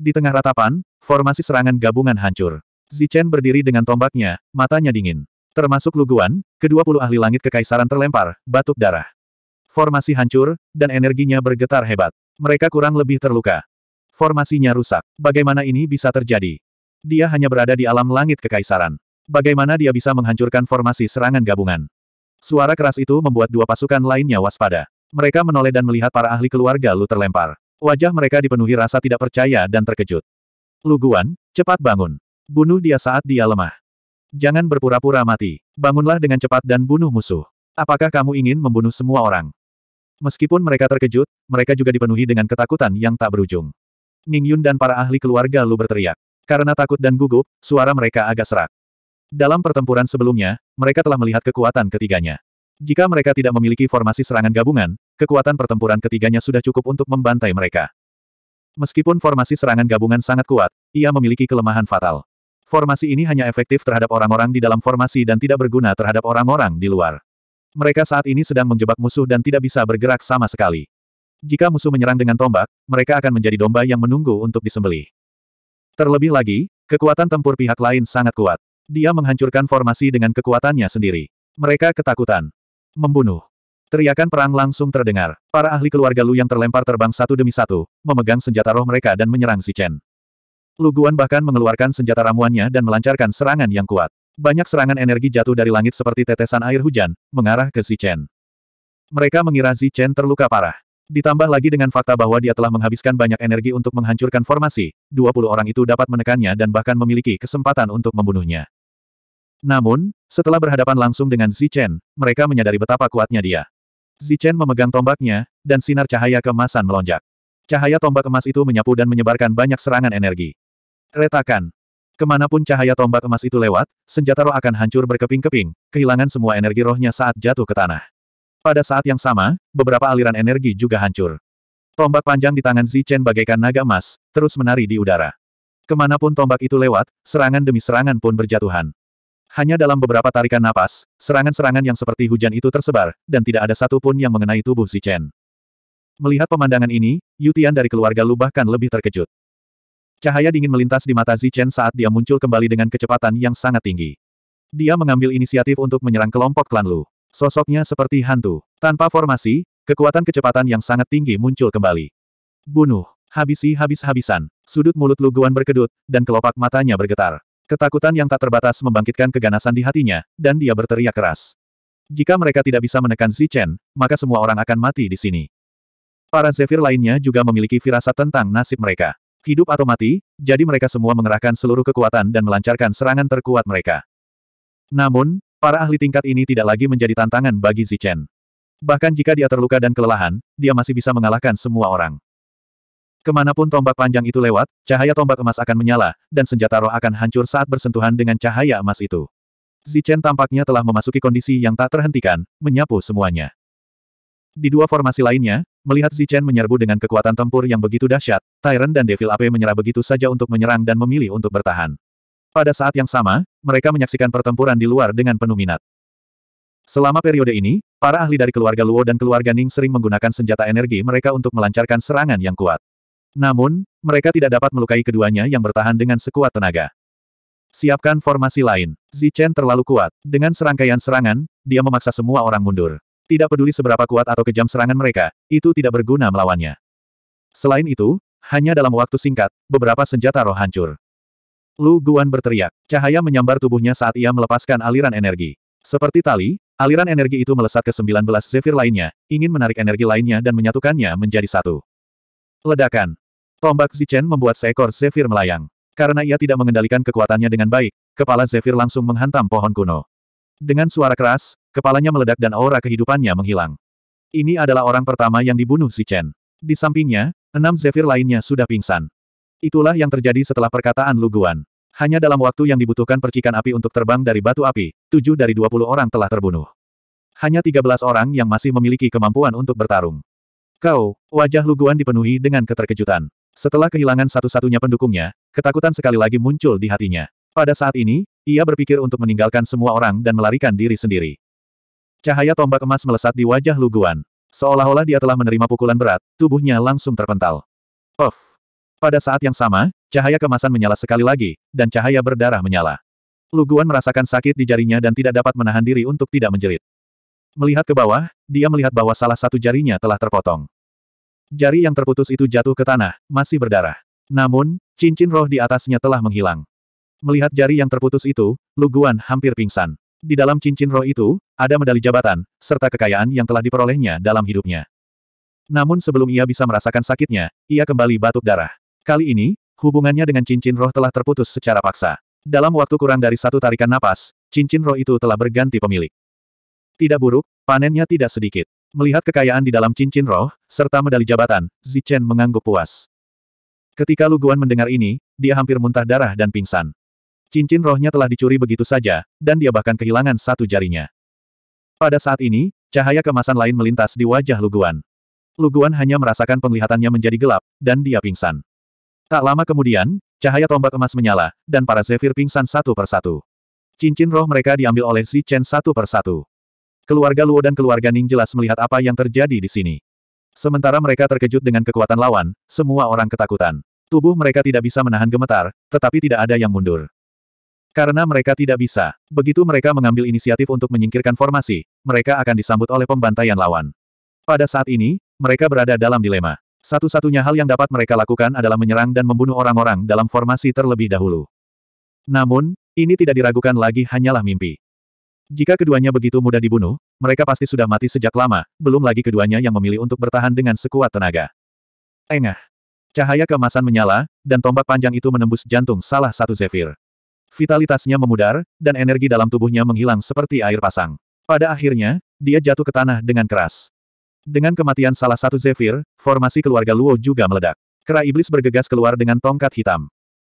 Di tengah ratapan, formasi serangan gabungan hancur. Zichen berdiri dengan tombaknya, matanya dingin. Termasuk Luguan, kedua puluh ahli langit kekaisaran terlempar, batuk darah. Formasi hancur, dan energinya bergetar hebat. Mereka kurang lebih terluka. Formasinya rusak. Bagaimana ini bisa terjadi? Dia hanya berada di alam langit kekaisaran. Bagaimana dia bisa menghancurkan formasi serangan gabungan? Suara keras itu membuat dua pasukan lainnya waspada. Mereka menoleh dan melihat para ahli keluarga Lu terlempar. Wajah mereka dipenuhi rasa tidak percaya dan terkejut. Luguan, cepat bangun. Bunuh dia saat dia lemah. Jangan berpura-pura mati. Bangunlah dengan cepat dan bunuh musuh. Apakah kamu ingin membunuh semua orang? Meskipun mereka terkejut, mereka juga dipenuhi dengan ketakutan yang tak berujung. Ning Yun dan para ahli keluarga Lu berteriak. Karena takut dan gugup, suara mereka agak serak. Dalam pertempuran sebelumnya, mereka telah melihat kekuatan ketiganya. Jika mereka tidak memiliki formasi serangan gabungan, kekuatan pertempuran ketiganya sudah cukup untuk membantai mereka. Meskipun formasi serangan gabungan sangat kuat, ia memiliki kelemahan fatal. Formasi ini hanya efektif terhadap orang-orang di dalam formasi dan tidak berguna terhadap orang-orang di luar. Mereka saat ini sedang menjebak musuh dan tidak bisa bergerak sama sekali. Jika musuh menyerang dengan tombak, mereka akan menjadi domba yang menunggu untuk disembelih. Terlebih lagi, kekuatan tempur pihak lain sangat kuat. Dia menghancurkan formasi dengan kekuatannya sendiri. Mereka ketakutan. Membunuh. Teriakan perang langsung terdengar. Para ahli keluarga Lu yang terlempar terbang satu demi satu, memegang senjata roh mereka dan menyerang si Chen. Lu Guan bahkan mengeluarkan senjata ramuannya dan melancarkan serangan yang kuat. Banyak serangan energi jatuh dari langit seperti tetesan air hujan, mengarah ke si Chen. Mereka mengira si Chen terluka parah. Ditambah lagi dengan fakta bahwa dia telah menghabiskan banyak energi untuk menghancurkan formasi, 20 orang itu dapat menekannya dan bahkan memiliki kesempatan untuk membunuhnya. Namun, setelah berhadapan langsung dengan Zichen, mereka menyadari betapa kuatnya dia. Zichen memegang tombaknya, dan sinar cahaya kemasan melonjak. Cahaya tombak emas itu menyapu dan menyebarkan banyak serangan energi. Retakan. Kemanapun cahaya tombak emas itu lewat, senjata roh akan hancur berkeping-keping, kehilangan semua energi rohnya saat jatuh ke tanah. Pada saat yang sama, beberapa aliran energi juga hancur. Tombak panjang di tangan Zichen bagaikan naga emas, terus menari di udara. Kemanapun tombak itu lewat, serangan demi serangan pun berjatuhan. Hanya dalam beberapa tarikan napas, serangan-serangan yang seperti hujan itu tersebar, dan tidak ada satupun yang mengenai tubuh Zichen. Melihat pemandangan ini, Yutian dari keluarga Lu bahkan lebih terkejut. Cahaya dingin melintas di mata Zichen saat dia muncul kembali dengan kecepatan yang sangat tinggi. Dia mengambil inisiatif untuk menyerang kelompok klan Lu. Sosoknya seperti hantu. Tanpa formasi, kekuatan kecepatan yang sangat tinggi muncul kembali. Bunuh. Habisi habis-habisan. Sudut mulut Lu Guan berkedut, dan kelopak matanya bergetar. Ketakutan yang tak terbatas membangkitkan keganasan di hatinya, dan dia berteriak keras. Jika mereka tidak bisa menekan Zichen, Chen, maka semua orang akan mati di sini. Para Zephyr lainnya juga memiliki firasat tentang nasib mereka. Hidup atau mati, jadi mereka semua mengerahkan seluruh kekuatan dan melancarkan serangan terkuat mereka. Namun, para ahli tingkat ini tidak lagi menjadi tantangan bagi Zichen. Chen. Bahkan jika dia terluka dan kelelahan, dia masih bisa mengalahkan semua orang. Kemanapun tombak panjang itu lewat, cahaya tombak emas akan menyala, dan senjata roh akan hancur saat bersentuhan dengan cahaya emas itu. Zichen tampaknya telah memasuki kondisi yang tak terhentikan, menyapu semuanya. Di dua formasi lainnya, melihat Zichen menyerbu dengan kekuatan tempur yang begitu dahsyat, Tyrant dan Devil Ape menyerah begitu saja untuk menyerang dan memilih untuk bertahan. Pada saat yang sama, mereka menyaksikan pertempuran di luar dengan penuh minat. Selama periode ini, para ahli dari keluarga Luo dan keluarga Ning sering menggunakan senjata energi mereka untuk melancarkan serangan yang kuat. Namun, mereka tidak dapat melukai keduanya yang bertahan dengan sekuat tenaga. Siapkan formasi lain. Zichen terlalu kuat. Dengan serangkaian serangan, dia memaksa semua orang mundur. Tidak peduli seberapa kuat atau kejam serangan mereka, itu tidak berguna melawannya. Selain itu, hanya dalam waktu singkat, beberapa senjata roh hancur. Lu Guan berteriak. Cahaya menyambar tubuhnya saat ia melepaskan aliran energi. Seperti tali, aliran energi itu melesat ke 19 zephyr lainnya, ingin menarik energi lainnya dan menyatukannya menjadi satu. Ledakan. Tombak Zichen membuat seekor Zephyr melayang. Karena ia tidak mengendalikan kekuatannya dengan baik, kepala Zephyr langsung menghantam pohon kuno. Dengan suara keras, kepalanya meledak dan aura kehidupannya menghilang. Ini adalah orang pertama yang dibunuh Zichen. Di sampingnya, enam Zephyr lainnya sudah pingsan. Itulah yang terjadi setelah perkataan Luguan. Hanya dalam waktu yang dibutuhkan percikan api untuk terbang dari batu api, tujuh dari dua puluh orang telah terbunuh. Hanya tiga belas orang yang masih memiliki kemampuan untuk bertarung. Kau, wajah Luguan dipenuhi dengan keterkejutan. Setelah kehilangan satu-satunya pendukungnya, ketakutan sekali lagi muncul di hatinya. Pada saat ini, ia berpikir untuk meninggalkan semua orang dan melarikan diri sendiri. Cahaya tombak emas melesat di wajah Luguan. Seolah-olah dia telah menerima pukulan berat, tubuhnya langsung terpental. Of! Pada saat yang sama, cahaya kemasan menyala sekali lagi, dan cahaya berdarah menyala. Luguan merasakan sakit di jarinya dan tidak dapat menahan diri untuk tidak menjerit. Melihat ke bawah, dia melihat bahwa salah satu jarinya telah terpotong. Jari yang terputus itu jatuh ke tanah, masih berdarah. Namun, cincin roh di atasnya telah menghilang. Melihat jari yang terputus itu, Luguan hampir pingsan. Di dalam cincin roh itu, ada medali jabatan, serta kekayaan yang telah diperolehnya dalam hidupnya. Namun sebelum ia bisa merasakan sakitnya, ia kembali batuk darah. Kali ini, hubungannya dengan cincin roh telah terputus secara paksa. Dalam waktu kurang dari satu tarikan napas, cincin roh itu telah berganti pemilik. Tidak buruk, panennya tidak sedikit. Melihat kekayaan di dalam cincin roh, serta medali jabatan, Zichen mengangguk puas. Ketika Luguan mendengar ini, dia hampir muntah darah dan pingsan. Cincin rohnya telah dicuri begitu saja, dan dia bahkan kehilangan satu jarinya. Pada saat ini, cahaya kemasan lain melintas di wajah Luguan. Luguan hanya merasakan penglihatannya menjadi gelap, dan dia pingsan. Tak lama kemudian, cahaya tombak emas menyala, dan para zephyr pingsan satu persatu. Cincin roh mereka diambil oleh Zichen satu persatu. Keluarga Luo dan keluarga Ning jelas melihat apa yang terjadi di sini. Sementara mereka terkejut dengan kekuatan lawan, semua orang ketakutan. Tubuh mereka tidak bisa menahan gemetar, tetapi tidak ada yang mundur. Karena mereka tidak bisa. Begitu mereka mengambil inisiatif untuk menyingkirkan formasi, mereka akan disambut oleh pembantaian lawan. Pada saat ini, mereka berada dalam dilema. Satu-satunya hal yang dapat mereka lakukan adalah menyerang dan membunuh orang-orang dalam formasi terlebih dahulu. Namun, ini tidak diragukan lagi hanyalah mimpi. Jika keduanya begitu mudah dibunuh, mereka pasti sudah mati sejak lama, belum lagi keduanya yang memilih untuk bertahan dengan sekuat tenaga. Engah. Cahaya keemasan menyala, dan tombak panjang itu menembus jantung salah satu Zephyr. Vitalitasnya memudar, dan energi dalam tubuhnya menghilang seperti air pasang. Pada akhirnya, dia jatuh ke tanah dengan keras. Dengan kematian salah satu Zephyr, formasi keluarga Luo juga meledak. Kera iblis bergegas keluar dengan tongkat hitam.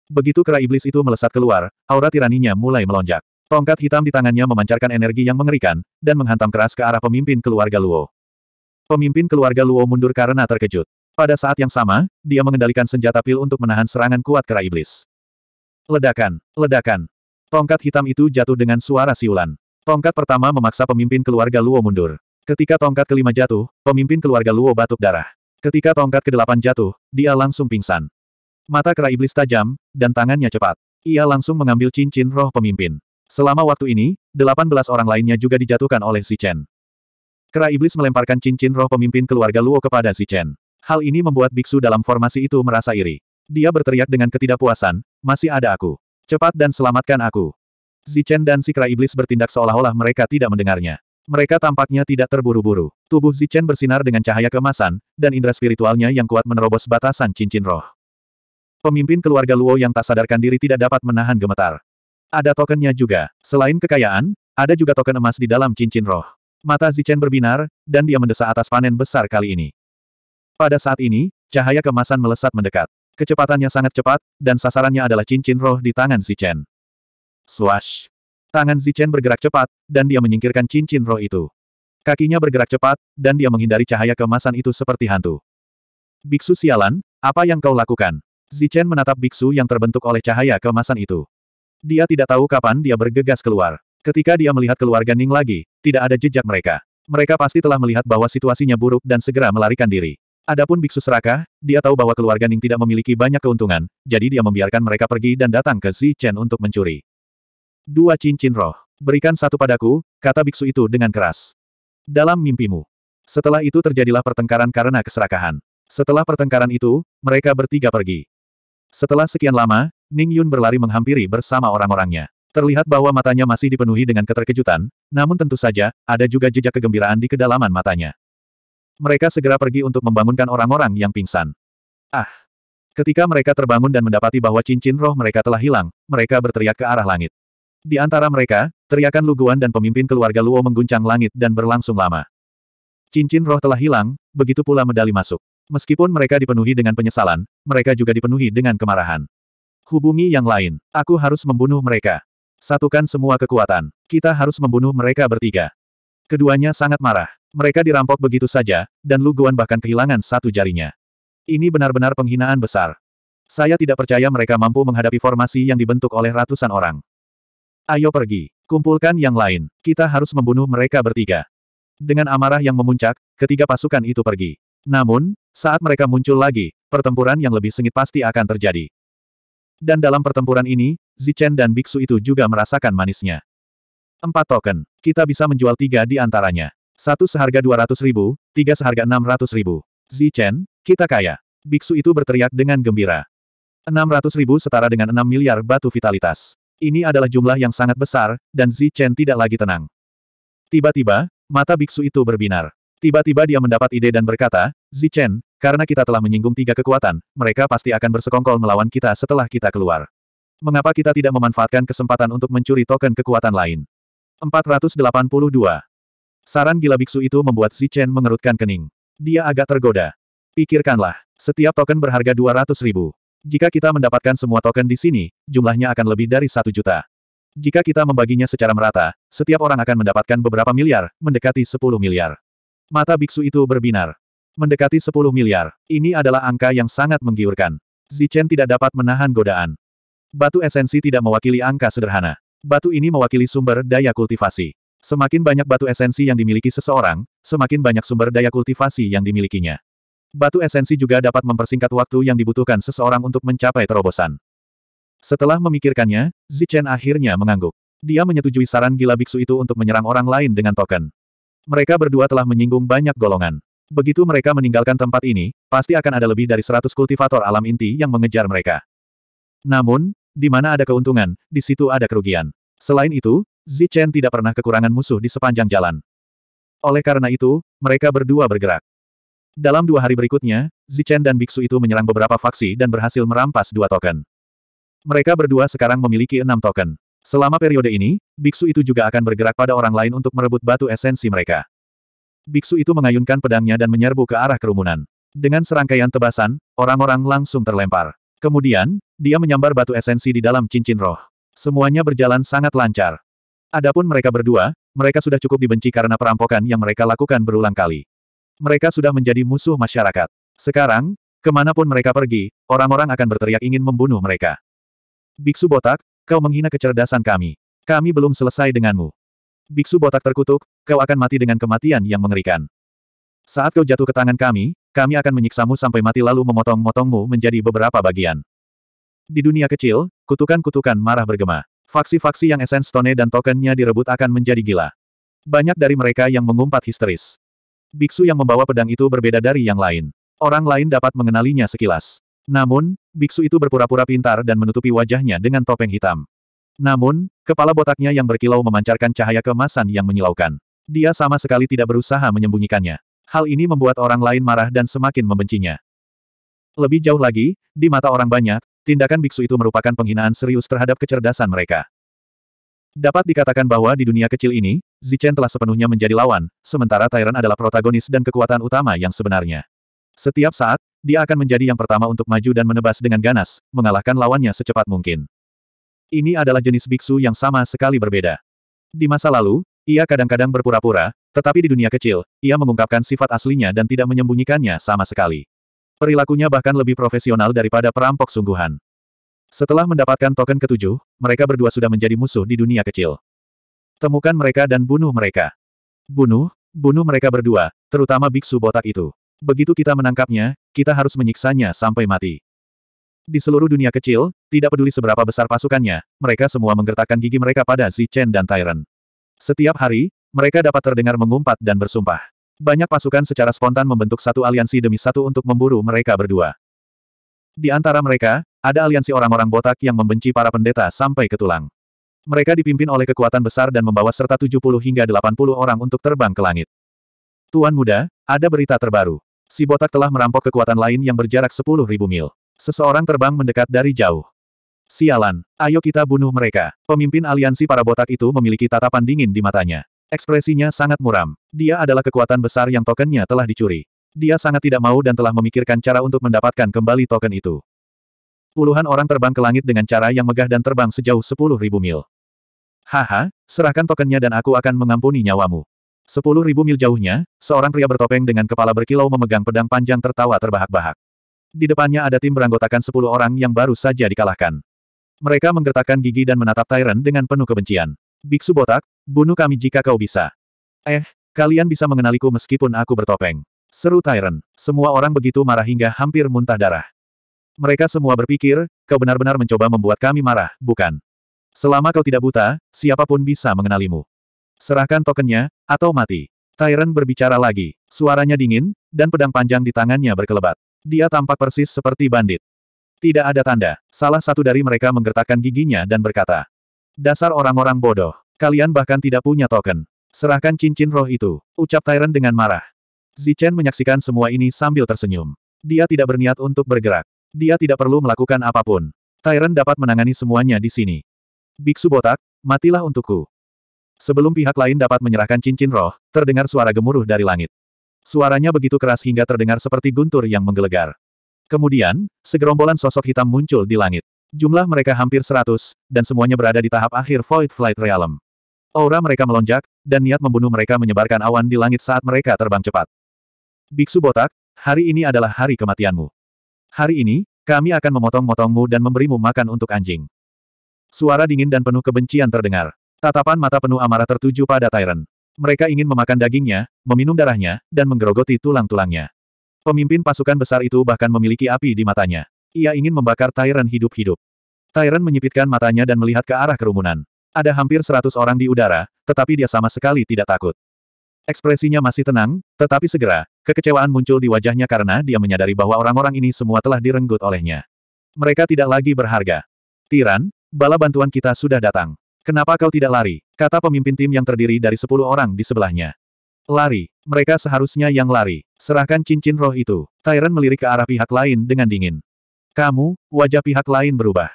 Begitu kera iblis itu melesat keluar, aura tiraninya mulai melonjak. Tongkat hitam di tangannya memancarkan energi yang mengerikan, dan menghantam keras ke arah pemimpin keluarga Luo. Pemimpin keluarga Luo mundur karena terkejut. Pada saat yang sama, dia mengendalikan senjata pil untuk menahan serangan kuat kera iblis. Ledakan, ledakan. Tongkat hitam itu jatuh dengan suara siulan. Tongkat pertama memaksa pemimpin keluarga Luo mundur. Ketika tongkat kelima jatuh, pemimpin keluarga Luo batuk darah. Ketika tongkat kedelapan jatuh, dia langsung pingsan. Mata kera iblis tajam, dan tangannya cepat. Ia langsung mengambil cincin roh pemimpin. Selama waktu ini, 18 orang lainnya juga dijatuhkan oleh Si Chen. Kera iblis melemparkan cincin roh pemimpin keluarga Luo kepada Si Chen. Hal ini membuat biksu dalam formasi itu merasa iri. Dia berteriak dengan ketidakpuasan, masih ada aku. Cepat dan selamatkan aku. Chen dan si kera iblis bertindak seolah-olah mereka tidak mendengarnya. Mereka tampaknya tidak terburu-buru. Tubuh Chen bersinar dengan cahaya kemasan, dan indera spiritualnya yang kuat menerobos batasan cincin roh. Pemimpin keluarga Luo yang tak sadarkan diri tidak dapat menahan gemetar. Ada tokennya juga. Selain kekayaan, ada juga token emas di dalam cincin roh. Mata Zichen berbinar, dan dia mendesak atas panen besar kali ini. Pada saat ini, cahaya kemasan melesat mendekat. Kecepatannya sangat cepat, dan sasarannya adalah cincin roh di tangan Zichen. Swash! Tangan Zichen bergerak cepat, dan dia menyingkirkan cincin roh itu. Kakinya bergerak cepat, dan dia menghindari cahaya kemasan itu seperti hantu. Biksu sialan, apa yang kau lakukan? Zichen menatap biksu yang terbentuk oleh cahaya kemasan itu. Dia tidak tahu kapan dia bergegas keluar. Ketika dia melihat keluarga Ning lagi, tidak ada jejak mereka. Mereka pasti telah melihat bahwa situasinya buruk dan segera melarikan diri. Adapun Biksu Seraka, dia tahu bahwa keluarga Ning tidak memiliki banyak keuntungan, jadi dia membiarkan mereka pergi dan datang ke Zi Chen untuk mencuri. Dua cincin roh. Berikan satu padaku, kata Biksu itu dengan keras. Dalam mimpimu. Setelah itu terjadilah pertengkaran karena keserakahan. Setelah pertengkaran itu, mereka bertiga pergi. Setelah sekian lama, Ning Yun berlari menghampiri bersama orang-orangnya. Terlihat bahwa matanya masih dipenuhi dengan keterkejutan, namun tentu saja, ada juga jejak kegembiraan di kedalaman matanya. Mereka segera pergi untuk membangunkan orang-orang yang pingsan. Ah! Ketika mereka terbangun dan mendapati bahwa cincin roh mereka telah hilang, mereka berteriak ke arah langit. Di antara mereka, teriakan Luguan dan pemimpin keluarga Luo mengguncang langit dan berlangsung lama. Cincin roh telah hilang, begitu pula medali masuk. Meskipun mereka dipenuhi dengan penyesalan, mereka juga dipenuhi dengan kemarahan. Hubungi yang lain. Aku harus membunuh mereka. Satukan semua kekuatan. Kita harus membunuh mereka bertiga. Keduanya sangat marah. Mereka dirampok begitu saja, dan Lu bahkan kehilangan satu jarinya. Ini benar-benar penghinaan besar. Saya tidak percaya mereka mampu menghadapi formasi yang dibentuk oleh ratusan orang. Ayo pergi. Kumpulkan yang lain. Kita harus membunuh mereka bertiga. Dengan amarah yang memuncak, ketiga pasukan itu pergi. Namun, saat mereka muncul lagi, pertempuran yang lebih sengit pasti akan terjadi. Dan dalam pertempuran ini, Zichen dan biksu itu juga merasakan manisnya. Empat token. Kita bisa menjual tiga di antaranya. Satu seharga 200 ribu, tiga seharga 600 ribu. Zichen, kita kaya. Biksu itu berteriak dengan gembira. 600 ribu setara dengan 6 miliar batu vitalitas. Ini adalah jumlah yang sangat besar, dan Zichen tidak lagi tenang. Tiba-tiba, mata biksu itu berbinar. Tiba-tiba dia mendapat ide dan berkata, Zichen, karena kita telah menyinggung tiga kekuatan, mereka pasti akan bersekongkol melawan kita setelah kita keluar. Mengapa kita tidak memanfaatkan kesempatan untuk mencuri token kekuatan lain? 482. Saran gila biksu itu membuat Zichen mengerutkan kening. Dia agak tergoda. Pikirkanlah, setiap token berharga 200 ribu. Jika kita mendapatkan semua token di sini, jumlahnya akan lebih dari satu juta. Jika kita membaginya secara merata, setiap orang akan mendapatkan beberapa miliar, mendekati 10 miliar. Mata biksu itu berbinar. Mendekati 10 miliar. Ini adalah angka yang sangat menggiurkan. Zichen tidak dapat menahan godaan. Batu esensi tidak mewakili angka sederhana. Batu ini mewakili sumber daya kultivasi. Semakin banyak batu esensi yang dimiliki seseorang, semakin banyak sumber daya kultivasi yang dimilikinya. Batu esensi juga dapat mempersingkat waktu yang dibutuhkan seseorang untuk mencapai terobosan. Setelah memikirkannya, Zichen akhirnya mengangguk. Dia menyetujui saran gila biksu itu untuk menyerang orang lain dengan token. Mereka berdua telah menyinggung banyak golongan. Begitu mereka meninggalkan tempat ini, pasti akan ada lebih dari seratus kultivator alam inti yang mengejar mereka. Namun, di mana ada keuntungan, di situ ada kerugian. Selain itu, Zichen tidak pernah kekurangan musuh di sepanjang jalan. Oleh karena itu, mereka berdua bergerak. Dalam dua hari berikutnya, Zichen dan biksu itu menyerang beberapa faksi dan berhasil merampas dua token. Mereka berdua sekarang memiliki enam token. Selama periode ini, biksu itu juga akan bergerak pada orang lain untuk merebut batu esensi mereka. Biksu itu mengayunkan pedangnya dan menyerbu ke arah kerumunan. Dengan serangkaian tebasan, orang-orang langsung terlempar. Kemudian, dia menyambar batu esensi di dalam cincin roh. Semuanya berjalan sangat lancar. Adapun mereka berdua, mereka sudah cukup dibenci karena perampokan yang mereka lakukan berulang kali. Mereka sudah menjadi musuh masyarakat. Sekarang, kemanapun mereka pergi, orang-orang akan berteriak ingin membunuh mereka. Biksu botak, Kau menghina kecerdasan kami. Kami belum selesai denganmu. Biksu botak terkutuk, kau akan mati dengan kematian yang mengerikan. Saat kau jatuh ke tangan kami, kami akan menyiksamu sampai mati lalu memotong-motongmu menjadi beberapa bagian. Di dunia kecil, kutukan-kutukan marah bergema. Faksi-faksi yang esens stone dan tokennya direbut akan menjadi gila. Banyak dari mereka yang mengumpat histeris. Biksu yang membawa pedang itu berbeda dari yang lain. Orang lain dapat mengenalinya sekilas. Namun, biksu itu berpura-pura pintar dan menutupi wajahnya dengan topeng hitam. Namun, kepala botaknya yang berkilau memancarkan cahaya kemasan yang menyilaukan. Dia sama sekali tidak berusaha menyembunyikannya. Hal ini membuat orang lain marah dan semakin membencinya. Lebih jauh lagi, di mata orang banyak, tindakan biksu itu merupakan penghinaan serius terhadap kecerdasan mereka. Dapat dikatakan bahwa di dunia kecil ini, Zichen telah sepenuhnya menjadi lawan, sementara Tyrant adalah protagonis dan kekuatan utama yang sebenarnya. Setiap saat, dia akan menjadi yang pertama untuk maju dan menebas dengan ganas, mengalahkan lawannya secepat mungkin. Ini adalah jenis biksu yang sama sekali berbeda. Di masa lalu, ia kadang-kadang berpura-pura, tetapi di dunia kecil, ia mengungkapkan sifat aslinya dan tidak menyembunyikannya sama sekali. Perilakunya bahkan lebih profesional daripada perampok sungguhan. Setelah mendapatkan token ketujuh, mereka berdua sudah menjadi musuh di dunia kecil. Temukan mereka dan bunuh mereka. Bunuh, bunuh mereka berdua, terutama biksu botak itu. Begitu kita menangkapnya, kita harus menyiksanya sampai mati. Di seluruh dunia kecil, tidak peduli seberapa besar pasukannya, mereka semua menggertakkan gigi mereka pada Chen dan Tyrant. Setiap hari, mereka dapat terdengar mengumpat dan bersumpah. Banyak pasukan secara spontan membentuk satu aliansi demi satu untuk memburu mereka berdua. Di antara mereka, ada aliansi orang-orang botak yang membenci para pendeta sampai ke tulang. Mereka dipimpin oleh kekuatan besar dan membawa serta 70 hingga 80 orang untuk terbang ke langit. Tuan muda, ada berita terbaru. Si botak telah merampok kekuatan lain yang berjarak sepuluh ribu mil. Seseorang terbang mendekat dari jauh. Sialan, ayo kita bunuh mereka. Pemimpin aliansi para botak itu memiliki tatapan dingin di matanya. Ekspresinya sangat muram. Dia adalah kekuatan besar yang tokennya telah dicuri. Dia sangat tidak mau dan telah memikirkan cara untuk mendapatkan kembali token itu. Puluhan orang terbang ke langit dengan cara yang megah dan terbang sejauh sepuluh ribu mil. Haha, serahkan tokennya dan aku akan mengampuni nyawamu. Sepuluh ribu mil jauhnya, seorang pria bertopeng dengan kepala berkilau memegang pedang panjang tertawa terbahak-bahak. Di depannya ada tim beranggotakan sepuluh orang yang baru saja dikalahkan. Mereka menggertakkan gigi dan menatap Tyrant dengan penuh kebencian. Biksu botak, bunuh kami jika kau bisa. Eh, kalian bisa mengenaliku meskipun aku bertopeng. Seru Tyrant. Semua orang begitu marah hingga hampir muntah darah. Mereka semua berpikir, kau benar-benar mencoba membuat kami marah, bukan? Selama kau tidak buta, siapapun bisa mengenalimu. Serahkan tokennya, atau mati. Tyrant berbicara lagi. Suaranya dingin, dan pedang panjang di tangannya berkelebat. Dia tampak persis seperti bandit. Tidak ada tanda. Salah satu dari mereka menggertakkan giginya dan berkata. Dasar orang-orang bodoh. Kalian bahkan tidak punya token. Serahkan cincin roh itu. Ucap Tyrant dengan marah. Zichen menyaksikan semua ini sambil tersenyum. Dia tidak berniat untuk bergerak. Dia tidak perlu melakukan apapun. Tyrant dapat menangani semuanya di sini. Biksu botak, matilah untukku. Sebelum pihak lain dapat menyerahkan cincin roh, terdengar suara gemuruh dari langit. Suaranya begitu keras hingga terdengar seperti guntur yang menggelegar. Kemudian, segerombolan sosok hitam muncul di langit. Jumlah mereka hampir seratus, dan semuanya berada di tahap akhir Void Flight Realm. Aura mereka melonjak, dan niat membunuh mereka menyebarkan awan di langit saat mereka terbang cepat. Biksu botak, hari ini adalah hari kematianmu. Hari ini, kami akan memotong-motongmu dan memberimu makan untuk anjing. Suara dingin dan penuh kebencian terdengar. Tatapan mata penuh amarah tertuju pada Tyrant. Mereka ingin memakan dagingnya, meminum darahnya, dan menggerogoti tulang-tulangnya. Pemimpin pasukan besar itu bahkan memiliki api di matanya. Ia ingin membakar Tyrant hidup-hidup. Tyrant menyipitkan matanya dan melihat ke arah kerumunan. Ada hampir seratus orang di udara, tetapi dia sama sekali tidak takut. Ekspresinya masih tenang, tetapi segera, kekecewaan muncul di wajahnya karena dia menyadari bahwa orang-orang ini semua telah direnggut olehnya. Mereka tidak lagi berharga. Tiran, bala bantuan kita sudah datang. Kenapa kau tidak lari? Kata pemimpin tim yang terdiri dari sepuluh orang di sebelahnya. Lari. Mereka seharusnya yang lari. Serahkan cincin roh itu. Tyrant melirik ke arah pihak lain dengan dingin. Kamu, wajah pihak lain berubah.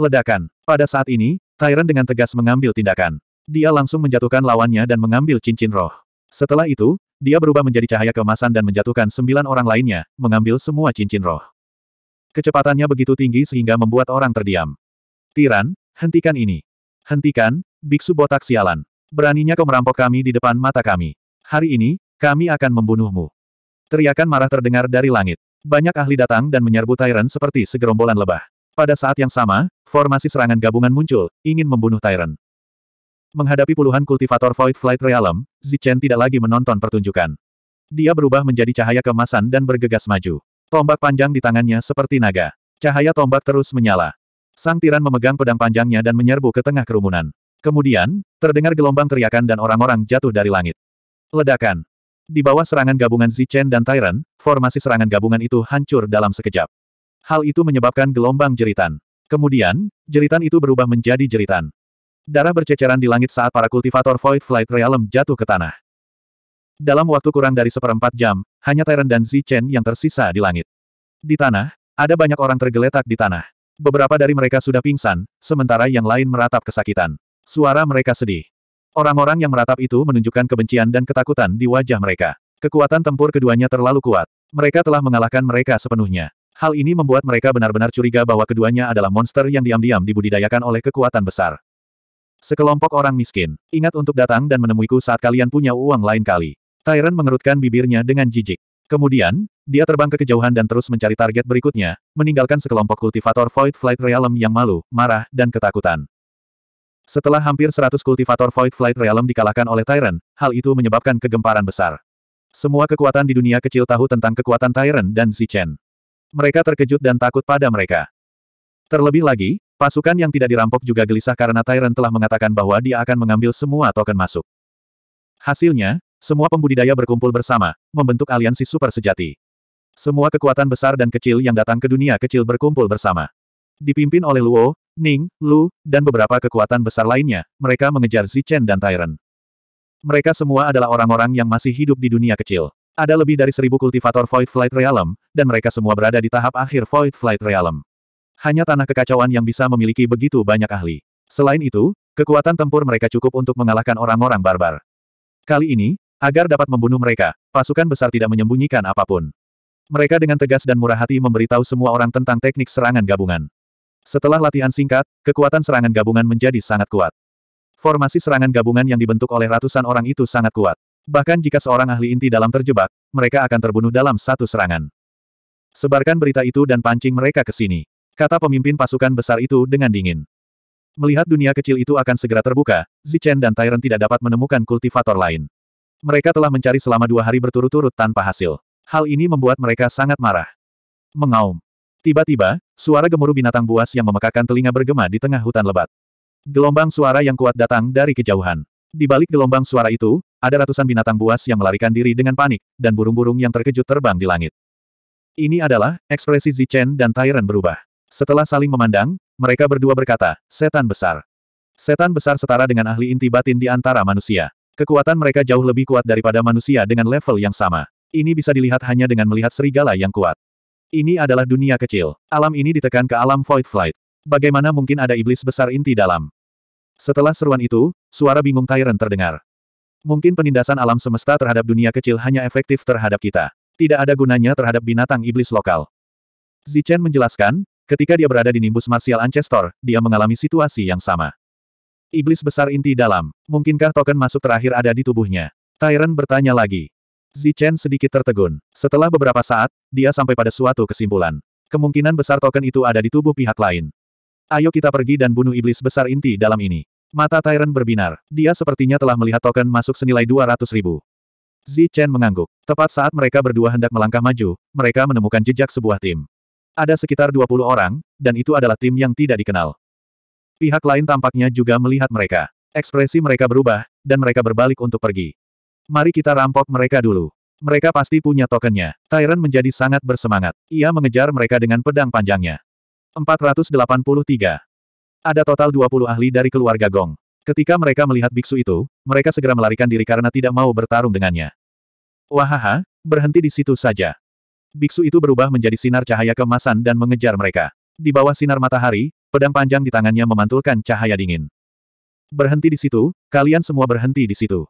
Ledakan. Pada saat ini, Tyrant dengan tegas mengambil tindakan. Dia langsung menjatuhkan lawannya dan mengambil cincin roh. Setelah itu, dia berubah menjadi cahaya kemasan dan menjatuhkan sembilan orang lainnya, mengambil semua cincin roh. Kecepatannya begitu tinggi sehingga membuat orang terdiam. Tiran, hentikan ini. Hentikan, biksu botak sialan. Beraninya kau merampok kami di depan mata kami. Hari ini, kami akan membunuhmu. Teriakan marah terdengar dari langit. Banyak ahli datang dan menyerbu Tyrant seperti segerombolan lebah. Pada saat yang sama, formasi serangan gabungan muncul, ingin membunuh Tyrant. Menghadapi puluhan kultivator Void Flight Realm, Zichen tidak lagi menonton pertunjukan. Dia berubah menjadi cahaya kemasan dan bergegas maju. Tombak panjang di tangannya seperti naga. Cahaya tombak terus menyala. Sang tiran memegang pedang panjangnya dan menyerbu ke tengah kerumunan. Kemudian, terdengar gelombang teriakan dan orang-orang jatuh dari langit. Ledakan. Di bawah serangan gabungan Zichen dan Tyrant, formasi serangan gabungan itu hancur dalam sekejap. Hal itu menyebabkan gelombang jeritan. Kemudian, jeritan itu berubah menjadi jeritan. Darah berceceran di langit saat para kultivator Void Flight Realm jatuh ke tanah. Dalam waktu kurang dari seperempat jam, hanya Tyrant dan Zichen yang tersisa di langit. Di tanah, ada banyak orang tergeletak di tanah. Beberapa dari mereka sudah pingsan, sementara yang lain meratap kesakitan. Suara mereka sedih. Orang-orang yang meratap itu menunjukkan kebencian dan ketakutan di wajah mereka. Kekuatan tempur keduanya terlalu kuat. Mereka telah mengalahkan mereka sepenuhnya. Hal ini membuat mereka benar-benar curiga bahwa keduanya adalah monster yang diam-diam dibudidayakan oleh kekuatan besar. Sekelompok orang miskin, ingat untuk datang dan menemuiku saat kalian punya uang lain kali. Tyron mengerutkan bibirnya dengan jijik. Kemudian, dia terbang ke kejauhan dan terus mencari target berikutnya, meninggalkan sekelompok kultivator Void Flight Realm yang malu, marah, dan ketakutan. Setelah hampir 100 kultivator Void Flight Realm dikalahkan oleh Tyrant, hal itu menyebabkan kegemparan besar. Semua kekuatan di dunia kecil tahu tentang kekuatan Tyrant dan Zichen. Mereka terkejut dan takut pada mereka. Terlebih lagi, pasukan yang tidak dirampok juga gelisah karena Tyrant telah mengatakan bahwa dia akan mengambil semua token masuk. Hasilnya, semua pembudidaya berkumpul bersama, membentuk aliansi super sejati. Semua kekuatan besar dan kecil yang datang ke dunia kecil berkumpul bersama. Dipimpin oleh Luo, Ning, Lu, dan beberapa kekuatan besar lainnya, mereka mengejar Zichen dan Tyrant. Mereka semua adalah orang-orang yang masih hidup di dunia kecil. Ada lebih dari seribu kultivator Void Flight Realm, dan mereka semua berada di tahap akhir Void Flight Realm. Hanya tanah kekacauan yang bisa memiliki begitu banyak ahli. Selain itu, kekuatan tempur mereka cukup untuk mengalahkan orang-orang barbar. Kali ini, Agar dapat membunuh mereka, pasukan besar tidak menyembunyikan apapun. Mereka dengan tegas dan murah hati memberitahu semua orang tentang teknik serangan gabungan. Setelah latihan singkat, kekuatan serangan gabungan menjadi sangat kuat. Formasi serangan gabungan yang dibentuk oleh ratusan orang itu sangat kuat. Bahkan jika seorang ahli inti dalam terjebak, mereka akan terbunuh dalam satu serangan. Sebarkan berita itu dan pancing mereka ke sini. Kata pemimpin pasukan besar itu dengan dingin. Melihat dunia kecil itu akan segera terbuka, Zichen dan Tyrant tidak dapat menemukan kultivator lain. Mereka telah mencari selama dua hari berturut-turut tanpa hasil. Hal ini membuat mereka sangat marah. Mengaum. Tiba-tiba, suara gemuruh binatang buas yang memekakan telinga bergema di tengah hutan lebat. Gelombang suara yang kuat datang dari kejauhan. Di balik gelombang suara itu, ada ratusan binatang buas yang melarikan diri dengan panik, dan burung-burung yang terkejut terbang di langit. Ini adalah ekspresi Zichen dan Tyrant berubah. Setelah saling memandang, mereka berdua berkata, setan besar. Setan besar setara dengan ahli inti batin di antara manusia. Kekuatan mereka jauh lebih kuat daripada manusia dengan level yang sama. Ini bisa dilihat hanya dengan melihat serigala yang kuat. Ini adalah dunia kecil. Alam ini ditekan ke alam Void Flight. Bagaimana mungkin ada iblis besar inti dalam? Setelah seruan itu, suara bingung Tyrant terdengar. Mungkin penindasan alam semesta terhadap dunia kecil hanya efektif terhadap kita. Tidak ada gunanya terhadap binatang iblis lokal. Zichen menjelaskan, ketika dia berada di nimbus martial ancestor, dia mengalami situasi yang sama. Iblis besar inti dalam. Mungkinkah token masuk terakhir ada di tubuhnya? Tyrant bertanya lagi. Zichen sedikit tertegun. Setelah beberapa saat, dia sampai pada suatu kesimpulan. Kemungkinan besar token itu ada di tubuh pihak lain. Ayo kita pergi dan bunuh iblis besar inti dalam ini. Mata Tyrant berbinar. Dia sepertinya telah melihat token masuk senilai 200 ribu. Zichen mengangguk. Tepat saat mereka berdua hendak melangkah maju, mereka menemukan jejak sebuah tim. Ada sekitar 20 orang, dan itu adalah tim yang tidak dikenal. Pihak lain tampaknya juga melihat mereka. Ekspresi mereka berubah, dan mereka berbalik untuk pergi. Mari kita rampok mereka dulu. Mereka pasti punya tokennya. Tyrant menjadi sangat bersemangat. Ia mengejar mereka dengan pedang panjangnya. 483. Ada total 20 ahli dari keluarga Gong. Ketika mereka melihat biksu itu, mereka segera melarikan diri karena tidak mau bertarung dengannya. Wahaha, berhenti di situ saja. Biksu itu berubah menjadi sinar cahaya kemasan dan mengejar mereka. Di bawah sinar matahari, Pedang panjang di tangannya memantulkan cahaya dingin. Berhenti di situ, kalian semua berhenti di situ.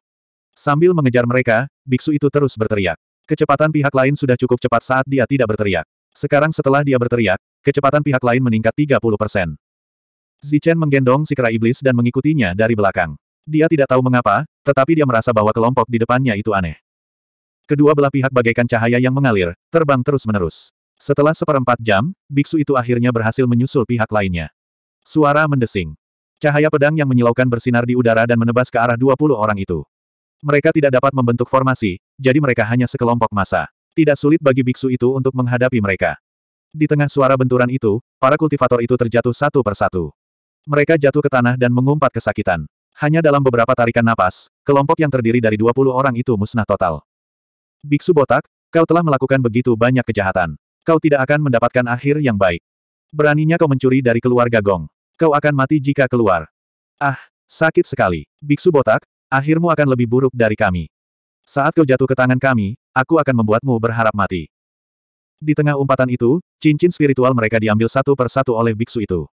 Sambil mengejar mereka, biksu itu terus berteriak. Kecepatan pihak lain sudah cukup cepat saat dia tidak berteriak. Sekarang setelah dia berteriak, kecepatan pihak lain meningkat 30%. Zichen menggendong si kera iblis dan mengikutinya dari belakang. Dia tidak tahu mengapa, tetapi dia merasa bahwa kelompok di depannya itu aneh. Kedua belah pihak bagaikan cahaya yang mengalir, terbang terus-menerus. Setelah seperempat jam, biksu itu akhirnya berhasil menyusul pihak lainnya. Suara mendesing. Cahaya pedang yang menyilaukan bersinar di udara dan menebas ke arah 20 orang itu. Mereka tidak dapat membentuk formasi, jadi mereka hanya sekelompok massa. Tidak sulit bagi biksu itu untuk menghadapi mereka. Di tengah suara benturan itu, para kultivator itu terjatuh satu persatu. Mereka jatuh ke tanah dan mengumpat kesakitan. Hanya dalam beberapa tarikan napas, kelompok yang terdiri dari 20 orang itu musnah total. Biksu botak, kau telah melakukan begitu banyak kejahatan. Kau tidak akan mendapatkan akhir yang baik. Beraninya kau mencuri dari keluarga Gong. Kau akan mati jika keluar. Ah, sakit sekali. Biksu botak, akhirmu akan lebih buruk dari kami. Saat kau jatuh ke tangan kami, aku akan membuatmu berharap mati. Di tengah umpatan itu, cincin spiritual mereka diambil satu per satu oleh biksu itu.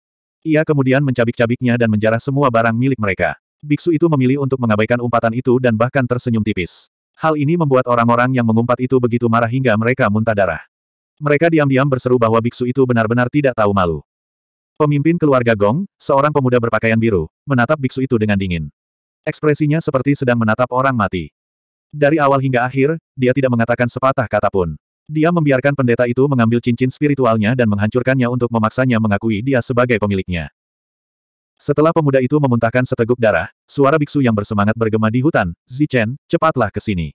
Ia kemudian mencabik-cabiknya dan menjarah semua barang milik mereka. Biksu itu memilih untuk mengabaikan umpatan itu dan bahkan tersenyum tipis. Hal ini membuat orang-orang yang mengumpat itu begitu marah hingga mereka muntah darah. Mereka diam-diam berseru bahwa biksu itu benar-benar tidak tahu malu. Pemimpin keluarga Gong, seorang pemuda berpakaian biru, menatap biksu itu dengan dingin. Ekspresinya seperti sedang menatap orang mati. Dari awal hingga akhir, dia tidak mengatakan sepatah kata pun. Dia membiarkan pendeta itu mengambil cincin spiritualnya dan menghancurkannya untuk memaksanya mengakui dia sebagai pemiliknya. Setelah pemuda itu memuntahkan seteguk darah, suara biksu yang bersemangat bergema di hutan, Zichen, cepatlah ke sini.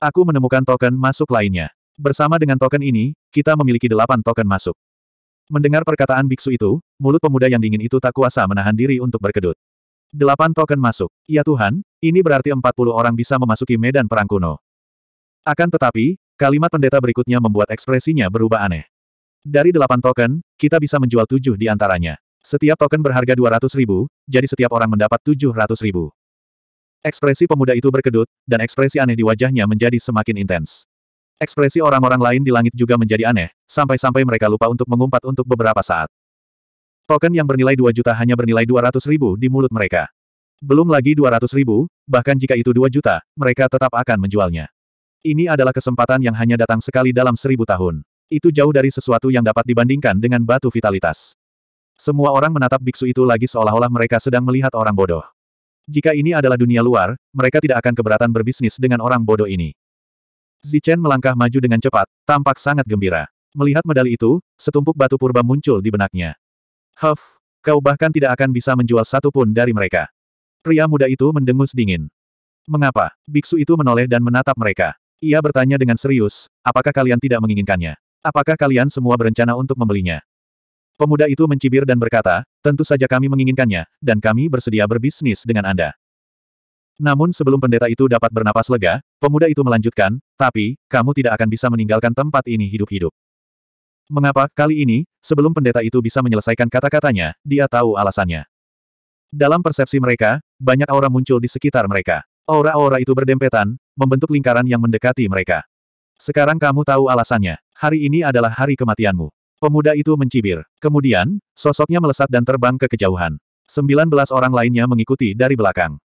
Aku menemukan token masuk lainnya. Bersama dengan token ini, kita memiliki delapan token masuk. Mendengar perkataan biksu itu, mulut pemuda yang dingin itu tak kuasa menahan diri untuk berkedut. Delapan token masuk. Ya Tuhan, ini berarti empat puluh orang bisa memasuki medan perang kuno. Akan tetapi, kalimat pendeta berikutnya membuat ekspresinya berubah aneh. Dari delapan token, kita bisa menjual tujuh di antaranya. Setiap token berharga dua ratus ribu, jadi setiap orang mendapat tujuh ratus ribu. Ekspresi pemuda itu berkedut, dan ekspresi aneh di wajahnya menjadi semakin intens. Ekspresi orang-orang lain di langit juga menjadi aneh, sampai-sampai mereka lupa untuk mengumpat untuk beberapa saat. Token yang bernilai 2 juta hanya bernilai 200 ribu di mulut mereka. Belum lagi 200 ribu, bahkan jika itu 2 juta, mereka tetap akan menjualnya. Ini adalah kesempatan yang hanya datang sekali dalam seribu tahun. Itu jauh dari sesuatu yang dapat dibandingkan dengan batu vitalitas. Semua orang menatap biksu itu lagi seolah-olah mereka sedang melihat orang bodoh. Jika ini adalah dunia luar, mereka tidak akan keberatan berbisnis dengan orang bodoh ini. Zichen melangkah maju dengan cepat, tampak sangat gembira. Melihat medali itu, setumpuk batu purba muncul di benaknya. Huff, kau bahkan tidak akan bisa menjual satu pun dari mereka. Pria muda itu mendengus dingin. Mengapa? Biksu itu menoleh dan menatap mereka. Ia bertanya dengan serius, apakah kalian tidak menginginkannya? Apakah kalian semua berencana untuk membelinya? Pemuda itu mencibir dan berkata, tentu saja kami menginginkannya, dan kami bersedia berbisnis dengan Anda. Namun sebelum pendeta itu dapat bernapas lega, pemuda itu melanjutkan, tapi, kamu tidak akan bisa meninggalkan tempat ini hidup-hidup. Mengapa, kali ini, sebelum pendeta itu bisa menyelesaikan kata-katanya, dia tahu alasannya. Dalam persepsi mereka, banyak aura muncul di sekitar mereka. Aura-aura itu berdempetan, membentuk lingkaran yang mendekati mereka. Sekarang kamu tahu alasannya. Hari ini adalah hari kematianmu. Pemuda itu mencibir. Kemudian, sosoknya melesat dan terbang ke kejauhan. 19 orang lainnya mengikuti dari belakang.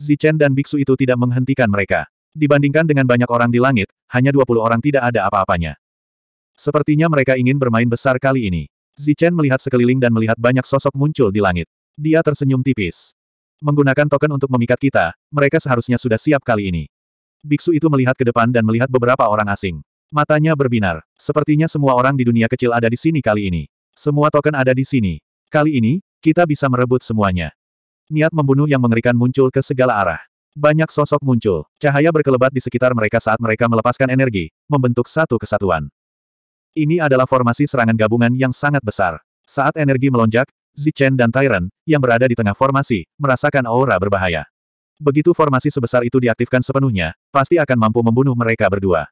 Zichen dan biksu itu tidak menghentikan mereka. Dibandingkan dengan banyak orang di langit, hanya 20 orang tidak ada apa-apanya. Sepertinya mereka ingin bermain besar kali ini. Zichen melihat sekeliling dan melihat banyak sosok muncul di langit. Dia tersenyum tipis. Menggunakan token untuk memikat kita, mereka seharusnya sudah siap kali ini. Biksu itu melihat ke depan dan melihat beberapa orang asing. Matanya berbinar. Sepertinya semua orang di dunia kecil ada di sini kali ini. Semua token ada di sini. Kali ini, kita bisa merebut semuanya. Niat membunuh yang mengerikan muncul ke segala arah. Banyak sosok muncul. Cahaya berkelebat di sekitar mereka saat mereka melepaskan energi, membentuk satu kesatuan. Ini adalah formasi serangan gabungan yang sangat besar. Saat energi melonjak, Zichen dan Tyrant, yang berada di tengah formasi, merasakan aura berbahaya. Begitu formasi sebesar itu diaktifkan sepenuhnya, pasti akan mampu membunuh mereka berdua.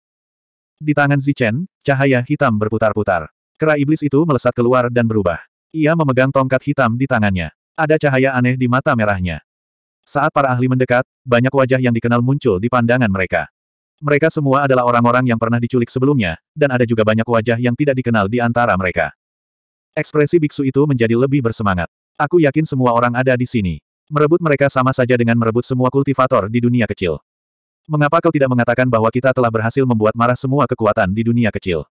Di tangan Zichen, cahaya hitam berputar-putar. Kera iblis itu melesat keluar dan berubah. Ia memegang tongkat hitam di tangannya. Ada cahaya aneh di mata merahnya. Saat para ahli mendekat, banyak wajah yang dikenal muncul di pandangan mereka. Mereka semua adalah orang-orang yang pernah diculik sebelumnya, dan ada juga banyak wajah yang tidak dikenal di antara mereka. Ekspresi biksu itu menjadi lebih bersemangat. Aku yakin semua orang ada di sini. Merebut mereka sama saja dengan merebut semua kultivator di dunia kecil. Mengapa kau tidak mengatakan bahwa kita telah berhasil membuat marah semua kekuatan di dunia kecil?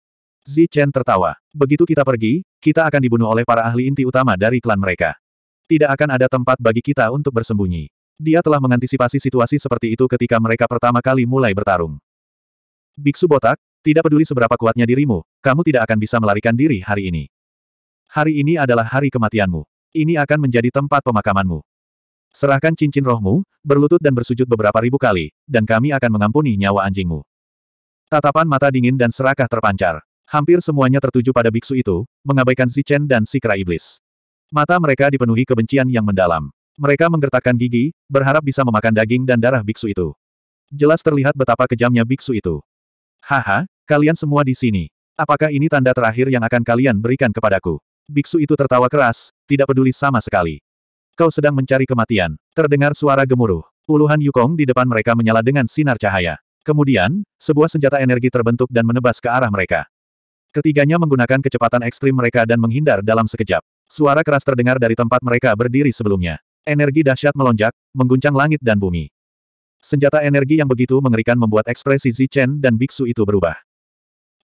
Zi Chen tertawa. Begitu kita pergi, kita akan dibunuh oleh para ahli inti utama dari klan mereka. Tidak akan ada tempat bagi kita untuk bersembunyi. Dia telah mengantisipasi situasi seperti itu ketika mereka pertama kali mulai bertarung. Biksu botak, tidak peduli seberapa kuatnya dirimu, kamu tidak akan bisa melarikan diri hari ini. Hari ini adalah hari kematianmu. Ini akan menjadi tempat pemakamanmu. Serahkan cincin rohmu, berlutut dan bersujud beberapa ribu kali, dan kami akan mengampuni nyawa anjingmu. Tatapan mata dingin dan serakah terpancar. Hampir semuanya tertuju pada biksu itu, mengabaikan Si Chen dan Si Kera Iblis. Mata mereka dipenuhi kebencian yang mendalam. Mereka menggertakkan gigi, berharap bisa memakan daging dan darah biksu itu. Jelas terlihat betapa kejamnya biksu itu. Haha, kalian semua di sini. Apakah ini tanda terakhir yang akan kalian berikan kepadaku? Biksu itu tertawa keras, tidak peduli sama sekali. Kau sedang mencari kematian. Terdengar suara gemuruh. Puluhan Yukong di depan mereka menyala dengan sinar cahaya. Kemudian, sebuah senjata energi terbentuk dan menebas ke arah mereka. Ketiganya menggunakan kecepatan ekstrim mereka dan menghindar dalam sekejap. Suara keras terdengar dari tempat mereka berdiri sebelumnya. Energi dahsyat melonjak, mengguncang langit dan bumi. Senjata energi yang begitu mengerikan membuat ekspresi Zichen dan biksu itu berubah.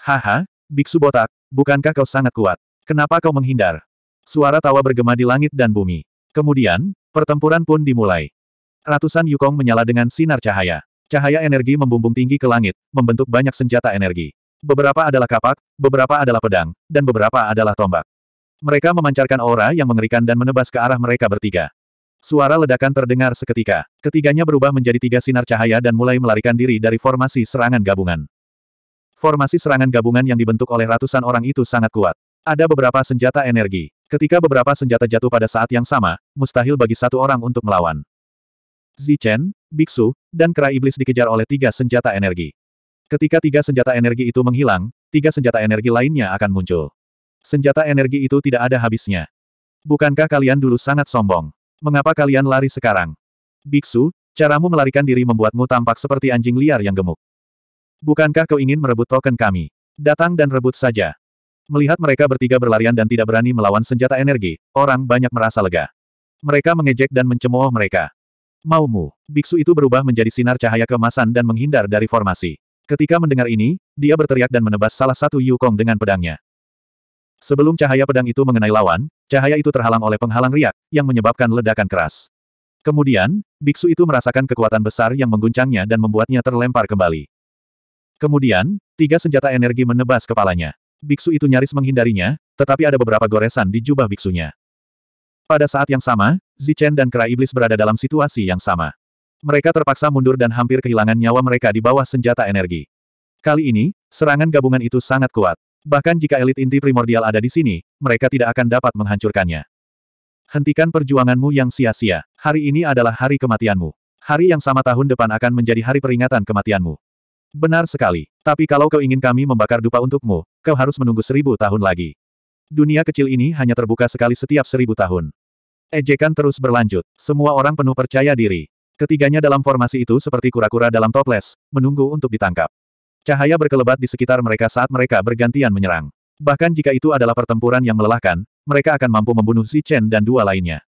Haha, biksu botak, bukankah kau sangat kuat? Kenapa kau menghindar? Suara tawa bergema di langit dan bumi. Kemudian, pertempuran pun dimulai. Ratusan Yukong menyala dengan sinar cahaya. Cahaya energi membumbung tinggi ke langit, membentuk banyak senjata energi. Beberapa adalah kapak, beberapa adalah pedang, dan beberapa adalah tombak. Mereka memancarkan aura yang mengerikan dan menebas ke arah mereka bertiga. Suara ledakan terdengar seketika. Ketiganya berubah menjadi tiga sinar cahaya dan mulai melarikan diri dari formasi serangan gabungan. Formasi serangan gabungan yang dibentuk oleh ratusan orang itu sangat kuat. Ada beberapa senjata energi. Ketika beberapa senjata jatuh pada saat yang sama, mustahil bagi satu orang untuk melawan. Zichen, Biksu, dan Kera Iblis dikejar oleh tiga senjata energi. Ketika tiga senjata energi itu menghilang, tiga senjata energi lainnya akan muncul. Senjata energi itu tidak ada habisnya. Bukankah kalian dulu sangat sombong? Mengapa kalian lari sekarang? Biksu, caramu melarikan diri membuatmu tampak seperti anjing liar yang gemuk. Bukankah kau ingin merebut token kami? Datang dan rebut saja. Melihat mereka bertiga berlarian dan tidak berani melawan senjata energi, orang banyak merasa lega. Mereka mengejek dan mencemooh mereka. Maumu, biksu itu berubah menjadi sinar cahaya kemasan dan menghindar dari formasi. Ketika mendengar ini, dia berteriak dan menebas salah satu Yukong dengan pedangnya. Sebelum cahaya pedang itu mengenai lawan, cahaya itu terhalang oleh penghalang riak, yang menyebabkan ledakan keras. Kemudian, biksu itu merasakan kekuatan besar yang mengguncangnya dan membuatnya terlempar kembali. Kemudian, tiga senjata energi menebas kepalanya. Biksu itu nyaris menghindarinya, tetapi ada beberapa goresan di jubah biksunya. Pada saat yang sama, Zichen dan Kera Iblis berada dalam situasi yang sama. Mereka terpaksa mundur dan hampir kehilangan nyawa mereka di bawah senjata energi. Kali ini, serangan gabungan itu sangat kuat. Bahkan jika elit inti primordial ada di sini, mereka tidak akan dapat menghancurkannya. Hentikan perjuanganmu yang sia-sia. Hari ini adalah hari kematianmu. Hari yang sama tahun depan akan menjadi hari peringatan kematianmu. Benar sekali. Tapi kalau kau ingin kami membakar dupa untukmu, kau harus menunggu seribu tahun lagi. Dunia kecil ini hanya terbuka sekali setiap seribu tahun. Ejekan terus berlanjut. Semua orang penuh percaya diri. Ketiganya dalam formasi itu seperti kura-kura dalam toples, menunggu untuk ditangkap. Cahaya berkelebat di sekitar mereka saat mereka bergantian menyerang. Bahkan jika itu adalah pertempuran yang melelahkan, mereka akan mampu membunuh Zichen dan dua lainnya.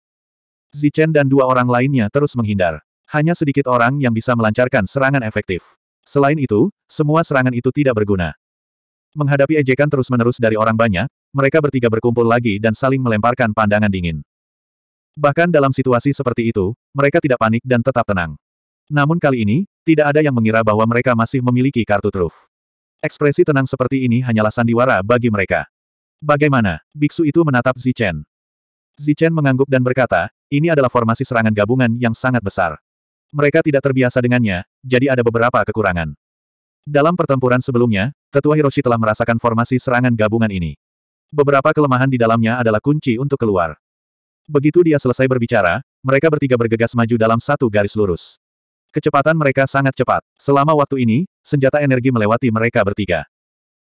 Zichen dan dua orang lainnya terus menghindar. Hanya sedikit orang yang bisa melancarkan serangan efektif. Selain itu, semua serangan itu tidak berguna. Menghadapi ejekan terus-menerus dari orang banyak, mereka bertiga berkumpul lagi dan saling melemparkan pandangan dingin. Bahkan dalam situasi seperti itu, mereka tidak panik dan tetap tenang. Namun kali ini, tidak ada yang mengira bahwa mereka masih memiliki kartu truf. Ekspresi tenang seperti ini hanyalah sandiwara bagi mereka. Bagaimana? Biksu itu menatap Zichen. Zichen mengangguk dan berkata, ini adalah formasi serangan gabungan yang sangat besar. Mereka tidak terbiasa dengannya, jadi ada beberapa kekurangan. Dalam pertempuran sebelumnya, Tetua Hiroshi telah merasakan formasi serangan gabungan ini. Beberapa kelemahan di dalamnya adalah kunci untuk keluar. Begitu dia selesai berbicara, mereka bertiga bergegas maju dalam satu garis lurus. Kecepatan mereka sangat cepat. Selama waktu ini, senjata energi melewati mereka bertiga.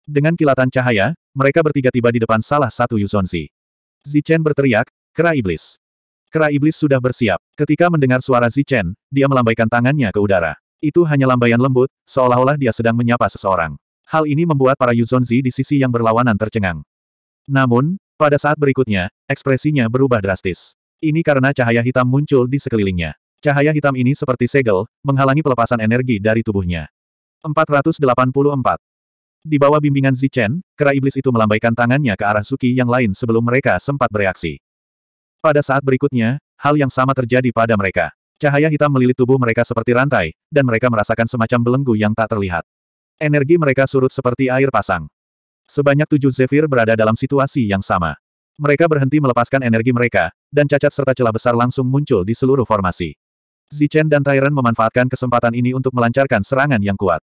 Dengan kilatan cahaya, mereka bertiga tiba di depan salah satu Yuzonzi. Zichen berteriak, Kera Iblis. Kera Iblis sudah bersiap. Ketika mendengar suara Zichen, dia melambaikan tangannya ke udara. Itu hanya lambaian lembut, seolah-olah dia sedang menyapa seseorang. Hal ini membuat para Yuzonzi di sisi yang berlawanan tercengang. Namun, pada saat berikutnya, ekspresinya berubah drastis. Ini karena cahaya hitam muncul di sekelilingnya. Cahaya hitam ini seperti segel, menghalangi pelepasan energi dari tubuhnya. 484. Di bawah bimbingan Zichen, kera iblis itu melambaikan tangannya ke arah Suki yang lain sebelum mereka sempat bereaksi. Pada saat berikutnya, hal yang sama terjadi pada mereka. Cahaya hitam melilit tubuh mereka seperti rantai, dan mereka merasakan semacam belenggu yang tak terlihat. Energi mereka surut seperti air pasang. Sebanyak tujuh Zephyr berada dalam situasi yang sama. Mereka berhenti melepaskan energi mereka, dan cacat serta celah besar langsung muncul di seluruh formasi. Zichen dan Tyrant memanfaatkan kesempatan ini untuk melancarkan serangan yang kuat.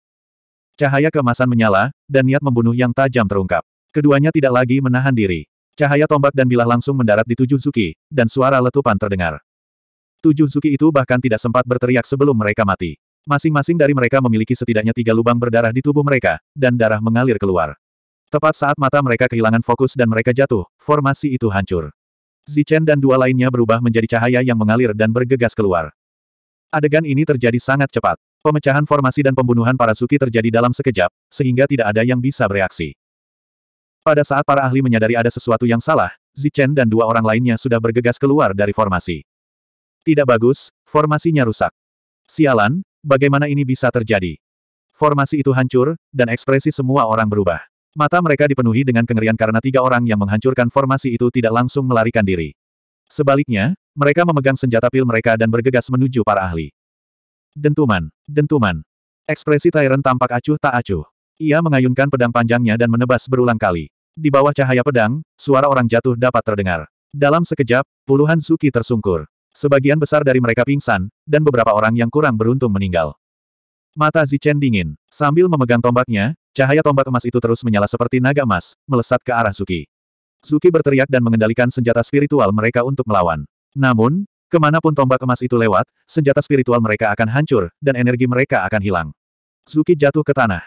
Cahaya kemasan menyala, dan niat membunuh yang tajam terungkap. Keduanya tidak lagi menahan diri. Cahaya tombak dan bilah langsung mendarat di tujuh Zuki, dan suara letupan terdengar. Tujuh Zuki itu bahkan tidak sempat berteriak sebelum mereka mati. Masing-masing dari mereka memiliki setidaknya tiga lubang berdarah di tubuh mereka, dan darah mengalir keluar. Tepat saat mata mereka kehilangan fokus dan mereka jatuh, formasi itu hancur. Zichen dan dua lainnya berubah menjadi cahaya yang mengalir dan bergegas keluar. Adegan ini terjadi sangat cepat. Pemecahan formasi dan pembunuhan para Suki terjadi dalam sekejap, sehingga tidak ada yang bisa bereaksi. Pada saat para ahli menyadari ada sesuatu yang salah, Zichen dan dua orang lainnya sudah bergegas keluar dari formasi. Tidak bagus, formasinya rusak. Sialan, bagaimana ini bisa terjadi? Formasi itu hancur, dan ekspresi semua orang berubah. Mata mereka dipenuhi dengan kengerian karena tiga orang yang menghancurkan formasi itu tidak langsung melarikan diri. Sebaliknya, mereka memegang senjata pil mereka dan bergegas menuju para ahli. Dentuman, dentuman. Ekspresi Tyrant tampak acuh tak acuh. Ia mengayunkan pedang panjangnya dan menebas berulang kali. Di bawah cahaya pedang, suara orang jatuh dapat terdengar. Dalam sekejap, puluhan Suki tersungkur. Sebagian besar dari mereka pingsan, dan beberapa orang yang kurang beruntung meninggal. Mata Zichen dingin. Sambil memegang tombaknya, cahaya tombak emas itu terus menyala seperti naga emas, melesat ke arah Suki. Suki berteriak dan mengendalikan senjata spiritual mereka untuk melawan. Namun, kemanapun tombak emas itu lewat, senjata spiritual mereka akan hancur, dan energi mereka akan hilang. Zuki jatuh ke tanah.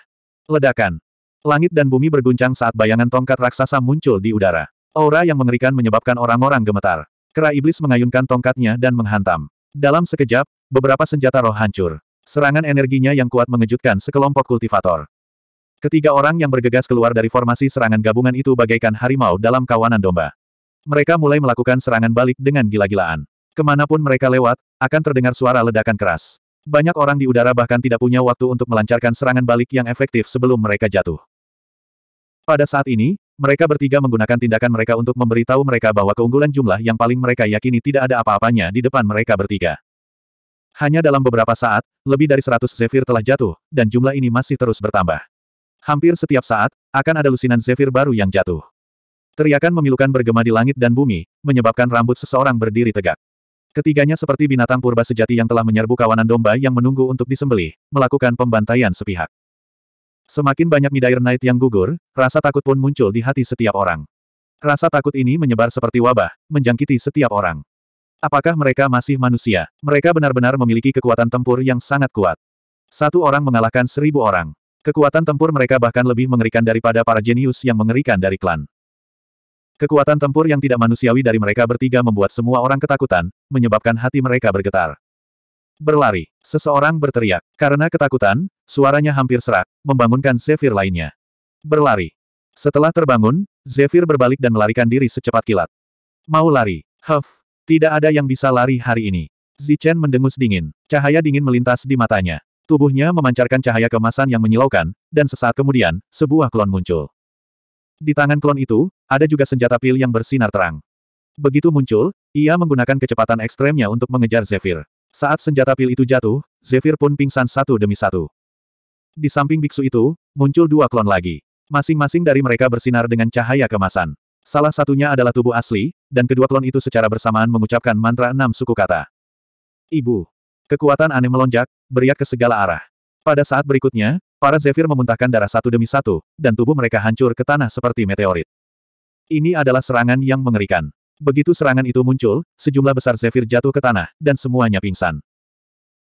Ledakan. Langit dan bumi berguncang saat bayangan tongkat raksasa muncul di udara. Aura yang mengerikan menyebabkan orang-orang gemetar. Kera iblis mengayunkan tongkatnya dan menghantam. Dalam sekejap, beberapa senjata roh hancur. Serangan energinya yang kuat mengejutkan sekelompok kultivator. Ketiga orang yang bergegas keluar dari formasi serangan gabungan itu bagaikan harimau dalam kawanan domba. Mereka mulai melakukan serangan balik dengan gila-gilaan. Kemanapun mereka lewat, akan terdengar suara ledakan keras. Banyak orang di udara bahkan tidak punya waktu untuk melancarkan serangan balik yang efektif sebelum mereka jatuh. Pada saat ini, mereka bertiga menggunakan tindakan mereka untuk memberitahu mereka bahwa keunggulan jumlah yang paling mereka yakini tidak ada apa-apanya di depan mereka bertiga. Hanya dalam beberapa saat, lebih dari 100 Zephyr telah jatuh, dan jumlah ini masih terus bertambah. Hampir setiap saat, akan ada lusinan Zephyr baru yang jatuh. Teriakan memilukan bergema di langit dan bumi, menyebabkan rambut seseorang berdiri tegak. Ketiganya seperti binatang purba sejati yang telah menyerbu kawanan domba yang menunggu untuk disembelih, melakukan pembantaian sepihak. Semakin banyak Midair Knight yang gugur, rasa takut pun muncul di hati setiap orang. Rasa takut ini menyebar seperti wabah, menjangkiti setiap orang. Apakah mereka masih manusia? Mereka benar-benar memiliki kekuatan tempur yang sangat kuat. Satu orang mengalahkan seribu orang. Kekuatan tempur mereka bahkan lebih mengerikan daripada para jenius yang mengerikan dari klan. Kekuatan tempur yang tidak manusiawi dari mereka bertiga membuat semua orang ketakutan, menyebabkan hati mereka bergetar. Berlari. Seseorang berteriak. Karena ketakutan, suaranya hampir serak, membangunkan Zephyr lainnya. Berlari. Setelah terbangun, Zephyr berbalik dan melarikan diri secepat kilat. Mau lari. Huff. Tidak ada yang bisa lari hari ini. Zichen mendengus dingin. Cahaya dingin melintas di matanya. Tubuhnya memancarkan cahaya kemasan yang menyilaukan, dan sesaat kemudian, sebuah klon muncul. Di tangan klon itu, ada juga senjata pil yang bersinar terang. Begitu muncul, ia menggunakan kecepatan ekstremnya untuk mengejar Zephyr. Saat senjata pil itu jatuh, Zephyr pun pingsan satu demi satu. Di samping biksu itu, muncul dua klon lagi. Masing-masing dari mereka bersinar dengan cahaya kemasan. Salah satunya adalah tubuh asli, dan kedua klon itu secara bersamaan mengucapkan mantra enam suku kata. Ibu. Kekuatan aneh melonjak, beriak ke segala arah. Pada saat berikutnya, para Zephyr memuntahkan darah satu demi satu, dan tubuh mereka hancur ke tanah seperti meteorit. Ini adalah serangan yang mengerikan. Begitu serangan itu muncul, sejumlah besar Zephyr jatuh ke tanah, dan semuanya pingsan.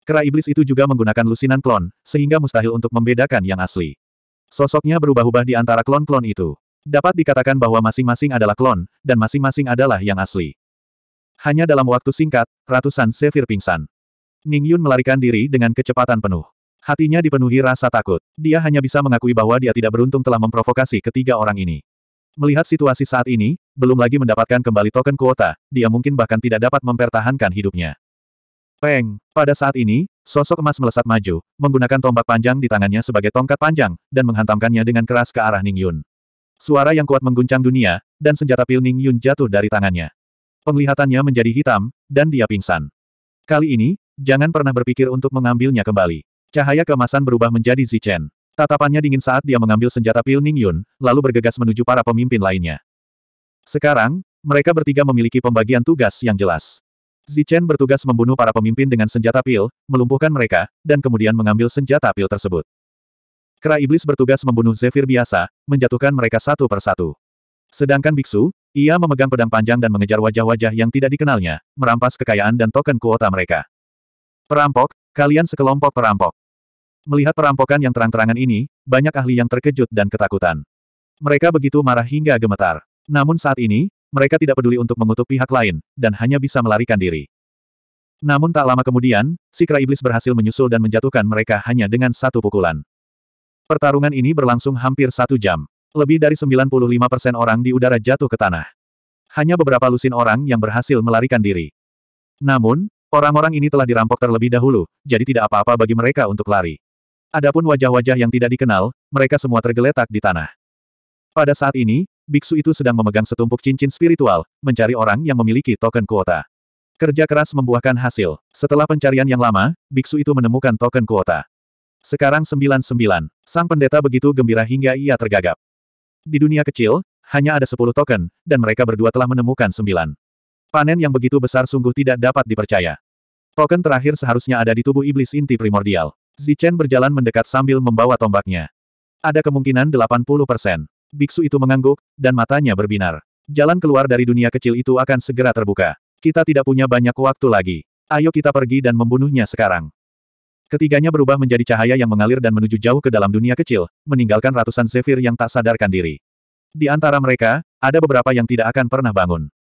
Kera iblis itu juga menggunakan lusinan klon, sehingga mustahil untuk membedakan yang asli. Sosoknya berubah-ubah di antara klon-klon itu. Dapat dikatakan bahwa masing-masing adalah klon, dan masing-masing adalah yang asli. Hanya dalam waktu singkat, ratusan Zephyr pingsan. Ning Yun melarikan diri dengan kecepatan penuh. Hatinya dipenuhi rasa takut. Dia hanya bisa mengakui bahwa dia tidak beruntung telah memprovokasi ketiga orang ini. Melihat situasi saat ini, belum lagi mendapatkan kembali token kuota, dia mungkin bahkan tidak dapat mempertahankan hidupnya. Peng, pada saat ini, sosok emas melesat maju, menggunakan tombak panjang di tangannya sebagai tongkat panjang, dan menghantamkannya dengan keras ke arah Ning Yun. Suara yang kuat mengguncang dunia, dan senjata pil Ning Yun jatuh dari tangannya. Penglihatannya menjadi hitam, dan dia pingsan. Kali ini, jangan pernah berpikir untuk mengambilnya kembali. Cahaya kemasan berubah menjadi Zichen. Tatapannya dingin saat dia mengambil senjata pil Ning Yun, lalu bergegas menuju para pemimpin lainnya. Sekarang, mereka bertiga memiliki pembagian tugas yang jelas. Zichen bertugas membunuh para pemimpin dengan senjata pil, melumpuhkan mereka, dan kemudian mengambil senjata pil tersebut. Kera Iblis bertugas membunuh Zephyr biasa, menjatuhkan mereka satu per satu. Sedangkan Biksu, ia memegang pedang panjang dan mengejar wajah-wajah yang tidak dikenalnya, merampas kekayaan dan token kuota mereka. Perampok, kalian sekelompok perampok. Melihat perampokan yang terang-terangan ini, banyak ahli yang terkejut dan ketakutan. Mereka begitu marah hingga gemetar. Namun saat ini, mereka tidak peduli untuk mengutuk pihak lain, dan hanya bisa melarikan diri. Namun tak lama kemudian, si kera iblis berhasil menyusul dan menjatuhkan mereka hanya dengan satu pukulan. Pertarungan ini berlangsung hampir satu jam. Lebih dari 95% orang di udara jatuh ke tanah. Hanya beberapa lusin orang yang berhasil melarikan diri. Namun, orang-orang ini telah dirampok terlebih dahulu, jadi tidak apa-apa bagi mereka untuk lari. Adapun wajah-wajah yang tidak dikenal, mereka semua tergeletak di tanah. Pada saat ini, biksu itu sedang memegang setumpuk cincin spiritual, mencari orang yang memiliki token kuota. Kerja keras membuahkan hasil. Setelah pencarian yang lama, biksu itu menemukan token kuota. Sekarang 99. Sang pendeta begitu gembira hingga ia tergagap. Di dunia kecil, hanya ada 10 token, dan mereka berdua telah menemukan 9. Panen yang begitu besar sungguh tidak dapat dipercaya. Token terakhir seharusnya ada di tubuh iblis inti primordial. Zichen berjalan mendekat sambil membawa tombaknya. Ada kemungkinan 80 persen. Biksu itu mengangguk, dan matanya berbinar. Jalan keluar dari dunia kecil itu akan segera terbuka. Kita tidak punya banyak waktu lagi. Ayo kita pergi dan membunuhnya sekarang. Ketiganya berubah menjadi cahaya yang mengalir dan menuju jauh ke dalam dunia kecil, meninggalkan ratusan zephyr yang tak sadarkan diri. Di antara mereka, ada beberapa yang tidak akan pernah bangun.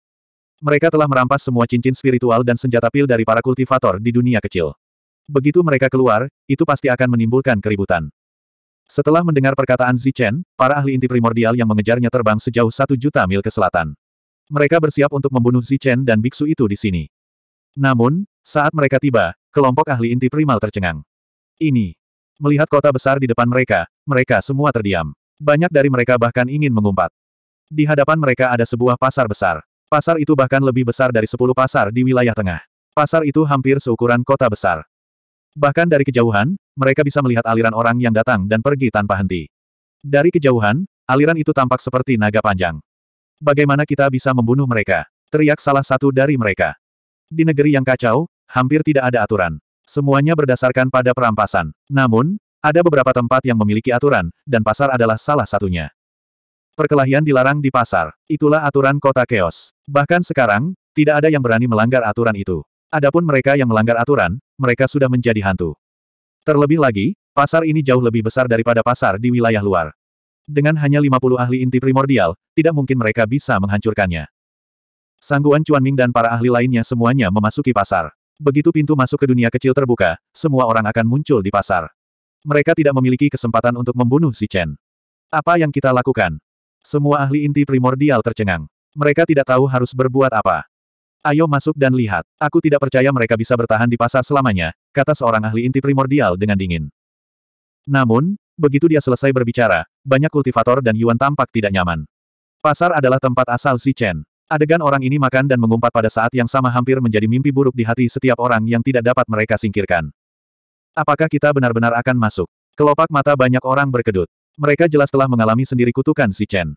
Mereka telah merampas semua cincin spiritual dan senjata pil dari para kultivator di dunia kecil. Begitu mereka keluar, itu pasti akan menimbulkan keributan. Setelah mendengar perkataan Zichen, para ahli inti primordial yang mengejarnya terbang sejauh satu juta mil ke selatan. Mereka bersiap untuk membunuh Zichen dan biksu itu di sini. Namun, saat mereka tiba, kelompok ahli inti primal tercengang. Ini. Melihat kota besar di depan mereka, mereka semua terdiam. Banyak dari mereka bahkan ingin mengumpat. Di hadapan mereka ada sebuah pasar besar. Pasar itu bahkan lebih besar dari sepuluh pasar di wilayah tengah. Pasar itu hampir seukuran kota besar. Bahkan dari kejauhan, mereka bisa melihat aliran orang yang datang dan pergi tanpa henti. Dari kejauhan, aliran itu tampak seperti naga panjang. Bagaimana kita bisa membunuh mereka? Teriak salah satu dari mereka. Di negeri yang kacau, hampir tidak ada aturan. Semuanya berdasarkan pada perampasan. Namun, ada beberapa tempat yang memiliki aturan, dan pasar adalah salah satunya. Perkelahian dilarang di pasar. Itulah aturan kota Chaos. Bahkan sekarang, tidak ada yang berani melanggar aturan itu. Adapun mereka yang melanggar aturan, mereka sudah menjadi hantu. Terlebih lagi, pasar ini jauh lebih besar daripada pasar di wilayah luar. Dengan hanya 50 ahli inti primordial, tidak mungkin mereka bisa menghancurkannya. Sangguan Cuan Ming dan para ahli lainnya semuanya memasuki pasar. Begitu pintu masuk ke dunia kecil terbuka, semua orang akan muncul di pasar. Mereka tidak memiliki kesempatan untuk membunuh si Chen. Apa yang kita lakukan? Semua ahli inti primordial tercengang. Mereka tidak tahu harus berbuat apa. Ayo masuk dan lihat. Aku tidak percaya mereka bisa bertahan di pasar selamanya, kata seorang ahli inti primordial dengan dingin. Namun, begitu dia selesai berbicara, banyak kultivator dan Yuan tampak tidak nyaman. Pasar adalah tempat asal si Chen. Adegan orang ini makan dan mengumpat pada saat yang sama hampir menjadi mimpi buruk di hati setiap orang yang tidak dapat mereka singkirkan. Apakah kita benar-benar akan masuk? Kelopak mata banyak orang berkedut. Mereka jelas telah mengalami sendiri kutukan si Chen.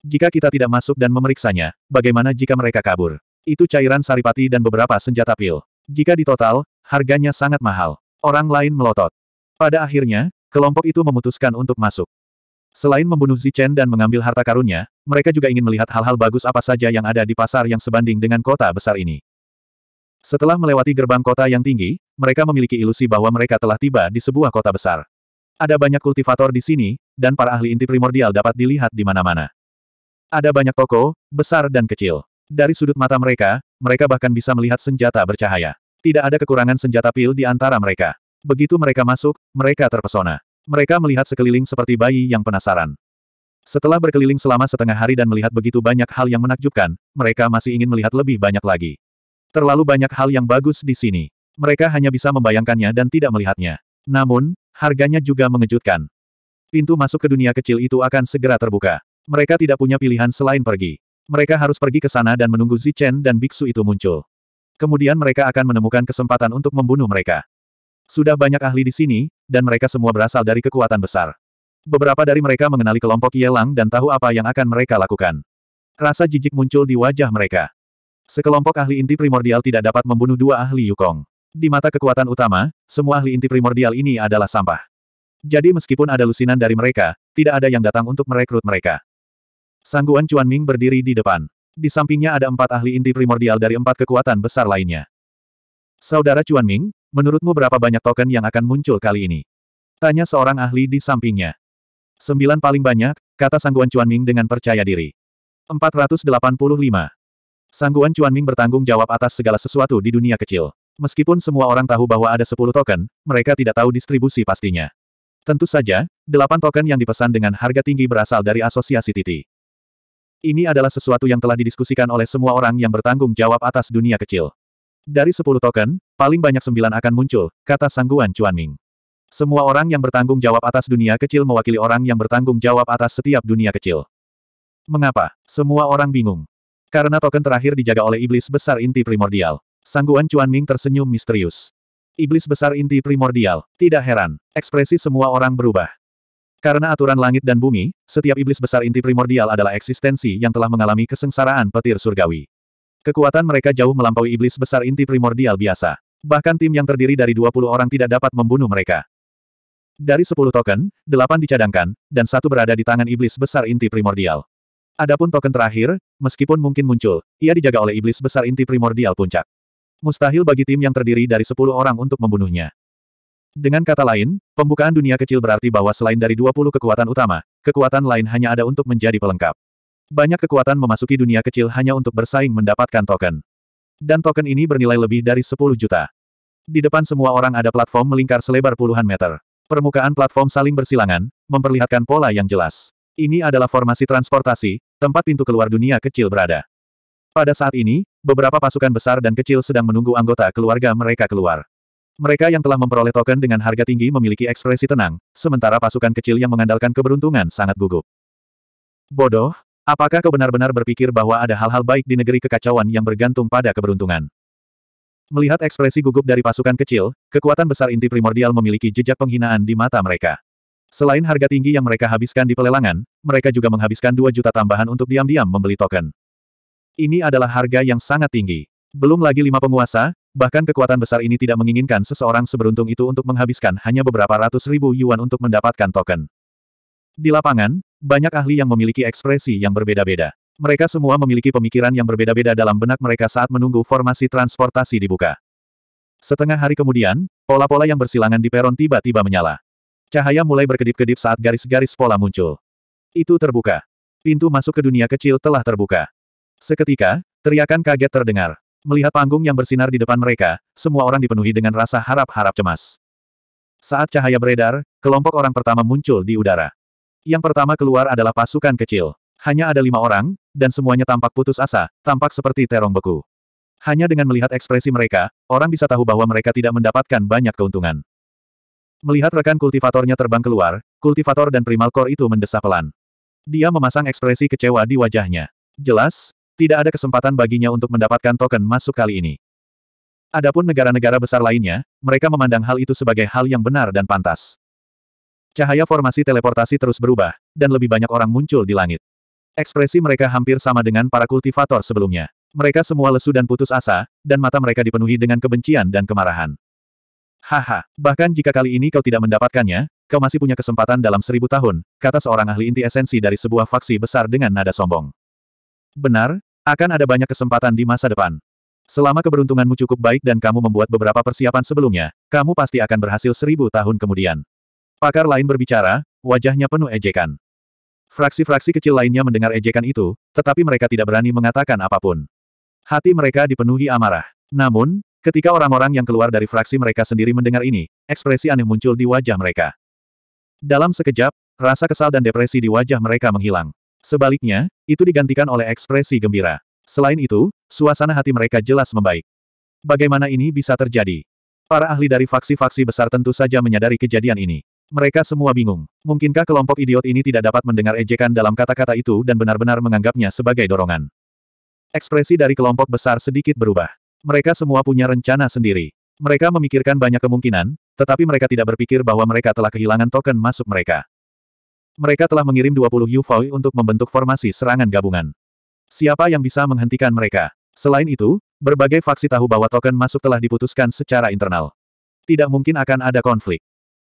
Jika kita tidak masuk dan memeriksanya, bagaimana jika mereka kabur? Itu cairan saripati dan beberapa senjata pil. Jika ditotal, harganya sangat mahal. Orang lain melotot. Pada akhirnya, kelompok itu memutuskan untuk masuk. Selain membunuh Zichen dan mengambil harta karunnya, mereka juga ingin melihat hal-hal bagus apa saja yang ada di pasar yang sebanding dengan kota besar ini. Setelah melewati gerbang kota yang tinggi, mereka memiliki ilusi bahwa mereka telah tiba di sebuah kota besar. Ada banyak kultivator di sini, dan para ahli inti primordial dapat dilihat di mana-mana. Ada banyak toko, besar dan kecil. Dari sudut mata mereka, mereka bahkan bisa melihat senjata bercahaya. Tidak ada kekurangan senjata pil di antara mereka. Begitu mereka masuk, mereka terpesona. Mereka melihat sekeliling seperti bayi yang penasaran. Setelah berkeliling selama setengah hari dan melihat begitu banyak hal yang menakjubkan, mereka masih ingin melihat lebih banyak lagi. Terlalu banyak hal yang bagus di sini. Mereka hanya bisa membayangkannya dan tidak melihatnya. Namun, harganya juga mengejutkan. Pintu masuk ke dunia kecil itu akan segera terbuka. Mereka tidak punya pilihan selain pergi. Mereka harus pergi ke sana dan menunggu Zichen dan biksu itu muncul. Kemudian mereka akan menemukan kesempatan untuk membunuh mereka. Sudah banyak ahli di sini, dan mereka semua berasal dari kekuatan besar. Beberapa dari mereka mengenali kelompok Yelang dan tahu apa yang akan mereka lakukan. Rasa jijik muncul di wajah mereka. Sekelompok ahli inti primordial tidak dapat membunuh dua ahli Yukong. Di mata kekuatan utama, semua ahli inti primordial ini adalah sampah. Jadi meskipun ada lusinan dari mereka, tidak ada yang datang untuk merekrut mereka. Sangguan Cuan Ming berdiri di depan. Di sampingnya ada empat ahli inti primordial dari empat kekuatan besar lainnya. Saudara Cuan Ming, menurutmu berapa banyak token yang akan muncul kali ini? Tanya seorang ahli di sampingnya. Sembilan paling banyak, kata Sangguan Cuan Ming dengan percaya diri. 485. Sangguan Cuan Ming bertanggung jawab atas segala sesuatu di dunia kecil. Meskipun semua orang tahu bahwa ada 10 token, mereka tidak tahu distribusi pastinya. Tentu saja, 8 token yang dipesan dengan harga tinggi berasal dari asosiasi Titi. Ini adalah sesuatu yang telah didiskusikan oleh semua orang yang bertanggung jawab atas dunia kecil. Dari sepuluh token, paling banyak sembilan akan muncul, kata sangguan Ming. Semua orang yang bertanggung jawab atas dunia kecil mewakili orang yang bertanggung jawab atas setiap dunia kecil. Mengapa? Semua orang bingung. Karena token terakhir dijaga oleh iblis besar inti primordial. Sangguan Ming tersenyum misterius. Iblis besar inti primordial. Tidak heran, ekspresi semua orang berubah. Karena aturan langit dan bumi, setiap iblis besar inti primordial adalah eksistensi yang telah mengalami kesengsaraan petir surgawi. Kekuatan mereka jauh melampaui iblis besar inti primordial biasa. Bahkan tim yang terdiri dari 20 orang tidak dapat membunuh mereka. Dari 10 token, 8 dicadangkan, dan satu berada di tangan iblis besar inti primordial. Adapun token terakhir, meskipun mungkin muncul, ia dijaga oleh iblis besar inti primordial puncak. Mustahil bagi tim yang terdiri dari 10 orang untuk membunuhnya. Dengan kata lain, pembukaan dunia kecil berarti bahwa selain dari 20 kekuatan utama, kekuatan lain hanya ada untuk menjadi pelengkap. Banyak kekuatan memasuki dunia kecil hanya untuk bersaing mendapatkan token. Dan token ini bernilai lebih dari 10 juta. Di depan semua orang ada platform melingkar selebar puluhan meter. Permukaan platform saling bersilangan, memperlihatkan pola yang jelas. Ini adalah formasi transportasi, tempat pintu keluar dunia kecil berada. Pada saat ini, beberapa pasukan besar dan kecil sedang menunggu anggota keluarga mereka keluar. Mereka yang telah memperoleh token dengan harga tinggi memiliki ekspresi tenang, sementara pasukan kecil yang mengandalkan keberuntungan sangat gugup. Bodoh, apakah kau benar-benar berpikir bahwa ada hal-hal baik di negeri kekacauan yang bergantung pada keberuntungan? Melihat ekspresi gugup dari pasukan kecil, kekuatan besar inti primordial memiliki jejak penghinaan di mata mereka. Selain harga tinggi yang mereka habiskan di pelelangan, mereka juga menghabiskan 2 juta tambahan untuk diam-diam membeli token. Ini adalah harga yang sangat tinggi. Belum lagi lima penguasa, Bahkan kekuatan besar ini tidak menginginkan seseorang seberuntung itu untuk menghabiskan hanya beberapa ratus ribu yuan untuk mendapatkan token. Di lapangan, banyak ahli yang memiliki ekspresi yang berbeda-beda. Mereka semua memiliki pemikiran yang berbeda-beda dalam benak mereka saat menunggu formasi transportasi dibuka. Setengah hari kemudian, pola-pola yang bersilangan di peron tiba-tiba menyala. Cahaya mulai berkedip-kedip saat garis-garis pola muncul. Itu terbuka. Pintu masuk ke dunia kecil telah terbuka. Seketika, teriakan kaget terdengar. Melihat panggung yang bersinar di depan mereka, semua orang dipenuhi dengan rasa harap-harap cemas. Saat cahaya beredar, kelompok orang pertama muncul di udara. Yang pertama keluar adalah pasukan kecil. Hanya ada lima orang, dan semuanya tampak putus asa, tampak seperti terong beku. Hanya dengan melihat ekspresi mereka, orang bisa tahu bahwa mereka tidak mendapatkan banyak keuntungan. Melihat rekan kultivatornya terbang keluar, kultivator dan primal core itu mendesah pelan. Dia memasang ekspresi kecewa di wajahnya. Jelas, tidak ada kesempatan baginya untuk mendapatkan token masuk kali ini. Adapun negara-negara besar lainnya, mereka memandang hal itu sebagai hal yang benar dan pantas. Cahaya formasi teleportasi terus berubah, dan lebih banyak orang muncul di langit. Ekspresi mereka hampir sama dengan para kultivator sebelumnya. Mereka semua lesu dan putus asa, dan mata mereka dipenuhi dengan kebencian dan kemarahan. Haha, bahkan jika kali ini kau tidak mendapatkannya, kau masih punya kesempatan dalam seribu tahun, kata seorang ahli inti esensi dari sebuah faksi besar dengan nada sombong. Benar, akan ada banyak kesempatan di masa depan. Selama keberuntunganmu cukup baik dan kamu membuat beberapa persiapan sebelumnya, kamu pasti akan berhasil seribu tahun kemudian. Pakar lain berbicara, wajahnya penuh ejekan. Fraksi-fraksi kecil lainnya mendengar ejekan itu, tetapi mereka tidak berani mengatakan apapun. Hati mereka dipenuhi amarah. Namun, ketika orang-orang yang keluar dari fraksi mereka sendiri mendengar ini, ekspresi aneh muncul di wajah mereka. Dalam sekejap, rasa kesal dan depresi di wajah mereka menghilang. Sebaliknya, itu digantikan oleh ekspresi gembira. Selain itu, suasana hati mereka jelas membaik. Bagaimana ini bisa terjadi? Para ahli dari faksi-faksi besar tentu saja menyadari kejadian ini. Mereka semua bingung. Mungkinkah kelompok idiot ini tidak dapat mendengar ejekan dalam kata-kata itu dan benar-benar menganggapnya sebagai dorongan? Ekspresi dari kelompok besar sedikit berubah. Mereka semua punya rencana sendiri. Mereka memikirkan banyak kemungkinan, tetapi mereka tidak berpikir bahwa mereka telah kehilangan token masuk mereka. Mereka telah mengirim 20 Yufoi untuk membentuk formasi serangan gabungan. Siapa yang bisa menghentikan mereka? Selain itu, berbagai faksi tahu bahwa token masuk telah diputuskan secara internal. Tidak mungkin akan ada konflik.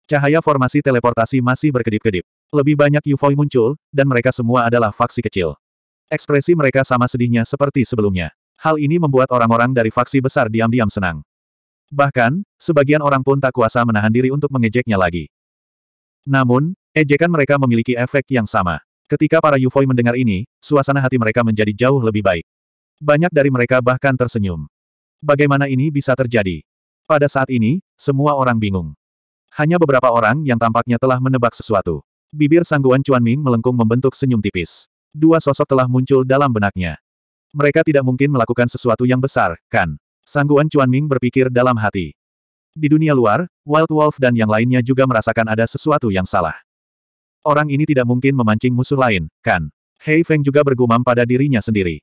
Cahaya formasi teleportasi masih berkedip-kedip. Lebih banyak Yufoi muncul, dan mereka semua adalah faksi kecil. Ekspresi mereka sama sedihnya seperti sebelumnya. Hal ini membuat orang-orang dari faksi besar diam-diam senang. Bahkan, sebagian orang pun tak kuasa menahan diri untuk mengejeknya lagi. Namun, Ejekan mereka memiliki efek yang sama. Ketika para Yufoi mendengar ini, suasana hati mereka menjadi jauh lebih baik. Banyak dari mereka bahkan tersenyum. Bagaimana ini bisa terjadi? Pada saat ini, semua orang bingung. Hanya beberapa orang yang tampaknya telah menebak sesuatu. Bibir sangguan Chuan Ming melengkung membentuk senyum tipis. Dua sosok telah muncul dalam benaknya. Mereka tidak mungkin melakukan sesuatu yang besar, kan? Sangguan Chuan Ming berpikir dalam hati. Di dunia luar, Wild Wolf dan yang lainnya juga merasakan ada sesuatu yang salah. Orang ini tidak mungkin memancing musuh lain, kan? Hei Feng juga bergumam pada dirinya sendiri.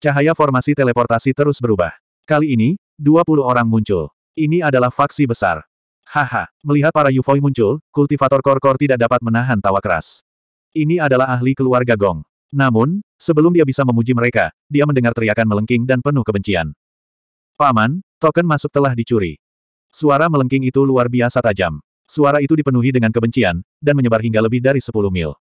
Cahaya formasi teleportasi terus berubah. Kali ini, 20 orang muncul. Ini adalah faksi besar. Haha, melihat para Yufoi muncul, kultivator Korkor tidak dapat menahan tawa keras. Ini adalah ahli keluarga Gong. Namun, sebelum dia bisa memuji mereka, dia mendengar teriakan melengking dan penuh kebencian. Paman, token masuk telah dicuri. Suara melengking itu luar biasa tajam. Suara itu dipenuhi dengan kebencian, dan menyebar hingga lebih dari 10 mil.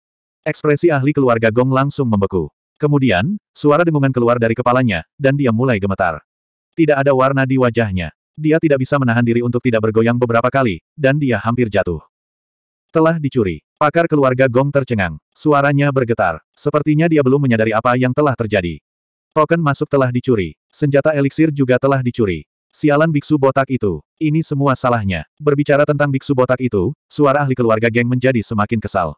Ekspresi ahli keluarga Gong langsung membeku. Kemudian, suara dengungan keluar dari kepalanya, dan dia mulai gemetar. Tidak ada warna di wajahnya. Dia tidak bisa menahan diri untuk tidak bergoyang beberapa kali, dan dia hampir jatuh. Telah dicuri. Pakar keluarga Gong tercengang. Suaranya bergetar. Sepertinya dia belum menyadari apa yang telah terjadi. Token masuk telah dicuri. Senjata eliksir juga telah dicuri. Sialan biksu botak itu, ini semua salahnya. Berbicara tentang biksu botak itu, suara ahli keluarga geng menjadi semakin kesal.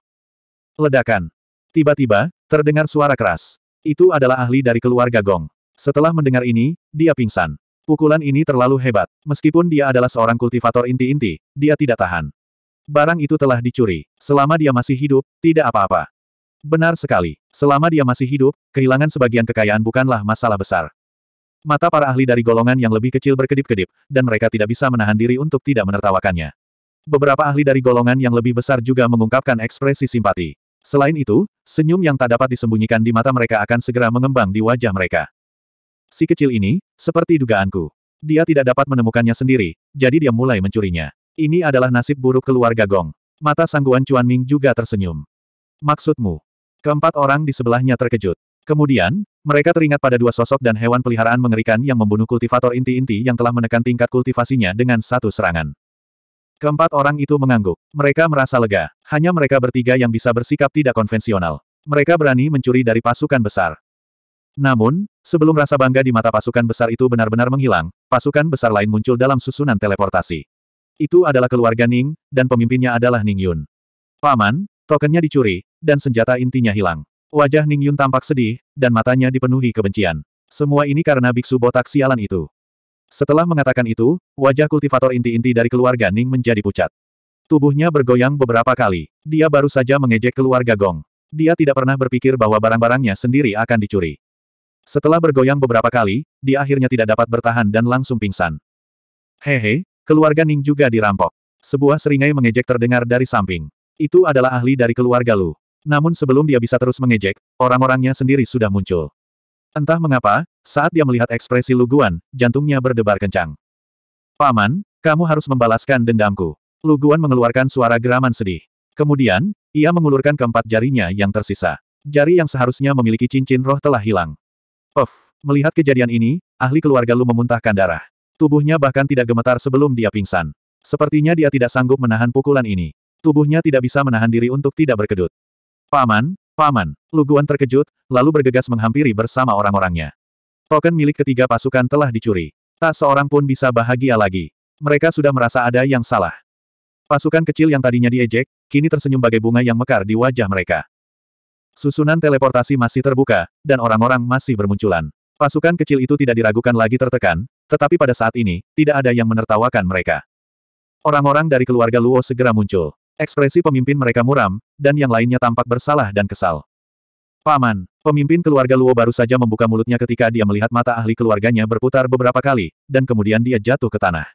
Ledakan. Tiba-tiba, terdengar suara keras. Itu adalah ahli dari keluarga Gong. Setelah mendengar ini, dia pingsan. Pukulan ini terlalu hebat. Meskipun dia adalah seorang kultivator inti-inti, dia tidak tahan. Barang itu telah dicuri. Selama dia masih hidup, tidak apa-apa. Benar sekali. Selama dia masih hidup, kehilangan sebagian kekayaan bukanlah masalah besar. Mata para ahli dari golongan yang lebih kecil berkedip-kedip, dan mereka tidak bisa menahan diri untuk tidak menertawakannya. Beberapa ahli dari golongan yang lebih besar juga mengungkapkan ekspresi simpati. Selain itu, senyum yang tak dapat disembunyikan di mata mereka akan segera mengembang di wajah mereka. Si kecil ini, seperti dugaanku. Dia tidak dapat menemukannya sendiri, jadi dia mulai mencurinya. Ini adalah nasib buruk keluarga Gong. Mata sangguan Cuan Ming juga tersenyum. Maksudmu? Keempat orang di sebelahnya terkejut. Kemudian, mereka teringat pada dua sosok dan hewan peliharaan mengerikan yang membunuh kultivator inti-inti yang telah menekan tingkat kultivasinya dengan satu serangan. Keempat orang itu mengangguk. Mereka merasa lega. Hanya mereka bertiga yang bisa bersikap tidak konvensional. Mereka berani mencuri dari pasukan besar. Namun, sebelum rasa bangga di mata pasukan besar itu benar-benar menghilang, pasukan besar lain muncul dalam susunan teleportasi. Itu adalah keluarga Ning, dan pemimpinnya adalah Ning Yun. Paman, tokennya dicuri, dan senjata intinya hilang. Wajah Ning Yun tampak sedih, dan matanya dipenuhi kebencian. Semua ini karena biksu botak sialan itu. Setelah mengatakan itu, wajah kultivator inti-inti dari keluarga Ning menjadi pucat. Tubuhnya bergoyang beberapa kali. Dia baru saja mengejek keluarga Gong. Dia tidak pernah berpikir bahwa barang-barangnya sendiri akan dicuri. Setelah bergoyang beberapa kali, dia akhirnya tidak dapat bertahan dan langsung pingsan. Hehe, keluarga Ning juga dirampok. Sebuah seringai mengejek terdengar dari samping. Itu adalah ahli dari keluarga Lu. Namun sebelum dia bisa terus mengejek, orang-orangnya sendiri sudah muncul. Entah mengapa, saat dia melihat ekspresi Luguan, jantungnya berdebar kencang. Paman, kamu harus membalaskan dendamku. Luguan mengeluarkan suara geraman sedih. Kemudian, ia mengulurkan keempat jarinya yang tersisa. Jari yang seharusnya memiliki cincin roh telah hilang. Puf, melihat kejadian ini, ahli keluarga Lu memuntahkan darah. Tubuhnya bahkan tidak gemetar sebelum dia pingsan. Sepertinya dia tidak sanggup menahan pukulan ini. Tubuhnya tidak bisa menahan diri untuk tidak berkedut. Paman, paman, Luguan terkejut, lalu bergegas menghampiri bersama orang-orangnya. Token milik ketiga pasukan telah dicuri. Tak seorang pun bisa bahagia lagi. Mereka sudah merasa ada yang salah. Pasukan kecil yang tadinya diejek, kini tersenyum bagai bunga yang mekar di wajah mereka. Susunan teleportasi masih terbuka, dan orang-orang masih bermunculan. Pasukan kecil itu tidak diragukan lagi tertekan, tetapi pada saat ini, tidak ada yang menertawakan mereka. Orang-orang dari keluarga Luo segera muncul. Ekspresi pemimpin mereka muram, dan yang lainnya tampak bersalah dan kesal. Paman, pemimpin keluarga Luo baru saja membuka mulutnya ketika dia melihat mata ahli keluarganya berputar beberapa kali, dan kemudian dia jatuh ke tanah.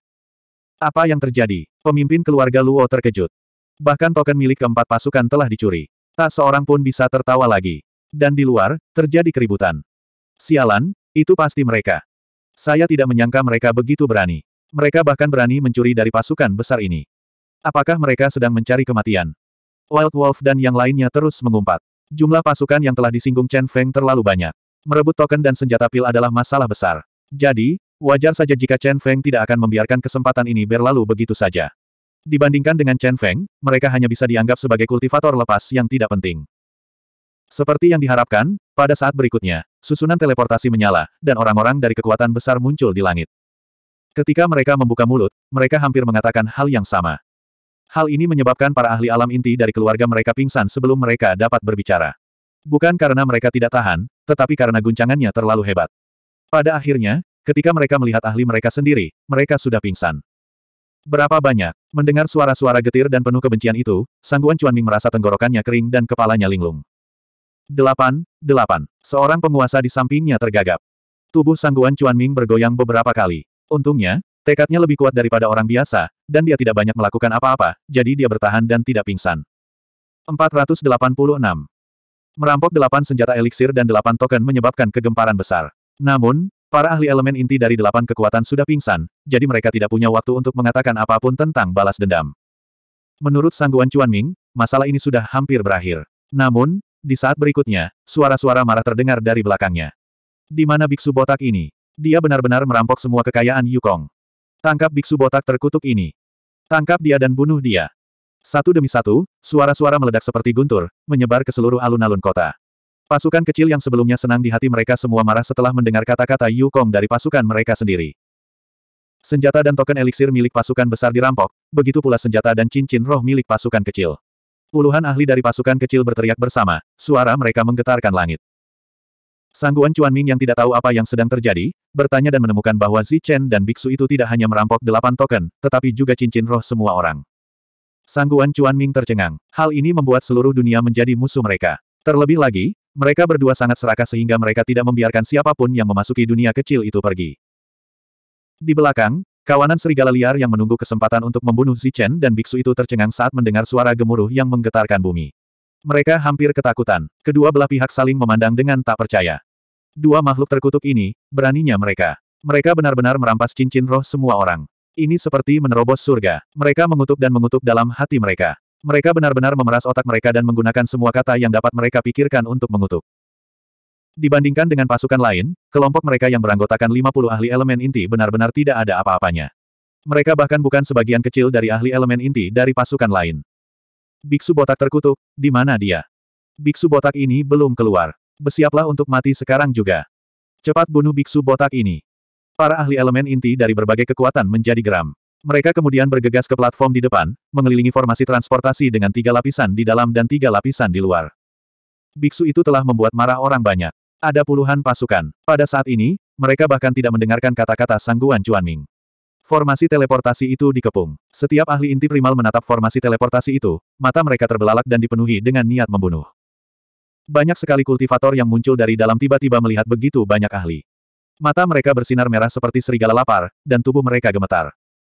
Apa yang terjadi? Pemimpin keluarga Luo terkejut. Bahkan token milik keempat pasukan telah dicuri. Tak seorang pun bisa tertawa lagi. Dan di luar, terjadi keributan. Sialan, itu pasti mereka. Saya tidak menyangka mereka begitu berani. Mereka bahkan berani mencuri dari pasukan besar ini. Apakah mereka sedang mencari kematian? Wild Wolf dan yang lainnya terus mengumpat. Jumlah pasukan yang telah disinggung Chen Feng terlalu banyak. Merebut token dan senjata pil adalah masalah besar. Jadi, wajar saja jika Chen Feng tidak akan membiarkan kesempatan ini berlalu begitu saja. Dibandingkan dengan Chen Feng, mereka hanya bisa dianggap sebagai kultivator lepas yang tidak penting. Seperti yang diharapkan, pada saat berikutnya, susunan teleportasi menyala, dan orang-orang dari kekuatan besar muncul di langit. Ketika mereka membuka mulut, mereka hampir mengatakan hal yang sama. Hal ini menyebabkan para ahli alam inti dari keluarga mereka pingsan sebelum mereka dapat berbicara. Bukan karena mereka tidak tahan, tetapi karena guncangannya terlalu hebat. Pada akhirnya, ketika mereka melihat ahli mereka sendiri, mereka sudah pingsan. Berapa banyak? Mendengar suara-suara getir dan penuh kebencian itu, Sangguan Cuanming merasa tenggorokannya kering dan kepalanya linglung. Delapan, delapan. Seorang penguasa di sampingnya tergagap. Tubuh Sangguan Cuanming bergoyang beberapa kali. Untungnya, Tekadnya lebih kuat daripada orang biasa, dan dia tidak banyak melakukan apa-apa, jadi dia bertahan dan tidak pingsan. 486. Merampok delapan senjata eliksir dan delapan token menyebabkan kegemparan besar. Namun, para ahli elemen inti dari delapan kekuatan sudah pingsan, jadi mereka tidak punya waktu untuk mengatakan apapun tentang balas dendam. Menurut sangguan Cuan Ming, masalah ini sudah hampir berakhir. Namun, di saat berikutnya, suara-suara marah terdengar dari belakangnya. Di mana biksu botak ini? Dia benar-benar merampok semua kekayaan Yukong. Tangkap biksu botak terkutuk ini. Tangkap dia dan bunuh dia. Satu demi satu, suara-suara meledak seperti guntur, menyebar ke seluruh alun-alun kota. Pasukan kecil yang sebelumnya senang di hati mereka semua marah setelah mendengar kata-kata Yu Kong dari pasukan mereka sendiri. Senjata dan token eliksir milik pasukan besar dirampok, begitu pula senjata dan cincin roh milik pasukan kecil. Puluhan ahli dari pasukan kecil berteriak bersama, suara mereka menggetarkan langit. Sangguan Cuan Ming yang tidak tahu apa yang sedang terjadi, bertanya dan menemukan bahwa Zi Chen dan biksu itu tidak hanya merampok delapan token, tetapi juga cincin roh semua orang. Sangguan Cuan Ming tercengang. Hal ini membuat seluruh dunia menjadi musuh mereka. Terlebih lagi, mereka berdua sangat serakah sehingga mereka tidak membiarkan siapapun yang memasuki dunia kecil itu pergi. Di belakang, kawanan serigala liar yang menunggu kesempatan untuk membunuh Zi Chen dan biksu itu tercengang saat mendengar suara gemuruh yang menggetarkan bumi. Mereka hampir ketakutan. Kedua belah pihak saling memandang dengan tak percaya. Dua makhluk terkutuk ini, beraninya mereka. Mereka benar-benar merampas cincin roh semua orang. Ini seperti menerobos surga. Mereka mengutuk dan mengutuk dalam hati mereka. Mereka benar-benar memeras otak mereka dan menggunakan semua kata yang dapat mereka pikirkan untuk mengutuk. Dibandingkan dengan pasukan lain, kelompok mereka yang beranggotakan 50 ahli elemen inti benar-benar tidak ada apa-apanya. Mereka bahkan bukan sebagian kecil dari ahli elemen inti dari pasukan lain. Biksu botak terkutuk, di mana dia? Biksu botak ini belum keluar. Bersiaplah untuk mati sekarang juga. Cepat bunuh biksu botak ini. Para ahli elemen inti dari berbagai kekuatan menjadi geram. Mereka kemudian bergegas ke platform di depan, mengelilingi formasi transportasi dengan tiga lapisan di dalam dan tiga lapisan di luar. Biksu itu telah membuat marah orang banyak. Ada puluhan pasukan. Pada saat ini, mereka bahkan tidak mendengarkan kata-kata sangguan Ming. Formasi teleportasi itu dikepung. Setiap ahli inti primal menatap formasi teleportasi itu, mata mereka terbelalak dan dipenuhi dengan niat membunuh. Banyak sekali kultivator yang muncul dari dalam tiba-tiba melihat begitu banyak ahli. Mata mereka bersinar merah seperti serigala lapar, dan tubuh mereka gemetar.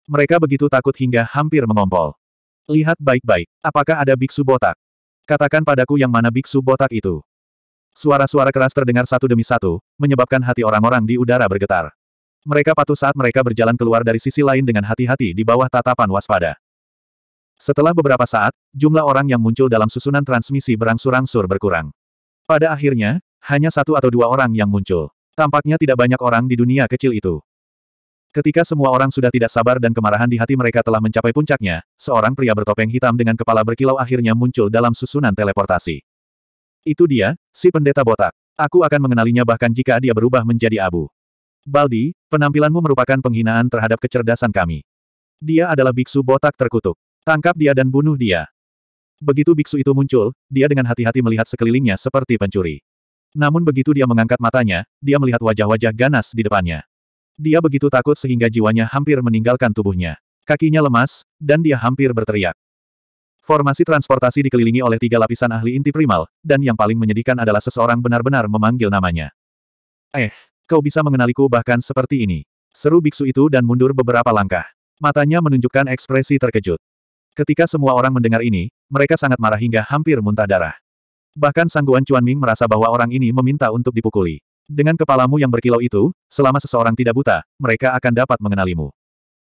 Mereka begitu takut hingga hampir mengompol. Lihat baik-baik, apakah ada biksu botak? Katakan padaku yang mana biksu botak itu. Suara-suara keras terdengar satu demi satu, menyebabkan hati orang-orang di udara bergetar. Mereka patuh saat mereka berjalan keluar dari sisi lain dengan hati-hati di bawah tatapan waspada. Setelah beberapa saat, jumlah orang yang muncul dalam susunan transmisi berangsur-angsur berkurang. Pada akhirnya, hanya satu atau dua orang yang muncul. Tampaknya tidak banyak orang di dunia kecil itu. Ketika semua orang sudah tidak sabar dan kemarahan di hati mereka telah mencapai puncaknya, seorang pria bertopeng hitam dengan kepala berkilau akhirnya muncul dalam susunan teleportasi. Itu dia, si pendeta botak. Aku akan mengenalinya bahkan jika dia berubah menjadi abu. Baldi, penampilanmu merupakan penghinaan terhadap kecerdasan kami. Dia adalah biksu botak terkutuk. Tangkap dia dan bunuh dia. Begitu biksu itu muncul, dia dengan hati-hati melihat sekelilingnya seperti pencuri. Namun begitu dia mengangkat matanya, dia melihat wajah-wajah ganas di depannya. Dia begitu takut sehingga jiwanya hampir meninggalkan tubuhnya. Kakinya lemas, dan dia hampir berteriak. Formasi transportasi dikelilingi oleh tiga lapisan ahli inti primal, dan yang paling menyedihkan adalah seseorang benar-benar memanggil namanya. Eh, Kau bisa mengenaliku bahkan seperti ini. Seru biksu itu dan mundur beberapa langkah. Matanya menunjukkan ekspresi terkejut. Ketika semua orang mendengar ini, mereka sangat marah hingga hampir muntah darah. Bahkan Sangguan Ming merasa bahwa orang ini meminta untuk dipukuli. Dengan kepalamu yang berkilau itu, selama seseorang tidak buta, mereka akan dapat mengenalimu.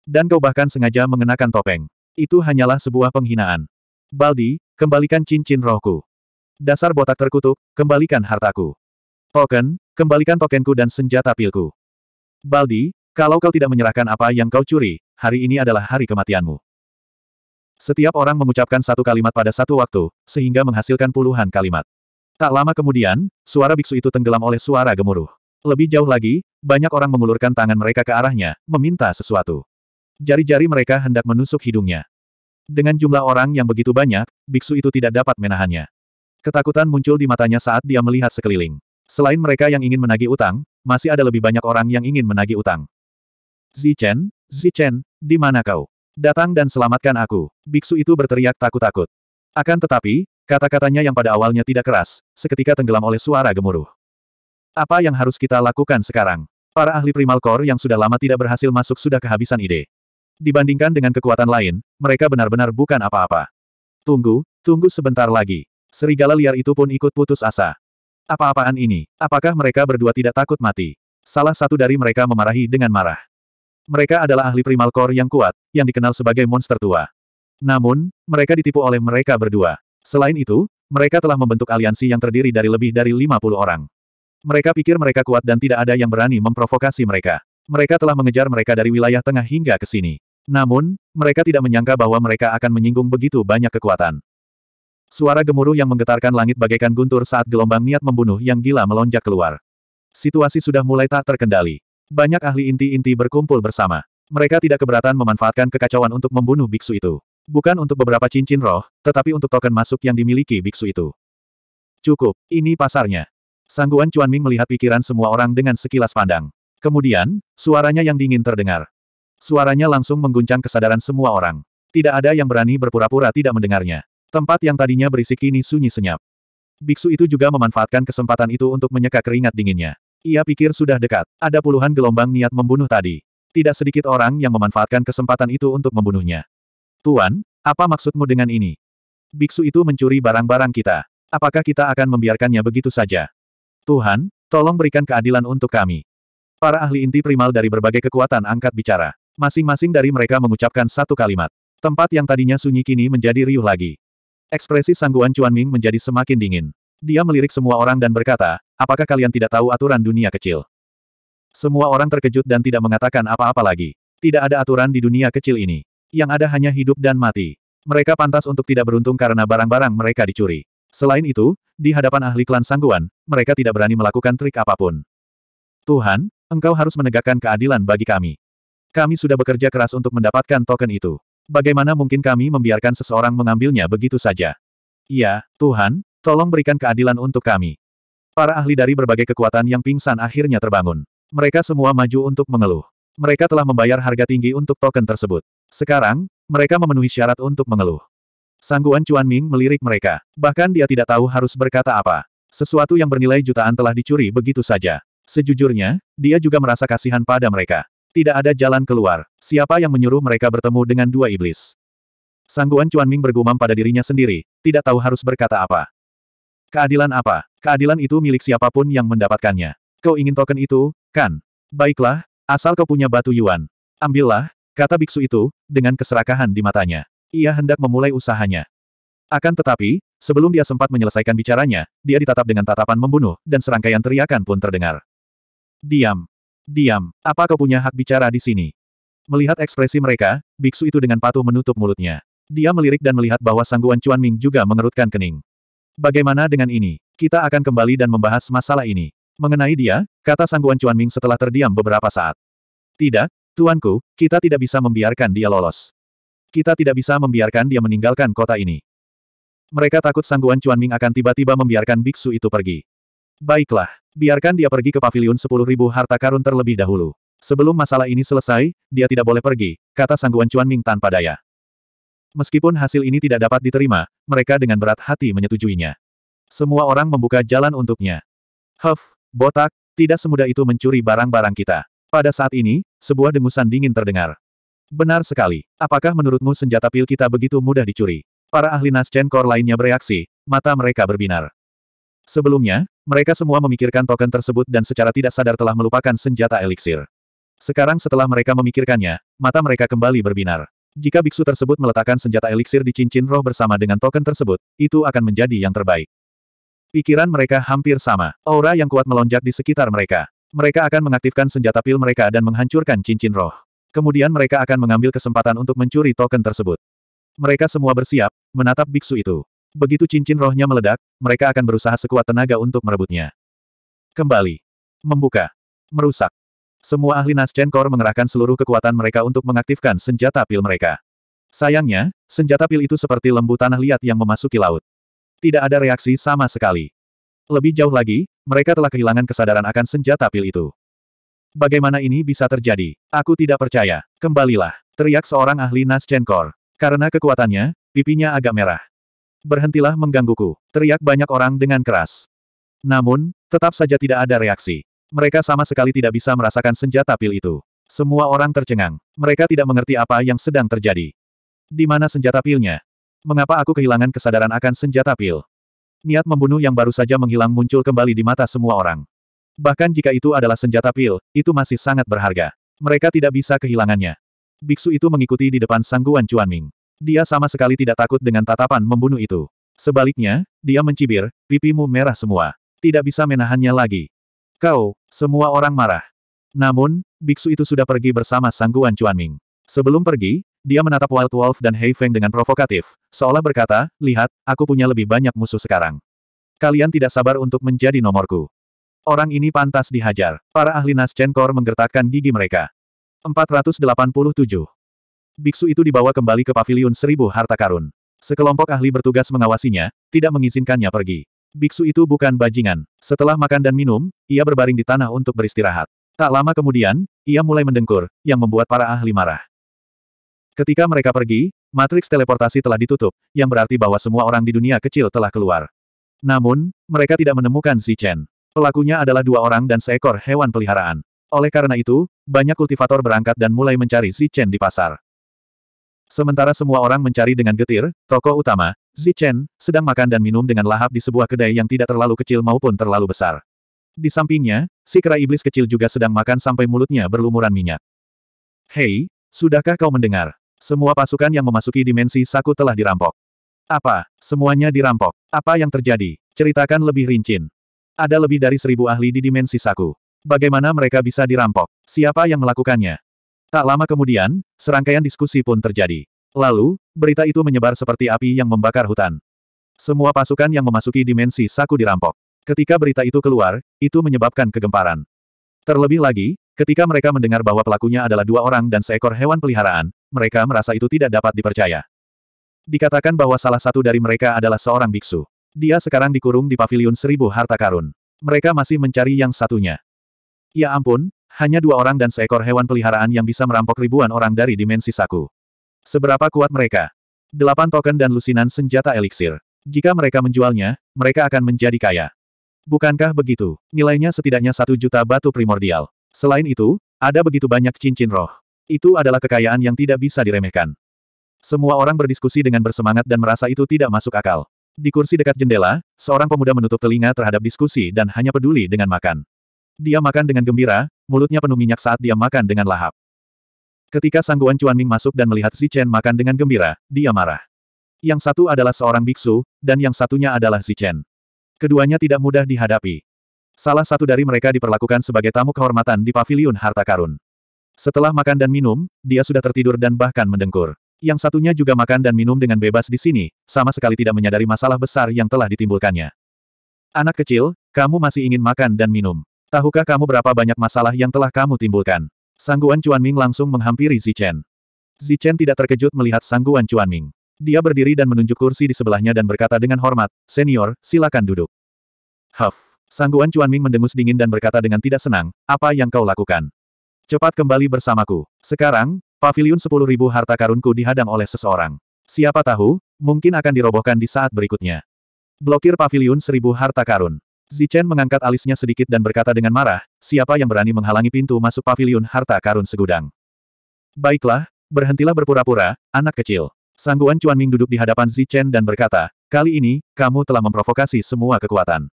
Dan kau bahkan sengaja mengenakan topeng. Itu hanyalah sebuah penghinaan. Baldi, kembalikan cincin rohku. Dasar botak terkutuk, kembalikan hartaku. Token, kembalikan tokenku dan senjata pilku. Baldi, kalau kau tidak menyerahkan apa yang kau curi, hari ini adalah hari kematianmu. Setiap orang mengucapkan satu kalimat pada satu waktu, sehingga menghasilkan puluhan kalimat. Tak lama kemudian, suara biksu itu tenggelam oleh suara gemuruh. Lebih jauh lagi, banyak orang mengulurkan tangan mereka ke arahnya, meminta sesuatu. Jari-jari mereka hendak menusuk hidungnya. Dengan jumlah orang yang begitu banyak, biksu itu tidak dapat menahannya. Ketakutan muncul di matanya saat dia melihat sekeliling. Selain mereka yang ingin menagih utang, masih ada lebih banyak orang yang ingin menagih utang. Zichen, Zichen, di mana kau? Datang dan selamatkan aku. Biksu itu berteriak takut-takut. Akan tetapi, kata-katanya yang pada awalnya tidak keras, seketika tenggelam oleh suara gemuruh. Apa yang harus kita lakukan sekarang? Para ahli primal core yang sudah lama tidak berhasil masuk sudah kehabisan ide. Dibandingkan dengan kekuatan lain, mereka benar-benar bukan apa-apa. Tunggu, tunggu sebentar lagi. Serigala liar itu pun ikut putus asa. Apa-apaan ini? Apakah mereka berdua tidak takut mati? Salah satu dari mereka memarahi dengan marah. Mereka adalah ahli primal core yang kuat, yang dikenal sebagai monster tua. Namun, mereka ditipu oleh mereka berdua. Selain itu, mereka telah membentuk aliansi yang terdiri dari lebih dari 50 orang. Mereka pikir mereka kuat dan tidak ada yang berani memprovokasi mereka. Mereka telah mengejar mereka dari wilayah tengah hingga ke sini. Namun, mereka tidak menyangka bahwa mereka akan menyinggung begitu banyak kekuatan. Suara gemuruh yang menggetarkan langit bagaikan guntur saat gelombang niat membunuh yang gila melonjak keluar. Situasi sudah mulai tak terkendali. Banyak ahli inti-inti berkumpul bersama. Mereka tidak keberatan memanfaatkan kekacauan untuk membunuh biksu itu. Bukan untuk beberapa cincin roh, tetapi untuk token masuk yang dimiliki biksu itu. Cukup, ini pasarnya. Sangguan Ming melihat pikiran semua orang dengan sekilas pandang. Kemudian, suaranya yang dingin terdengar. Suaranya langsung mengguncang kesadaran semua orang. Tidak ada yang berani berpura-pura tidak mendengarnya. Tempat yang tadinya berisik kini sunyi senyap. Biksu itu juga memanfaatkan kesempatan itu untuk menyeka keringat dinginnya. Ia pikir sudah dekat, ada puluhan gelombang niat membunuh tadi. Tidak sedikit orang yang memanfaatkan kesempatan itu untuk membunuhnya. Tuan, apa maksudmu dengan ini? Biksu itu mencuri barang-barang kita. Apakah kita akan membiarkannya begitu saja? Tuhan, tolong berikan keadilan untuk kami. Para ahli inti primal dari berbagai kekuatan angkat bicara. Masing-masing dari mereka mengucapkan satu kalimat. Tempat yang tadinya sunyi kini menjadi riuh lagi. Ekspresi sangguan Chuan Ming menjadi semakin dingin. Dia melirik semua orang dan berkata, apakah kalian tidak tahu aturan dunia kecil? Semua orang terkejut dan tidak mengatakan apa-apa lagi. Tidak ada aturan di dunia kecil ini. Yang ada hanya hidup dan mati. Mereka pantas untuk tidak beruntung karena barang-barang mereka dicuri. Selain itu, di hadapan ahli klan sangguan, mereka tidak berani melakukan trik apapun. Tuhan, engkau harus menegakkan keadilan bagi kami. Kami sudah bekerja keras untuk mendapatkan token itu. Bagaimana mungkin kami membiarkan seseorang mengambilnya begitu saja? Ya, Tuhan, tolong berikan keadilan untuk kami. Para ahli dari berbagai kekuatan yang pingsan akhirnya terbangun. Mereka semua maju untuk mengeluh. Mereka telah membayar harga tinggi untuk token tersebut. Sekarang, mereka memenuhi syarat untuk mengeluh. Sangguan Cuan Ming melirik mereka. Bahkan dia tidak tahu harus berkata apa. Sesuatu yang bernilai jutaan telah dicuri begitu saja. Sejujurnya, dia juga merasa kasihan pada mereka. Tidak ada jalan keluar. Siapa yang menyuruh mereka bertemu dengan dua iblis? Sangguan Cuan Ming bergumam pada dirinya sendiri, tidak tahu harus berkata apa. Keadilan apa? Keadilan itu milik siapapun yang mendapatkannya. Kau ingin token itu, kan? Baiklah, asal kau punya batu yuan. Ambillah, kata biksu itu, dengan keserakahan di matanya. Ia hendak memulai usahanya. Akan tetapi, sebelum dia sempat menyelesaikan bicaranya, dia ditatap dengan tatapan membunuh, dan serangkaian teriakan pun terdengar. Diam. Diam, apa kau punya hak bicara di sini? Melihat ekspresi mereka, biksu itu dengan patuh menutup mulutnya. Dia melirik dan melihat bahwa sangguan Cuan Ming juga mengerutkan kening. Bagaimana dengan ini? Kita akan kembali dan membahas masalah ini. Mengenai dia, kata sangguan Cuan Ming setelah terdiam beberapa saat. Tidak, Tuanku, kita tidak bisa membiarkan dia lolos. Kita tidak bisa membiarkan dia meninggalkan kota ini. Mereka takut sangguan Cuan Ming akan tiba-tiba membiarkan biksu itu pergi. Baiklah, biarkan dia pergi ke pavilion sepuluh harta karun terlebih dahulu. Sebelum masalah ini selesai, dia tidak boleh pergi, kata sangguan Cuan Ming tanpa daya. Meskipun hasil ini tidak dapat diterima, mereka dengan berat hati menyetujuinya. Semua orang membuka jalan untuknya. Huff, botak, tidak semudah itu mencuri barang-barang kita. Pada saat ini, sebuah dengusan dingin terdengar. Benar sekali. Apakah menurutmu senjata pil kita begitu mudah dicuri? Para ahli Core lainnya bereaksi, mata mereka berbinar. Sebelumnya, mereka semua memikirkan token tersebut dan secara tidak sadar telah melupakan senjata eliksir. Sekarang setelah mereka memikirkannya, mata mereka kembali berbinar. Jika biksu tersebut meletakkan senjata eliksir di cincin roh bersama dengan token tersebut, itu akan menjadi yang terbaik. Pikiran mereka hampir sama. Aura yang kuat melonjak di sekitar mereka. Mereka akan mengaktifkan senjata pil mereka dan menghancurkan cincin roh. Kemudian mereka akan mengambil kesempatan untuk mencuri token tersebut. Mereka semua bersiap, menatap biksu itu. Begitu cincin rohnya meledak, mereka akan berusaha sekuat tenaga untuk merebutnya. Kembali. Membuka. Merusak. Semua ahli Nascen Core mengerahkan seluruh kekuatan mereka untuk mengaktifkan senjata pil mereka. Sayangnya, senjata pil itu seperti lembu tanah liat yang memasuki laut. Tidak ada reaksi sama sekali. Lebih jauh lagi, mereka telah kehilangan kesadaran akan senjata pil itu. Bagaimana ini bisa terjadi? Aku tidak percaya. Kembalilah. Teriak seorang ahli Nascen Core. Karena kekuatannya, pipinya agak merah. Berhentilah menggangguku, teriak banyak orang dengan keras. Namun, tetap saja tidak ada reaksi. Mereka sama sekali tidak bisa merasakan senjata pil itu. Semua orang tercengang. Mereka tidak mengerti apa yang sedang terjadi. Di mana senjata pilnya? Mengapa aku kehilangan kesadaran akan senjata pil? Niat membunuh yang baru saja menghilang muncul kembali di mata semua orang. Bahkan jika itu adalah senjata pil, itu masih sangat berharga. Mereka tidak bisa kehilangannya. Biksu itu mengikuti di depan sangguan Ming. Dia sama sekali tidak takut dengan tatapan membunuh itu. Sebaliknya, dia mencibir, pipimu merah semua. Tidak bisa menahannya lagi. Kau, semua orang marah. Namun, biksu itu sudah pergi bersama sangguan Cuanming. Sebelum pergi, dia menatap Wild Wolf dan Hei Feng dengan provokatif, seolah berkata, lihat, aku punya lebih banyak musuh sekarang. Kalian tidak sabar untuk menjadi nomorku. Orang ini pantas dihajar. Para ahli Nas Chen menggertakkan gigi mereka. 487. Biksu itu dibawa kembali ke paviliun seribu harta karun. Sekelompok ahli bertugas mengawasinya, tidak mengizinkannya pergi. Biksu itu bukan bajingan. Setelah makan dan minum, ia berbaring di tanah untuk beristirahat. Tak lama kemudian, ia mulai mendengkur, yang membuat para ahli marah. Ketika mereka pergi, matriks teleportasi telah ditutup, yang berarti bahwa semua orang di dunia kecil telah keluar. Namun, mereka tidak menemukan Si Chen. Pelakunya adalah dua orang dan seekor hewan peliharaan. Oleh karena itu, banyak kultivator berangkat dan mulai mencari Si Chen di pasar. Sementara semua orang mencari dengan getir, tokoh utama, Zichen, sedang makan dan minum dengan lahap di sebuah kedai yang tidak terlalu kecil maupun terlalu besar. Di sampingnya, si kera iblis kecil juga sedang makan sampai mulutnya berlumuran minyak. Hei, sudahkah kau mendengar? Semua pasukan yang memasuki dimensi saku telah dirampok. Apa? Semuanya dirampok. Apa yang terjadi? Ceritakan lebih rinci. Ada lebih dari seribu ahli di dimensi saku. Bagaimana mereka bisa dirampok? Siapa yang melakukannya? Tak lama kemudian, serangkaian diskusi pun terjadi. Lalu, berita itu menyebar seperti api yang membakar hutan. Semua pasukan yang memasuki dimensi saku dirampok. Ketika berita itu keluar, itu menyebabkan kegemparan. Terlebih lagi, ketika mereka mendengar bahwa pelakunya adalah dua orang dan seekor hewan peliharaan, mereka merasa itu tidak dapat dipercaya. Dikatakan bahwa salah satu dari mereka adalah seorang biksu. Dia sekarang dikurung di paviliun seribu harta karun. Mereka masih mencari yang satunya. Ya ampun, hanya dua orang dan seekor hewan peliharaan yang bisa merampok ribuan orang dari dimensi saku. Seberapa kuat mereka? Delapan token dan lusinan senjata eliksir. Jika mereka menjualnya, mereka akan menjadi kaya. Bukankah begitu? Nilainya setidaknya satu juta batu primordial. Selain itu, ada begitu banyak cincin roh. Itu adalah kekayaan yang tidak bisa diremehkan. Semua orang berdiskusi dengan bersemangat dan merasa itu tidak masuk akal. Di kursi dekat jendela, seorang pemuda menutup telinga terhadap diskusi dan hanya peduli dengan makan. Dia makan dengan gembira, mulutnya penuh minyak saat dia makan dengan lahap. Ketika sangguan Ming masuk dan melihat si Chen makan dengan gembira, dia marah. Yang satu adalah seorang biksu, dan yang satunya adalah si Chen. Keduanya tidak mudah dihadapi. Salah satu dari mereka diperlakukan sebagai tamu kehormatan di paviliun harta karun. Setelah makan dan minum, dia sudah tertidur dan bahkan mendengkur. Yang satunya juga makan dan minum dengan bebas di sini, sama sekali tidak menyadari masalah besar yang telah ditimbulkannya. Anak kecil, kamu masih ingin makan dan minum. Tahukah kamu berapa banyak masalah yang telah kamu timbulkan? Sangguan Ming langsung menghampiri Zichen. Zichen tidak terkejut melihat Sangguan Ming. Dia berdiri dan menunjuk kursi di sebelahnya dan berkata dengan hormat, Senior, silakan duduk. Huff. Sangguan Ming mendengus dingin dan berkata dengan tidak senang, apa yang kau lakukan? Cepat kembali bersamaku. Sekarang, pavilion sepuluh ribu harta karunku dihadang oleh seseorang. Siapa tahu, mungkin akan dirobohkan di saat berikutnya. Blokir pavilion seribu harta karun. Zichen mengangkat alisnya sedikit dan berkata dengan marah, siapa yang berani menghalangi pintu masuk pavilion harta karun segudang? Baiklah, berhentilah berpura-pura, anak kecil. Sangguan Ming duduk di hadapan Zichen dan berkata, kali ini, kamu telah memprovokasi semua kekuatan.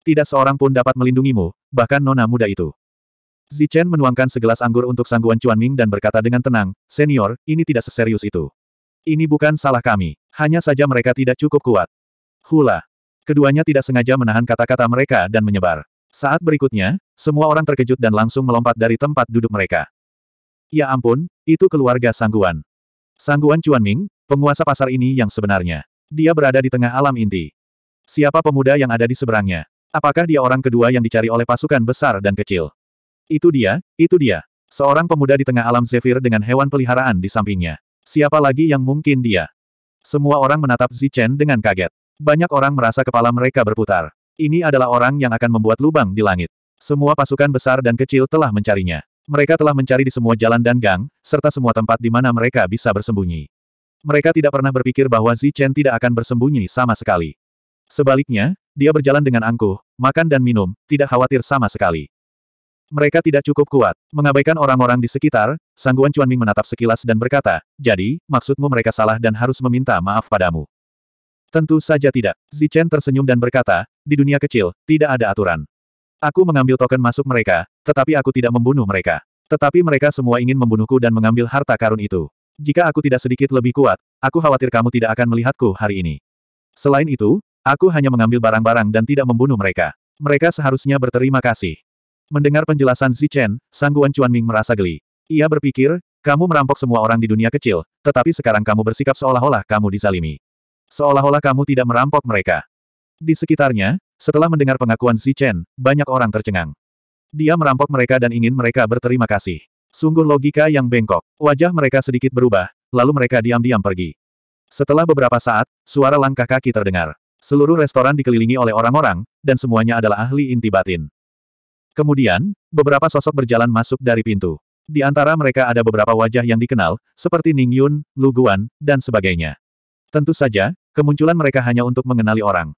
Tidak seorang pun dapat melindungimu, bahkan nona muda itu. Zichen menuangkan segelas anggur untuk Sangguan Ming dan berkata dengan tenang, senior, ini tidak seserius itu. Ini bukan salah kami, hanya saja mereka tidak cukup kuat. Hula, Keduanya tidak sengaja menahan kata-kata mereka dan menyebar. Saat berikutnya, semua orang terkejut dan langsung melompat dari tempat duduk mereka. Ya ampun, itu keluarga Sangguan. Sangguan Ming, penguasa pasar ini yang sebenarnya. Dia berada di tengah alam inti. Siapa pemuda yang ada di seberangnya? Apakah dia orang kedua yang dicari oleh pasukan besar dan kecil? Itu dia, itu dia. Seorang pemuda di tengah alam Zephyr dengan hewan peliharaan di sampingnya. Siapa lagi yang mungkin dia? Semua orang menatap Zichen dengan kaget. Banyak orang merasa kepala mereka berputar. Ini adalah orang yang akan membuat lubang di langit. Semua pasukan besar dan kecil telah mencarinya. Mereka telah mencari di semua jalan dan gang, serta semua tempat di mana mereka bisa bersembunyi. Mereka tidak pernah berpikir bahwa Chen tidak akan bersembunyi sama sekali. Sebaliknya, dia berjalan dengan angkuh, makan dan minum, tidak khawatir sama sekali. Mereka tidak cukup kuat. Mengabaikan orang-orang di sekitar, Sangguan Ming menatap sekilas dan berkata, Jadi, maksudmu mereka salah dan harus meminta maaf padamu. Tentu saja tidak. Zichen tersenyum dan berkata, di dunia kecil, tidak ada aturan. Aku mengambil token masuk mereka, tetapi aku tidak membunuh mereka. Tetapi mereka semua ingin membunuhku dan mengambil harta karun itu. Jika aku tidak sedikit lebih kuat, aku khawatir kamu tidak akan melihatku hari ini. Selain itu, aku hanya mengambil barang-barang dan tidak membunuh mereka. Mereka seharusnya berterima kasih. Mendengar penjelasan Zichen, Sangguan Ming merasa geli. Ia berpikir, kamu merampok semua orang di dunia kecil, tetapi sekarang kamu bersikap seolah-olah kamu dizalimi. Seolah-olah kamu tidak merampok mereka. Di sekitarnya, setelah mendengar pengakuan Si Chen, banyak orang tercengang. Dia merampok mereka dan ingin mereka berterima kasih. Sungguh logika yang bengkok. Wajah mereka sedikit berubah, lalu mereka diam-diam pergi. Setelah beberapa saat, suara langkah kaki terdengar. Seluruh restoran dikelilingi oleh orang-orang, dan semuanya adalah ahli inti batin. Kemudian, beberapa sosok berjalan masuk dari pintu. Di antara mereka ada beberapa wajah yang dikenal, seperti Ning Yun, Lu Guan, dan sebagainya. Tentu saja, Kemunculan mereka hanya untuk mengenali orang.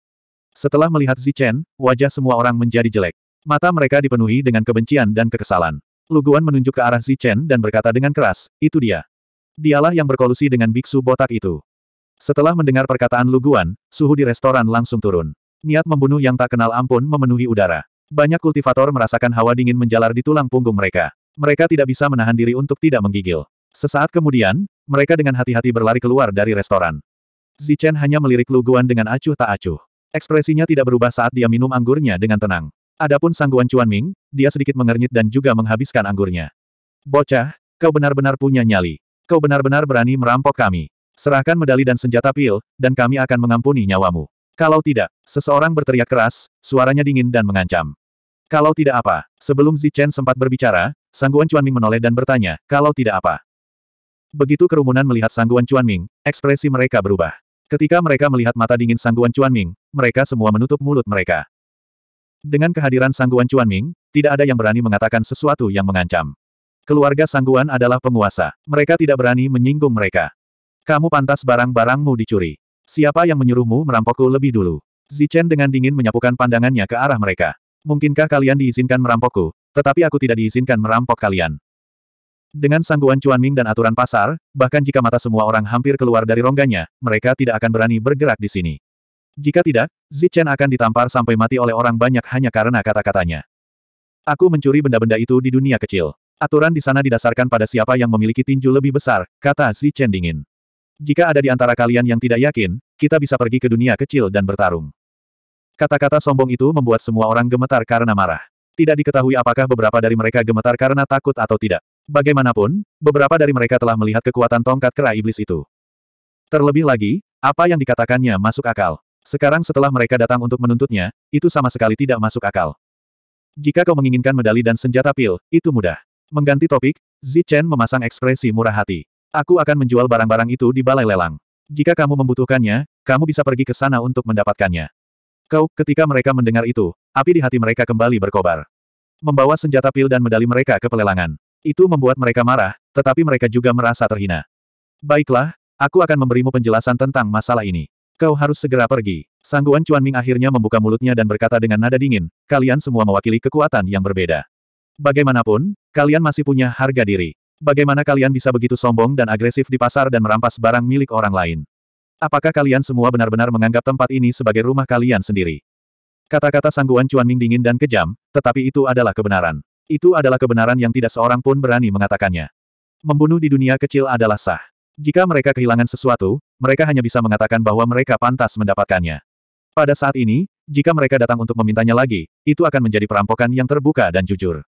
Setelah melihat Zichen, wajah semua orang menjadi jelek. Mata mereka dipenuhi dengan kebencian dan kekesalan. Luguan menunjuk ke arah Zichen dan berkata dengan keras, itu dia. Dialah yang berkolusi dengan biksu botak itu. Setelah mendengar perkataan Luguan, suhu di restoran langsung turun. Niat membunuh yang tak kenal ampun memenuhi udara. Banyak kultivator merasakan hawa dingin menjalar di tulang punggung mereka. Mereka tidak bisa menahan diri untuk tidak menggigil. Sesaat kemudian, mereka dengan hati-hati berlari keluar dari restoran. Zichen hanya melirik Lu dengan acuh tak acuh. Ekspresinya tidak berubah saat dia minum anggurnya dengan tenang. Adapun sangguan Cuan Ming, dia sedikit mengernyit dan juga menghabiskan anggurnya. Bocah, kau benar-benar punya nyali. Kau benar-benar berani merampok kami. Serahkan medali dan senjata pil, dan kami akan mengampuni nyawamu. Kalau tidak, seseorang berteriak keras, suaranya dingin dan mengancam. Kalau tidak apa, sebelum Zichen sempat berbicara, sangguan Cuan Ming menoleh dan bertanya, kalau tidak apa. Begitu kerumunan melihat sangguan Cuan Ming, ekspresi mereka berubah. Ketika mereka melihat mata dingin Sangguan Cuanming, mereka semua menutup mulut mereka. Dengan kehadiran Sangguan Cuanming, tidak ada yang berani mengatakan sesuatu yang mengancam. Keluarga Sangguan adalah penguasa. Mereka tidak berani menyinggung mereka. Kamu pantas barang-barangmu dicuri. Siapa yang menyuruhmu merampokku lebih dulu? Zichen dengan dingin menyapukan pandangannya ke arah mereka. Mungkinkah kalian diizinkan merampokku, tetapi aku tidak diizinkan merampok kalian. Dengan sangguan Ming dan aturan pasar, bahkan jika mata semua orang hampir keluar dari rongganya, mereka tidak akan berani bergerak di sini. Jika tidak, Zichen akan ditampar sampai mati oleh orang banyak hanya karena kata-katanya. Aku mencuri benda-benda itu di dunia kecil. Aturan di sana didasarkan pada siapa yang memiliki tinju lebih besar, kata Zichen dingin. Jika ada di antara kalian yang tidak yakin, kita bisa pergi ke dunia kecil dan bertarung. Kata-kata sombong itu membuat semua orang gemetar karena marah. Tidak diketahui apakah beberapa dari mereka gemetar karena takut atau tidak. Bagaimanapun, beberapa dari mereka telah melihat kekuatan tongkat kera iblis itu. Terlebih lagi, apa yang dikatakannya masuk akal. Sekarang setelah mereka datang untuk menuntutnya, itu sama sekali tidak masuk akal. Jika kau menginginkan medali dan senjata pil, itu mudah. Mengganti topik, Zi Chen memasang ekspresi murah hati. Aku akan menjual barang-barang itu di balai lelang. Jika kamu membutuhkannya, kamu bisa pergi ke sana untuk mendapatkannya. Kau, ketika mereka mendengar itu, api di hati mereka kembali berkobar. Membawa senjata pil dan medali mereka ke pelelangan. Itu membuat mereka marah, tetapi mereka juga merasa terhina. Baiklah, aku akan memberimu penjelasan tentang masalah ini. Kau harus segera pergi. Sangguan Ming akhirnya membuka mulutnya dan berkata dengan nada dingin, kalian semua mewakili kekuatan yang berbeda. Bagaimanapun, kalian masih punya harga diri. Bagaimana kalian bisa begitu sombong dan agresif di pasar dan merampas barang milik orang lain? Apakah kalian semua benar-benar menganggap tempat ini sebagai rumah kalian sendiri? Kata-kata sangguan Ming dingin dan kejam, tetapi itu adalah kebenaran. Itu adalah kebenaran yang tidak seorang pun berani mengatakannya. Membunuh di dunia kecil adalah sah. Jika mereka kehilangan sesuatu, mereka hanya bisa mengatakan bahwa mereka pantas mendapatkannya. Pada saat ini, jika mereka datang untuk memintanya lagi, itu akan menjadi perampokan yang terbuka dan jujur.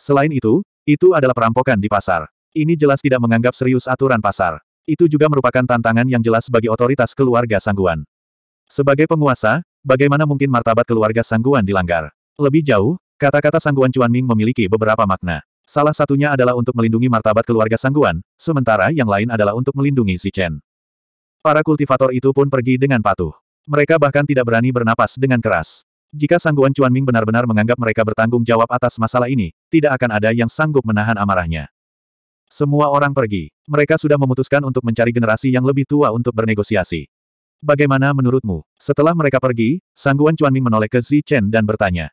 Selain itu, itu adalah perampokan di pasar. Ini jelas tidak menganggap serius aturan pasar. Itu juga merupakan tantangan yang jelas bagi otoritas keluarga Sangguan. Sebagai penguasa, bagaimana mungkin martabat keluarga Sangguan dilanggar? Lebih jauh, Kata-kata Sangguan Ming memiliki beberapa makna. Salah satunya adalah untuk melindungi martabat keluarga Sangguan, sementara yang lain adalah untuk melindungi si Chen. Para kultivator itu pun pergi dengan patuh. Mereka bahkan tidak berani bernapas dengan keras. Jika Sangguan Ming benar-benar menganggap mereka bertanggung jawab atas masalah ini, tidak akan ada yang sanggup menahan amarahnya. Semua orang pergi. Mereka sudah memutuskan untuk mencari generasi yang lebih tua untuk bernegosiasi. Bagaimana menurutmu? Setelah mereka pergi, Sangguan Ming menoleh ke Zi Chen dan bertanya.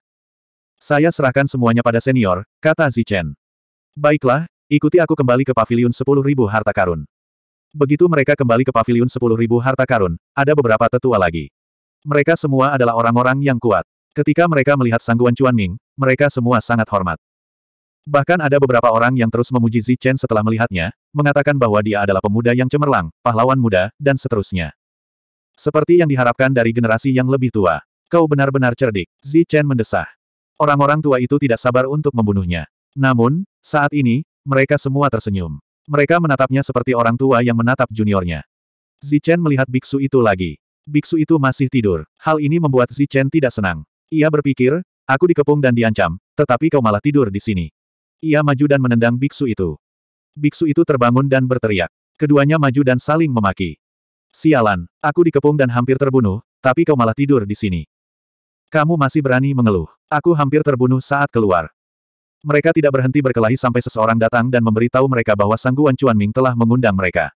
Saya serahkan semuanya pada senior, kata Zichen. Baiklah, ikuti aku kembali ke pavilion 10.000 harta karun. Begitu mereka kembali ke pavilion 10.000 harta karun, ada beberapa tetua lagi. Mereka semua adalah orang-orang yang kuat. Ketika mereka melihat sangguan Cuan Ming, mereka semua sangat hormat. Bahkan ada beberapa orang yang terus memuji Zichen setelah melihatnya, mengatakan bahwa dia adalah pemuda yang cemerlang, pahlawan muda, dan seterusnya. Seperti yang diharapkan dari generasi yang lebih tua. Kau benar-benar cerdik, Zichen mendesah. Orang-orang tua itu tidak sabar untuk membunuhnya. Namun, saat ini, mereka semua tersenyum. Mereka menatapnya seperti orang tua yang menatap juniornya. Zichen melihat biksu itu lagi. Biksu itu masih tidur. Hal ini membuat Zichen tidak senang. Ia berpikir, aku dikepung dan diancam, tetapi kau malah tidur di sini. Ia maju dan menendang biksu itu. Biksu itu terbangun dan berteriak. Keduanya maju dan saling memaki. Sialan, aku dikepung dan hampir terbunuh, tapi kau malah tidur di sini. Kamu masih berani mengeluh. Aku hampir terbunuh saat keluar. Mereka tidak berhenti berkelahi sampai seseorang datang dan memberitahu mereka bahwa Sangguan Ming telah mengundang mereka.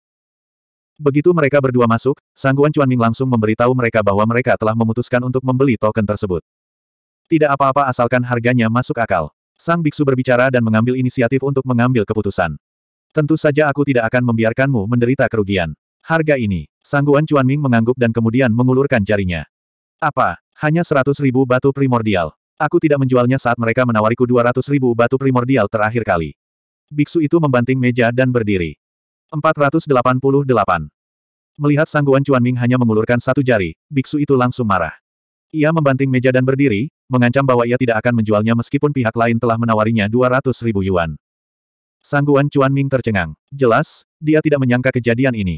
Begitu mereka berdua masuk, Sangguan Ming langsung memberitahu mereka bahwa mereka telah memutuskan untuk membeli token tersebut. Tidak apa-apa asalkan harganya masuk akal. Sang biksu berbicara dan mengambil inisiatif untuk mengambil keputusan. Tentu saja aku tidak akan membiarkanmu menderita kerugian. Harga ini, Sangguan Ming mengangguk dan kemudian mengulurkan jarinya. Apa, hanya seratus ribu batu primordial. Aku tidak menjualnya saat mereka menawariku dua ratus ribu batu primordial terakhir kali. Biksu itu membanting meja dan berdiri. Empat ratus delapan puluh delapan. Melihat sangguan Cuan Ming hanya mengulurkan satu jari, biksu itu langsung marah. Ia membanting meja dan berdiri, mengancam bahwa ia tidak akan menjualnya meskipun pihak lain telah menawarinya ratus ribu yuan. Sangguan Cuan Ming tercengang. Jelas, dia tidak menyangka kejadian ini.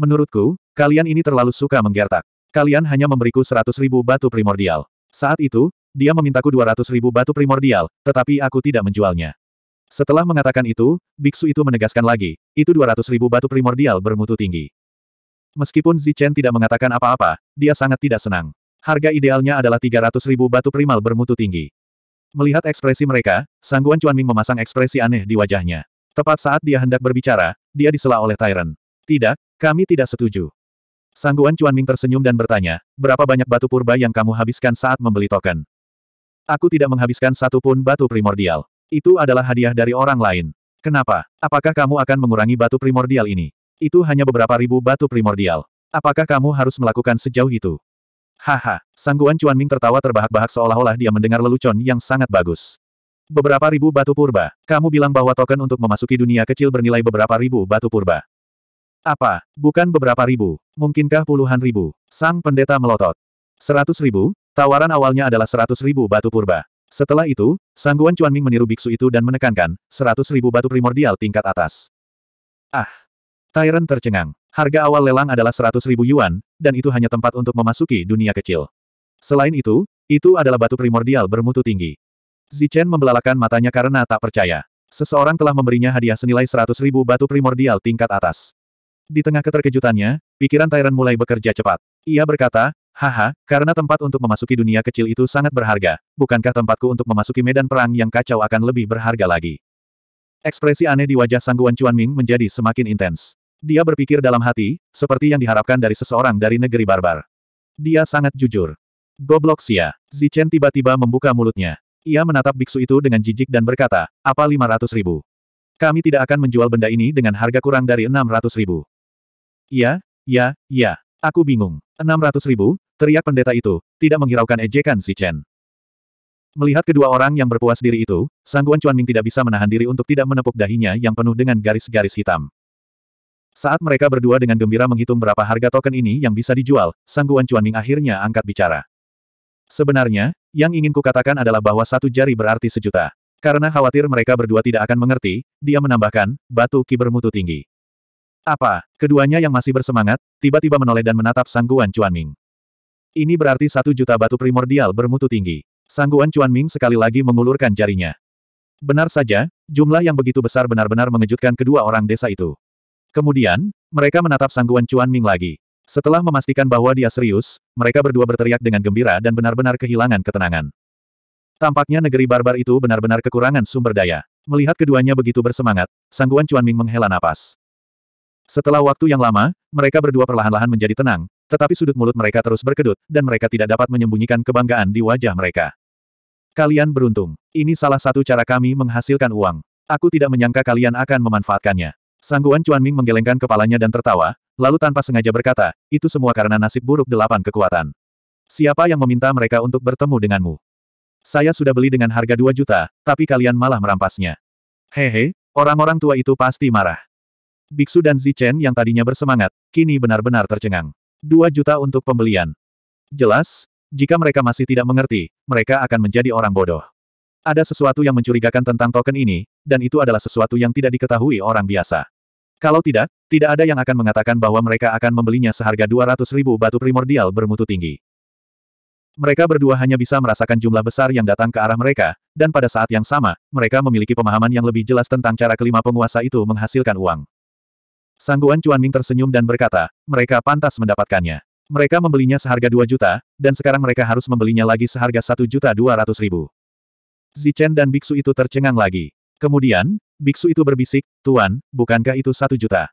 Menurutku, kalian ini terlalu suka menggertak. Kalian hanya memberiku seratus ribu batu primordial. Saat itu, dia memintaku dua ratus ribu batu primordial, tetapi aku tidak menjualnya. Setelah mengatakan itu, biksu itu menegaskan lagi, itu dua ratus ribu batu primordial bermutu tinggi. Meskipun Zichen tidak mengatakan apa-apa, dia sangat tidak senang. Harga idealnya adalah tiga ratus ribu batu primal bermutu tinggi. Melihat ekspresi mereka, Sangguan Ming memasang ekspresi aneh di wajahnya. Tepat saat dia hendak berbicara, dia disela oleh Tyrant. Tidak, kami tidak setuju. Sangguan Cuan Ming tersenyum dan bertanya, berapa banyak batu purba yang kamu habiskan saat membeli token? Aku tidak menghabiskan satu pun batu primordial. Itu adalah hadiah dari orang lain. Kenapa? Apakah kamu akan mengurangi batu primordial ini? Itu hanya beberapa ribu batu primordial. Apakah kamu harus melakukan sejauh itu? Haha, Sangguan Cuan Ming tertawa terbahak-bahak seolah-olah dia mendengar lelucon yang sangat bagus. Beberapa ribu batu purba. Kamu bilang bahwa token untuk memasuki dunia kecil bernilai beberapa ribu batu purba. Apa? Bukan beberapa ribu. Mungkinkah puluhan ribu? Sang pendeta melotot. Seratus ribu? Tawaran awalnya adalah seratus ribu batu purba. Setelah itu, sangguan ming meniru biksu itu dan menekankan, seratus ribu batu primordial tingkat atas. Ah! Tyrant tercengang. Harga awal lelang adalah seratus ribu yuan, dan itu hanya tempat untuk memasuki dunia kecil. Selain itu, itu adalah batu primordial bermutu tinggi. Zichen membelalakan matanya karena tak percaya. Seseorang telah memberinya hadiah senilai seratus ribu batu primordial tingkat atas. Di tengah keterkejutannya, pikiran Tyrant mulai bekerja cepat. Ia berkata, Haha, karena tempat untuk memasuki dunia kecil itu sangat berharga. Bukankah tempatku untuk memasuki medan perang yang kacau akan lebih berharga lagi? Ekspresi aneh di wajah sangguan Chuan Ming menjadi semakin intens. Dia berpikir dalam hati, seperti yang diharapkan dari seseorang dari negeri barbar. Dia sangat jujur. Goblok sia. Zichen tiba-tiba membuka mulutnya. Ia menatap biksu itu dengan jijik dan berkata, apa 500 ribu? Kami tidak akan menjual benda ini dengan harga kurang dari 600 ribu. Ya, ya, ya. Aku bingung. 600 ribu, teriak pendeta itu, tidak menghiraukan ejekan si Chen. Melihat kedua orang yang berpuas diri itu, Sangguan Ming tidak bisa menahan diri untuk tidak menepuk dahinya yang penuh dengan garis-garis hitam. Saat mereka berdua dengan gembira menghitung berapa harga token ini yang bisa dijual, Sangguan Ming akhirnya angkat bicara. Sebenarnya, yang ingin kukatakan adalah bahwa satu jari berarti sejuta. Karena khawatir mereka berdua tidak akan mengerti, dia menambahkan, batu ki bermutu tinggi. Apa? Keduanya yang masih bersemangat, tiba-tiba menoleh dan menatap sangguan Ming. Ini berarti satu juta batu primordial bermutu tinggi. Sangguan Ming sekali lagi mengulurkan jarinya. Benar saja, jumlah yang begitu besar benar-benar mengejutkan kedua orang desa itu. Kemudian, mereka menatap sangguan Ming lagi. Setelah memastikan bahwa dia serius, mereka berdua berteriak dengan gembira dan benar-benar kehilangan ketenangan. Tampaknya negeri barbar itu benar-benar kekurangan sumber daya. Melihat keduanya begitu bersemangat, sangguan Ming menghela napas. Setelah waktu yang lama, mereka berdua perlahan-lahan menjadi tenang, tetapi sudut mulut mereka terus berkedut, dan mereka tidak dapat menyembunyikan kebanggaan di wajah mereka. Kalian beruntung. Ini salah satu cara kami menghasilkan uang. Aku tidak menyangka kalian akan memanfaatkannya. Sangguan Ming menggelengkan kepalanya dan tertawa, lalu tanpa sengaja berkata, itu semua karena nasib buruk delapan kekuatan. Siapa yang meminta mereka untuk bertemu denganmu? Saya sudah beli dengan harga dua juta, tapi kalian malah merampasnya. Hehe, orang-orang tua itu pasti marah. Biksu dan Zichen yang tadinya bersemangat, kini benar-benar tercengang. Dua juta untuk pembelian. Jelas, jika mereka masih tidak mengerti, mereka akan menjadi orang bodoh. Ada sesuatu yang mencurigakan tentang token ini, dan itu adalah sesuatu yang tidak diketahui orang biasa. Kalau tidak, tidak ada yang akan mengatakan bahwa mereka akan membelinya seharga 200 ribu batu primordial bermutu tinggi. Mereka berdua hanya bisa merasakan jumlah besar yang datang ke arah mereka, dan pada saat yang sama, mereka memiliki pemahaman yang lebih jelas tentang cara kelima penguasa itu menghasilkan uang. Sangguan Cuan Ming tersenyum dan berkata, mereka pantas mendapatkannya. Mereka membelinya seharga 2 juta, dan sekarang mereka harus membelinya lagi seharga satu juta dua ratus ribu. Zichen dan biksu itu tercengang lagi. Kemudian, biksu itu berbisik, Tuan, bukankah itu satu juta?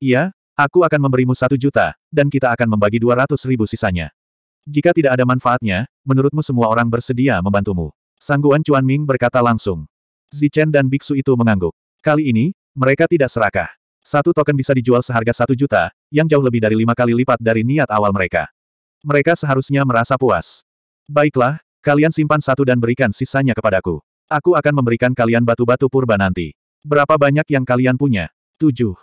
Iya, aku akan memberimu satu juta, dan kita akan membagi dua ratus ribu sisanya. Jika tidak ada manfaatnya, menurutmu semua orang bersedia membantumu. Sangguan Cuan Ming berkata langsung. Zichen dan biksu itu mengangguk. Kali ini, mereka tidak serakah. Satu token bisa dijual seharga satu juta, yang jauh lebih dari lima kali lipat dari niat awal mereka. Mereka seharusnya merasa puas. Baiklah, kalian simpan satu dan berikan sisanya kepadaku. Aku akan memberikan kalian batu-batu purba nanti. Berapa banyak yang kalian punya? Tujuh.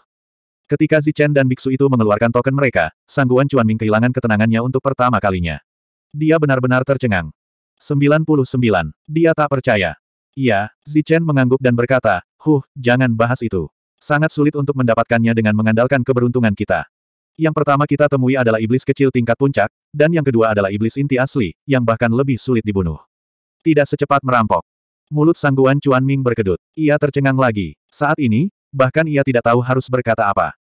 Ketika Zichen dan Biksu itu mengeluarkan token mereka, Sangguan Ming kehilangan ketenangannya untuk pertama kalinya. Dia benar-benar tercengang. 99. Dia tak percaya. Iya, Zichen mengangguk dan berkata, Huh, jangan bahas itu. Sangat sulit untuk mendapatkannya dengan mengandalkan keberuntungan kita. Yang pertama kita temui adalah iblis kecil tingkat puncak, dan yang kedua adalah iblis inti asli, yang bahkan lebih sulit dibunuh. Tidak secepat merampok. Mulut sangguan Cuan Ming berkedut. Ia tercengang lagi. Saat ini, bahkan ia tidak tahu harus berkata apa.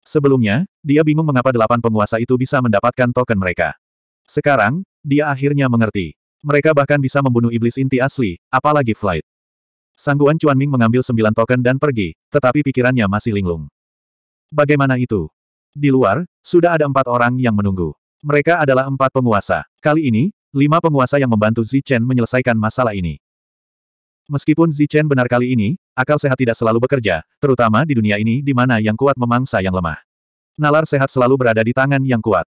Sebelumnya, dia bingung mengapa delapan penguasa itu bisa mendapatkan token mereka. Sekarang, dia akhirnya mengerti. Mereka bahkan bisa membunuh iblis inti asli, apalagi flight. Sangguan Ming mengambil sembilan token dan pergi, tetapi pikirannya masih linglung. Bagaimana itu? Di luar, sudah ada empat orang yang menunggu. Mereka adalah empat penguasa. Kali ini, lima penguasa yang membantu Zichen menyelesaikan masalah ini. Meskipun Zichen benar kali ini, akal sehat tidak selalu bekerja, terutama di dunia ini di mana yang kuat memangsa yang lemah. Nalar sehat selalu berada di tangan yang kuat.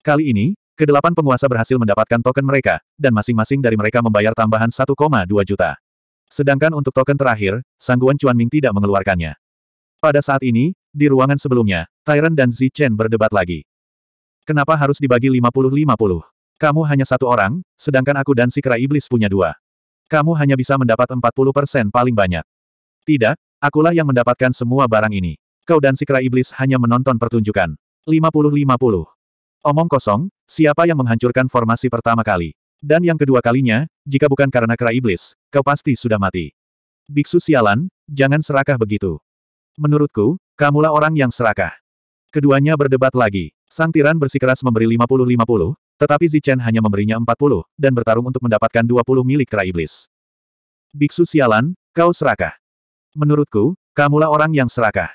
Kali ini, kedelapan penguasa berhasil mendapatkan token mereka, dan masing-masing dari mereka membayar tambahan 1,2 juta. Sedangkan untuk token terakhir, Sangguan Ming tidak mengeluarkannya. Pada saat ini, di ruangan sebelumnya, Tyron dan Zi Chen berdebat lagi. Kenapa harus dibagi 50-50? Kamu hanya satu orang, sedangkan aku dan si kera iblis punya dua. Kamu hanya bisa mendapat 40% paling banyak. Tidak, akulah yang mendapatkan semua barang ini. Kau dan si kera iblis hanya menonton pertunjukan. 50-50. Omong kosong, siapa yang menghancurkan formasi pertama kali? Dan yang kedua kalinya, jika bukan karena kera iblis, kau pasti sudah mati. Biksu sialan, jangan serakah begitu. Menurutku, kamulah orang yang serakah. Keduanya berdebat lagi. Sang tiran bersikeras memberi 50-50, tetapi Zichen hanya memberinya 40, dan bertarung untuk mendapatkan 20 milik kera iblis. Biksu sialan, kau serakah. Menurutku, kamulah orang yang serakah.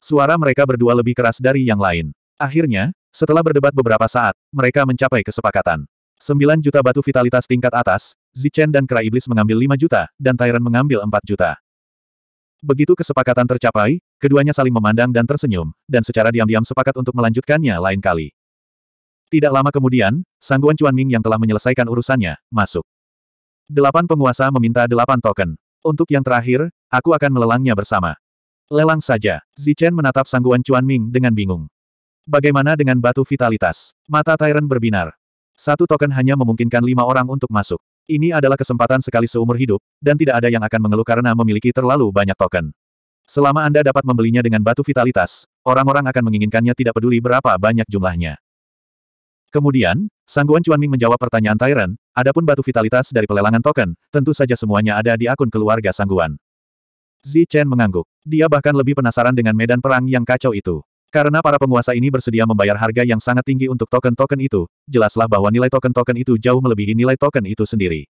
Suara mereka berdua lebih keras dari yang lain. Akhirnya, setelah berdebat beberapa saat, mereka mencapai kesepakatan. 9 juta batu vitalitas tingkat atas, Zichen dan Kera Iblis mengambil 5 juta, dan Tyrant mengambil 4 juta. Begitu kesepakatan tercapai, keduanya saling memandang dan tersenyum, dan secara diam-diam sepakat untuk melanjutkannya lain kali. Tidak lama kemudian, sangguan Cuan Ming yang telah menyelesaikan urusannya, masuk. Delapan penguasa meminta delapan token. Untuk yang terakhir, aku akan melelangnya bersama. Lelang saja. Zichen menatap sangguan Cuan Ming dengan bingung. Bagaimana dengan batu vitalitas? Mata Tyrant berbinar. Satu token hanya memungkinkan lima orang untuk masuk. Ini adalah kesempatan sekali seumur hidup, dan tidak ada yang akan mengeluh karena memiliki terlalu banyak token. Selama Anda dapat membelinya dengan batu vitalitas, orang-orang akan menginginkannya tidak peduli berapa banyak jumlahnya. Kemudian, Sangguan Ming menjawab pertanyaan Tyrant, adapun batu vitalitas dari pelelangan token, tentu saja semuanya ada di akun keluarga Sangguan. Zi Chen mengangguk. Dia bahkan lebih penasaran dengan medan perang yang kacau itu. Karena para penguasa ini bersedia membayar harga yang sangat tinggi untuk token-token itu, jelaslah bahwa nilai token-token itu jauh melebihi nilai token itu sendiri.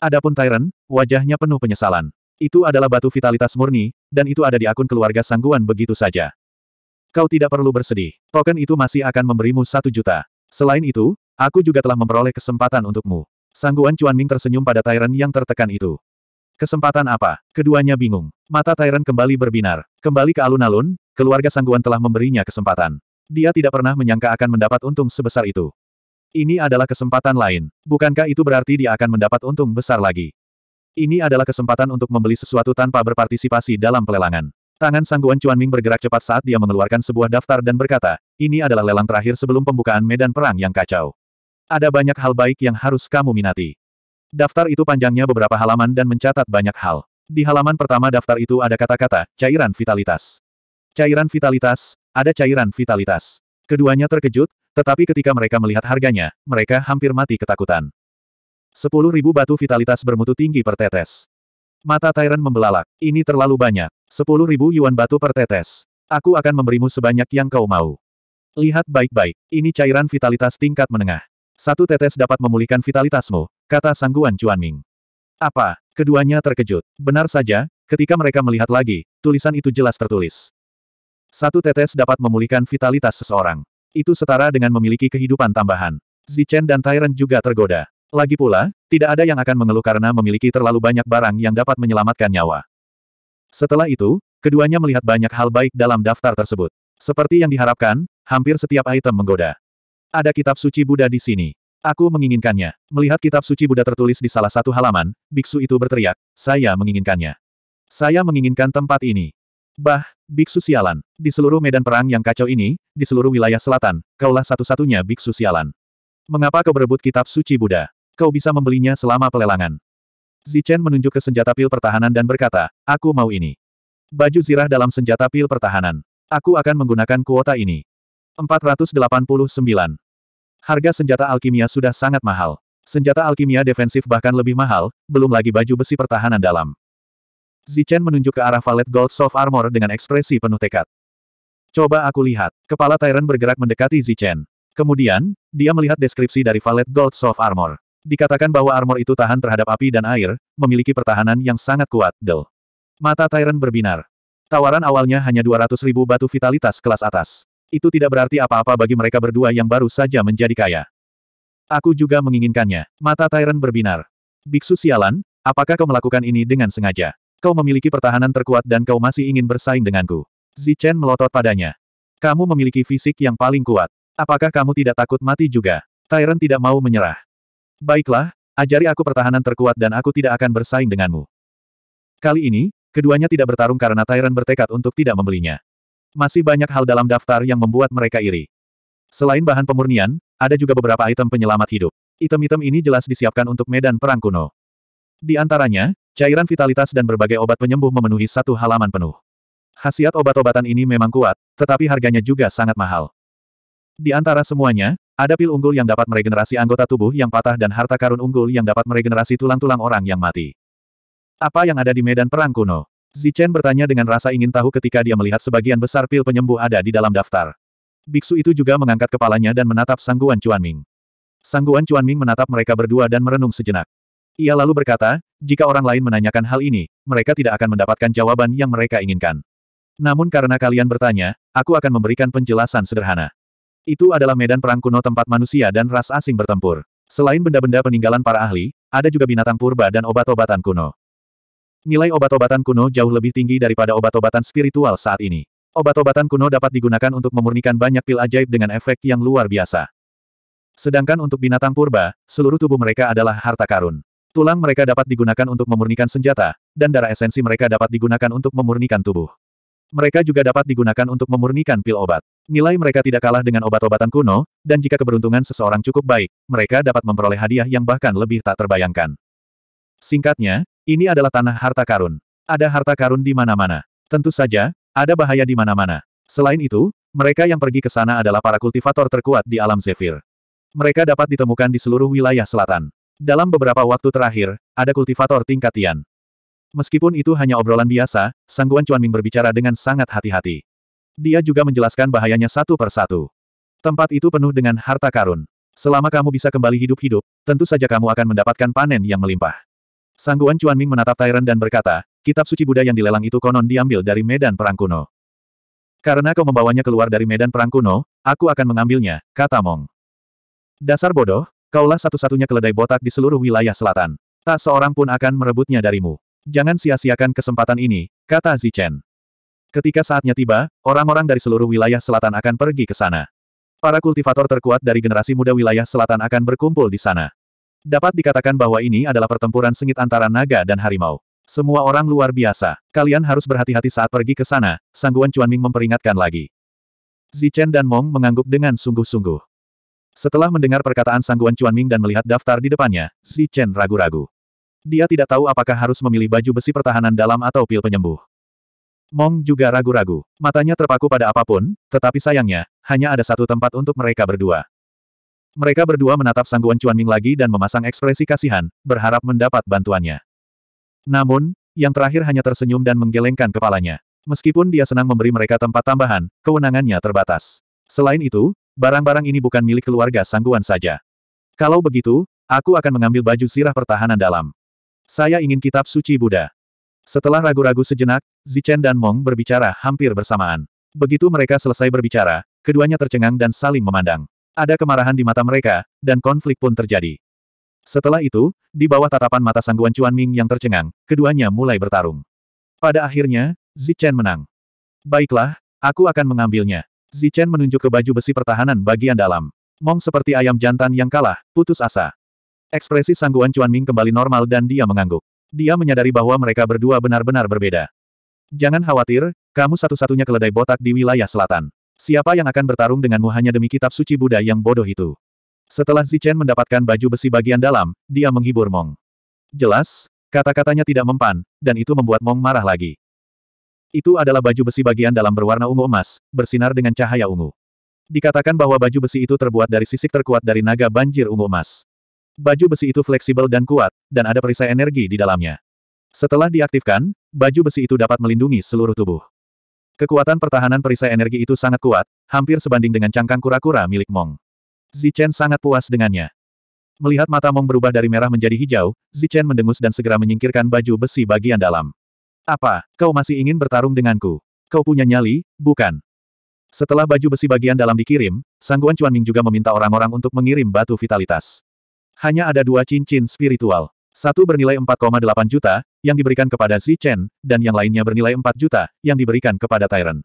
Adapun Tyrant, wajahnya penuh penyesalan. Itu adalah batu vitalitas murni, dan itu ada di akun keluarga sangguan begitu saja. Kau tidak perlu bersedih. Token itu masih akan memberimu satu juta. Selain itu, aku juga telah memperoleh kesempatan untukmu. Sangguan Ming tersenyum pada Tyrant yang tertekan itu. Kesempatan apa? Keduanya bingung. Mata Tyrant kembali berbinar. Kembali ke alun-alun, keluarga Sangguan telah memberinya kesempatan. Dia tidak pernah menyangka akan mendapat untung sebesar itu. Ini adalah kesempatan lain. Bukankah itu berarti dia akan mendapat untung besar lagi? Ini adalah kesempatan untuk membeli sesuatu tanpa berpartisipasi dalam pelelangan. Tangan Sangguan Ming bergerak cepat saat dia mengeluarkan sebuah daftar dan berkata, ini adalah lelang terakhir sebelum pembukaan medan perang yang kacau. Ada banyak hal baik yang harus kamu minati. Daftar itu panjangnya beberapa halaman dan mencatat banyak hal. Di halaman pertama daftar itu ada kata-kata, cairan vitalitas. Cairan vitalitas, ada cairan vitalitas. Keduanya terkejut, tetapi ketika mereka melihat harganya, mereka hampir mati ketakutan. Sepuluh ribu batu vitalitas bermutu tinggi per tetes. Mata Tyrant membelalak. Ini terlalu banyak. Sepuluh ribu yuan batu per tetes. Aku akan memberimu sebanyak yang kau mau. Lihat baik-baik. Ini cairan vitalitas tingkat menengah. Satu tetes dapat memulihkan vitalitasmu, kata sangguan Cuanming. Apa? Keduanya terkejut. Benar saja, ketika mereka melihat lagi, tulisan itu jelas tertulis. Satu tetes dapat memulihkan vitalitas seseorang. Itu setara dengan memiliki kehidupan tambahan. Zichen dan Tyrant juga tergoda. Lagi pula, tidak ada yang akan mengeluh karena memiliki terlalu banyak barang yang dapat menyelamatkan nyawa. Setelah itu, keduanya melihat banyak hal baik dalam daftar tersebut. Seperti yang diharapkan, hampir setiap item menggoda. Ada kitab suci Buddha di sini. Aku menginginkannya. Melihat kitab suci Buddha tertulis di salah satu halaman, biksu itu berteriak, saya menginginkannya. Saya menginginkan tempat ini. Bah, biksu sialan. Di seluruh medan perang yang kacau ini, di seluruh wilayah selatan, kaulah satu-satunya biksu sialan. Mengapa kau berebut kitab suci Buddha? Kau bisa membelinya selama pelelangan. Zichen menunjuk ke senjata pil pertahanan dan berkata, aku mau ini. Baju zirah dalam senjata pil pertahanan. Aku akan menggunakan kuota ini. 489. Harga senjata alkimia sudah sangat mahal. Senjata alkimia defensif bahkan lebih mahal, belum lagi baju besi pertahanan dalam. Zichen menunjuk ke arah valet gold soft armor dengan ekspresi penuh tekad. Coba aku lihat. Kepala Tyrant bergerak mendekati Zichen. Kemudian, dia melihat deskripsi dari valet gold soft armor. Dikatakan bahwa armor itu tahan terhadap api dan air, memiliki pertahanan yang sangat kuat, del. Mata Tyrant berbinar. Tawaran awalnya hanya 200 ribu batu vitalitas kelas atas. Itu tidak berarti apa-apa bagi mereka berdua yang baru saja menjadi kaya. Aku juga menginginkannya. Mata Tyrant berbinar. Biksu sialan, apakah kau melakukan ini dengan sengaja? Kau memiliki pertahanan terkuat dan kau masih ingin bersaing denganku. Zichen melotot padanya. Kamu memiliki fisik yang paling kuat. Apakah kamu tidak takut mati juga? Tyrant tidak mau menyerah. Baiklah, ajari aku pertahanan terkuat dan aku tidak akan bersaing denganmu. Kali ini, keduanya tidak bertarung karena Tyrant bertekad untuk tidak membelinya. Masih banyak hal dalam daftar yang membuat mereka iri. Selain bahan pemurnian, ada juga beberapa item penyelamat hidup. Item-item ini jelas disiapkan untuk medan perang kuno. Di antaranya, cairan vitalitas dan berbagai obat penyembuh memenuhi satu halaman penuh. Khasiat obat-obatan ini memang kuat, tetapi harganya juga sangat mahal. Di antara semuanya, ada pil unggul yang dapat meregenerasi anggota tubuh yang patah dan harta karun unggul yang dapat meregenerasi tulang-tulang orang yang mati. Apa yang ada di medan perang kuno? Zichen bertanya dengan rasa ingin tahu ketika dia melihat sebagian besar pil penyembuh ada di dalam daftar. Biksu itu juga mengangkat kepalanya dan menatap Sangguan Cuanming. Sangguan Cuanming menatap mereka berdua dan merenung sejenak. Ia lalu berkata, jika orang lain menanyakan hal ini, mereka tidak akan mendapatkan jawaban yang mereka inginkan. Namun karena kalian bertanya, aku akan memberikan penjelasan sederhana. Itu adalah medan perang kuno tempat manusia dan ras asing bertempur. Selain benda-benda peninggalan para ahli, ada juga binatang purba dan obat-obatan kuno. Nilai obat-obatan kuno jauh lebih tinggi daripada obat-obatan spiritual saat ini. Obat-obatan kuno dapat digunakan untuk memurnikan banyak pil ajaib dengan efek yang luar biasa. Sedangkan untuk binatang purba, seluruh tubuh mereka adalah harta karun. Tulang mereka dapat digunakan untuk memurnikan senjata, dan darah esensi mereka dapat digunakan untuk memurnikan tubuh. Mereka juga dapat digunakan untuk memurnikan pil obat. Nilai mereka tidak kalah dengan obat-obatan kuno, dan jika keberuntungan seseorang cukup baik, mereka dapat memperoleh hadiah yang bahkan lebih tak terbayangkan. Singkatnya, ini adalah tanah harta karun. Ada harta karun di mana-mana. Tentu saja, ada bahaya di mana-mana. Selain itu, mereka yang pergi ke sana adalah para kultivator terkuat di alam Zephyr. Mereka dapat ditemukan di seluruh wilayah selatan. Dalam beberapa waktu terakhir, ada kultivator tingkat Tian. Meskipun itu hanya obrolan biasa, Sangguan Ming berbicara dengan sangat hati-hati. Dia juga menjelaskan bahayanya satu per satu. Tempat itu penuh dengan harta karun. Selama kamu bisa kembali hidup-hidup, tentu saja kamu akan mendapatkan panen yang melimpah. Sangguan Ming menatap Tyrant dan berkata, kitab suci Buddha yang dilelang itu konon diambil dari medan perang kuno. Karena kau membawanya keluar dari medan perang kuno, aku akan mengambilnya, kata Mong. Dasar bodoh, kaulah satu-satunya keledai botak di seluruh wilayah selatan. Tak seorang pun akan merebutnya darimu. Jangan sia-siakan kesempatan ini, kata Zichen. Ketika saatnya tiba, orang-orang dari seluruh wilayah selatan akan pergi ke sana. Para kultivator terkuat dari generasi muda wilayah selatan akan berkumpul di sana. Dapat dikatakan bahwa ini adalah pertempuran sengit antara naga dan harimau. Semua orang luar biasa. Kalian harus berhati-hati saat pergi ke sana, Sangguan Cuanming memperingatkan lagi. Zichen dan Mong mengangguk dengan sungguh-sungguh. Setelah mendengar perkataan Sangguan Cuanming dan melihat daftar di depannya, Zichen ragu-ragu. Dia tidak tahu apakah harus memilih baju besi pertahanan dalam atau pil penyembuh. Mong juga ragu-ragu. Matanya terpaku pada apapun, tetapi sayangnya, hanya ada satu tempat untuk mereka berdua. Mereka berdua menatap Sangguan Cuanming lagi dan memasang ekspresi kasihan, berharap mendapat bantuannya. Namun, yang terakhir hanya tersenyum dan menggelengkan kepalanya. Meskipun dia senang memberi mereka tempat tambahan, kewenangannya terbatas. Selain itu, barang-barang ini bukan milik keluarga Sangguan saja. Kalau begitu, aku akan mengambil baju sirah pertahanan dalam. Saya ingin kitab suci Buddha. Setelah ragu-ragu sejenak, Zichen dan Mong berbicara hampir bersamaan. Begitu mereka selesai berbicara, keduanya tercengang dan saling memandang. Ada kemarahan di mata mereka, dan konflik pun terjadi. Setelah itu, di bawah tatapan mata sangguan Cuan Ming yang tercengang, keduanya mulai bertarung. Pada akhirnya, Zichen menang. Baiklah, aku akan mengambilnya. Zichen menunjuk ke baju besi pertahanan bagian dalam. Mong seperti ayam jantan yang kalah, putus asa. Ekspresi sangguan Cuan Ming kembali normal dan dia mengangguk. Dia menyadari bahwa mereka berdua benar-benar berbeda. Jangan khawatir, kamu satu-satunya keledai botak di wilayah selatan. Siapa yang akan bertarung denganmu hanya demi kitab suci Buddha yang bodoh itu? Setelah Zichen mendapatkan baju besi bagian dalam, dia menghibur Mong. Jelas, kata-katanya tidak mempan, dan itu membuat Mong marah lagi. Itu adalah baju besi bagian dalam berwarna ungu emas, bersinar dengan cahaya ungu. Dikatakan bahwa baju besi itu terbuat dari sisik terkuat dari naga banjir ungu emas. Baju besi itu fleksibel dan kuat, dan ada perisai energi di dalamnya. Setelah diaktifkan, baju besi itu dapat melindungi seluruh tubuh. Kekuatan pertahanan perisai energi itu sangat kuat, hampir sebanding dengan cangkang kura-kura milik Mong. Zichen sangat puas dengannya. Melihat mata Mong berubah dari merah menjadi hijau, Zichen mendengus dan segera menyingkirkan baju besi bagian dalam. Apa, kau masih ingin bertarung denganku? Kau punya nyali, bukan? Setelah baju besi bagian dalam dikirim, Sangguan Cuanming juga meminta orang-orang untuk mengirim batu vitalitas. Hanya ada dua cincin spiritual. Satu bernilai 4,8 juta, yang diberikan kepada Xi Chen, dan yang lainnya bernilai 4 juta, yang diberikan kepada Tyrant.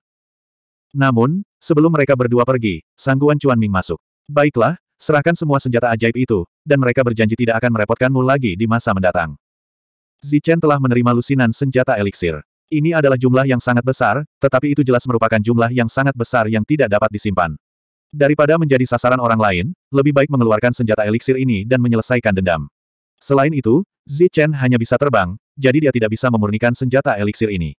Namun, sebelum mereka berdua pergi, sangguan Cuan Ming masuk. Baiklah, serahkan semua senjata ajaib itu, dan mereka berjanji tidak akan merepotkanmu lagi di masa mendatang. Xi Chen telah menerima lusinan senjata eliksir. Ini adalah jumlah yang sangat besar, tetapi itu jelas merupakan jumlah yang sangat besar yang tidak dapat disimpan. Daripada menjadi sasaran orang lain, lebih baik mengeluarkan senjata eliksir ini dan menyelesaikan dendam. Selain itu, Zi Chen hanya bisa terbang, jadi dia tidak bisa memurnikan senjata eliksir ini.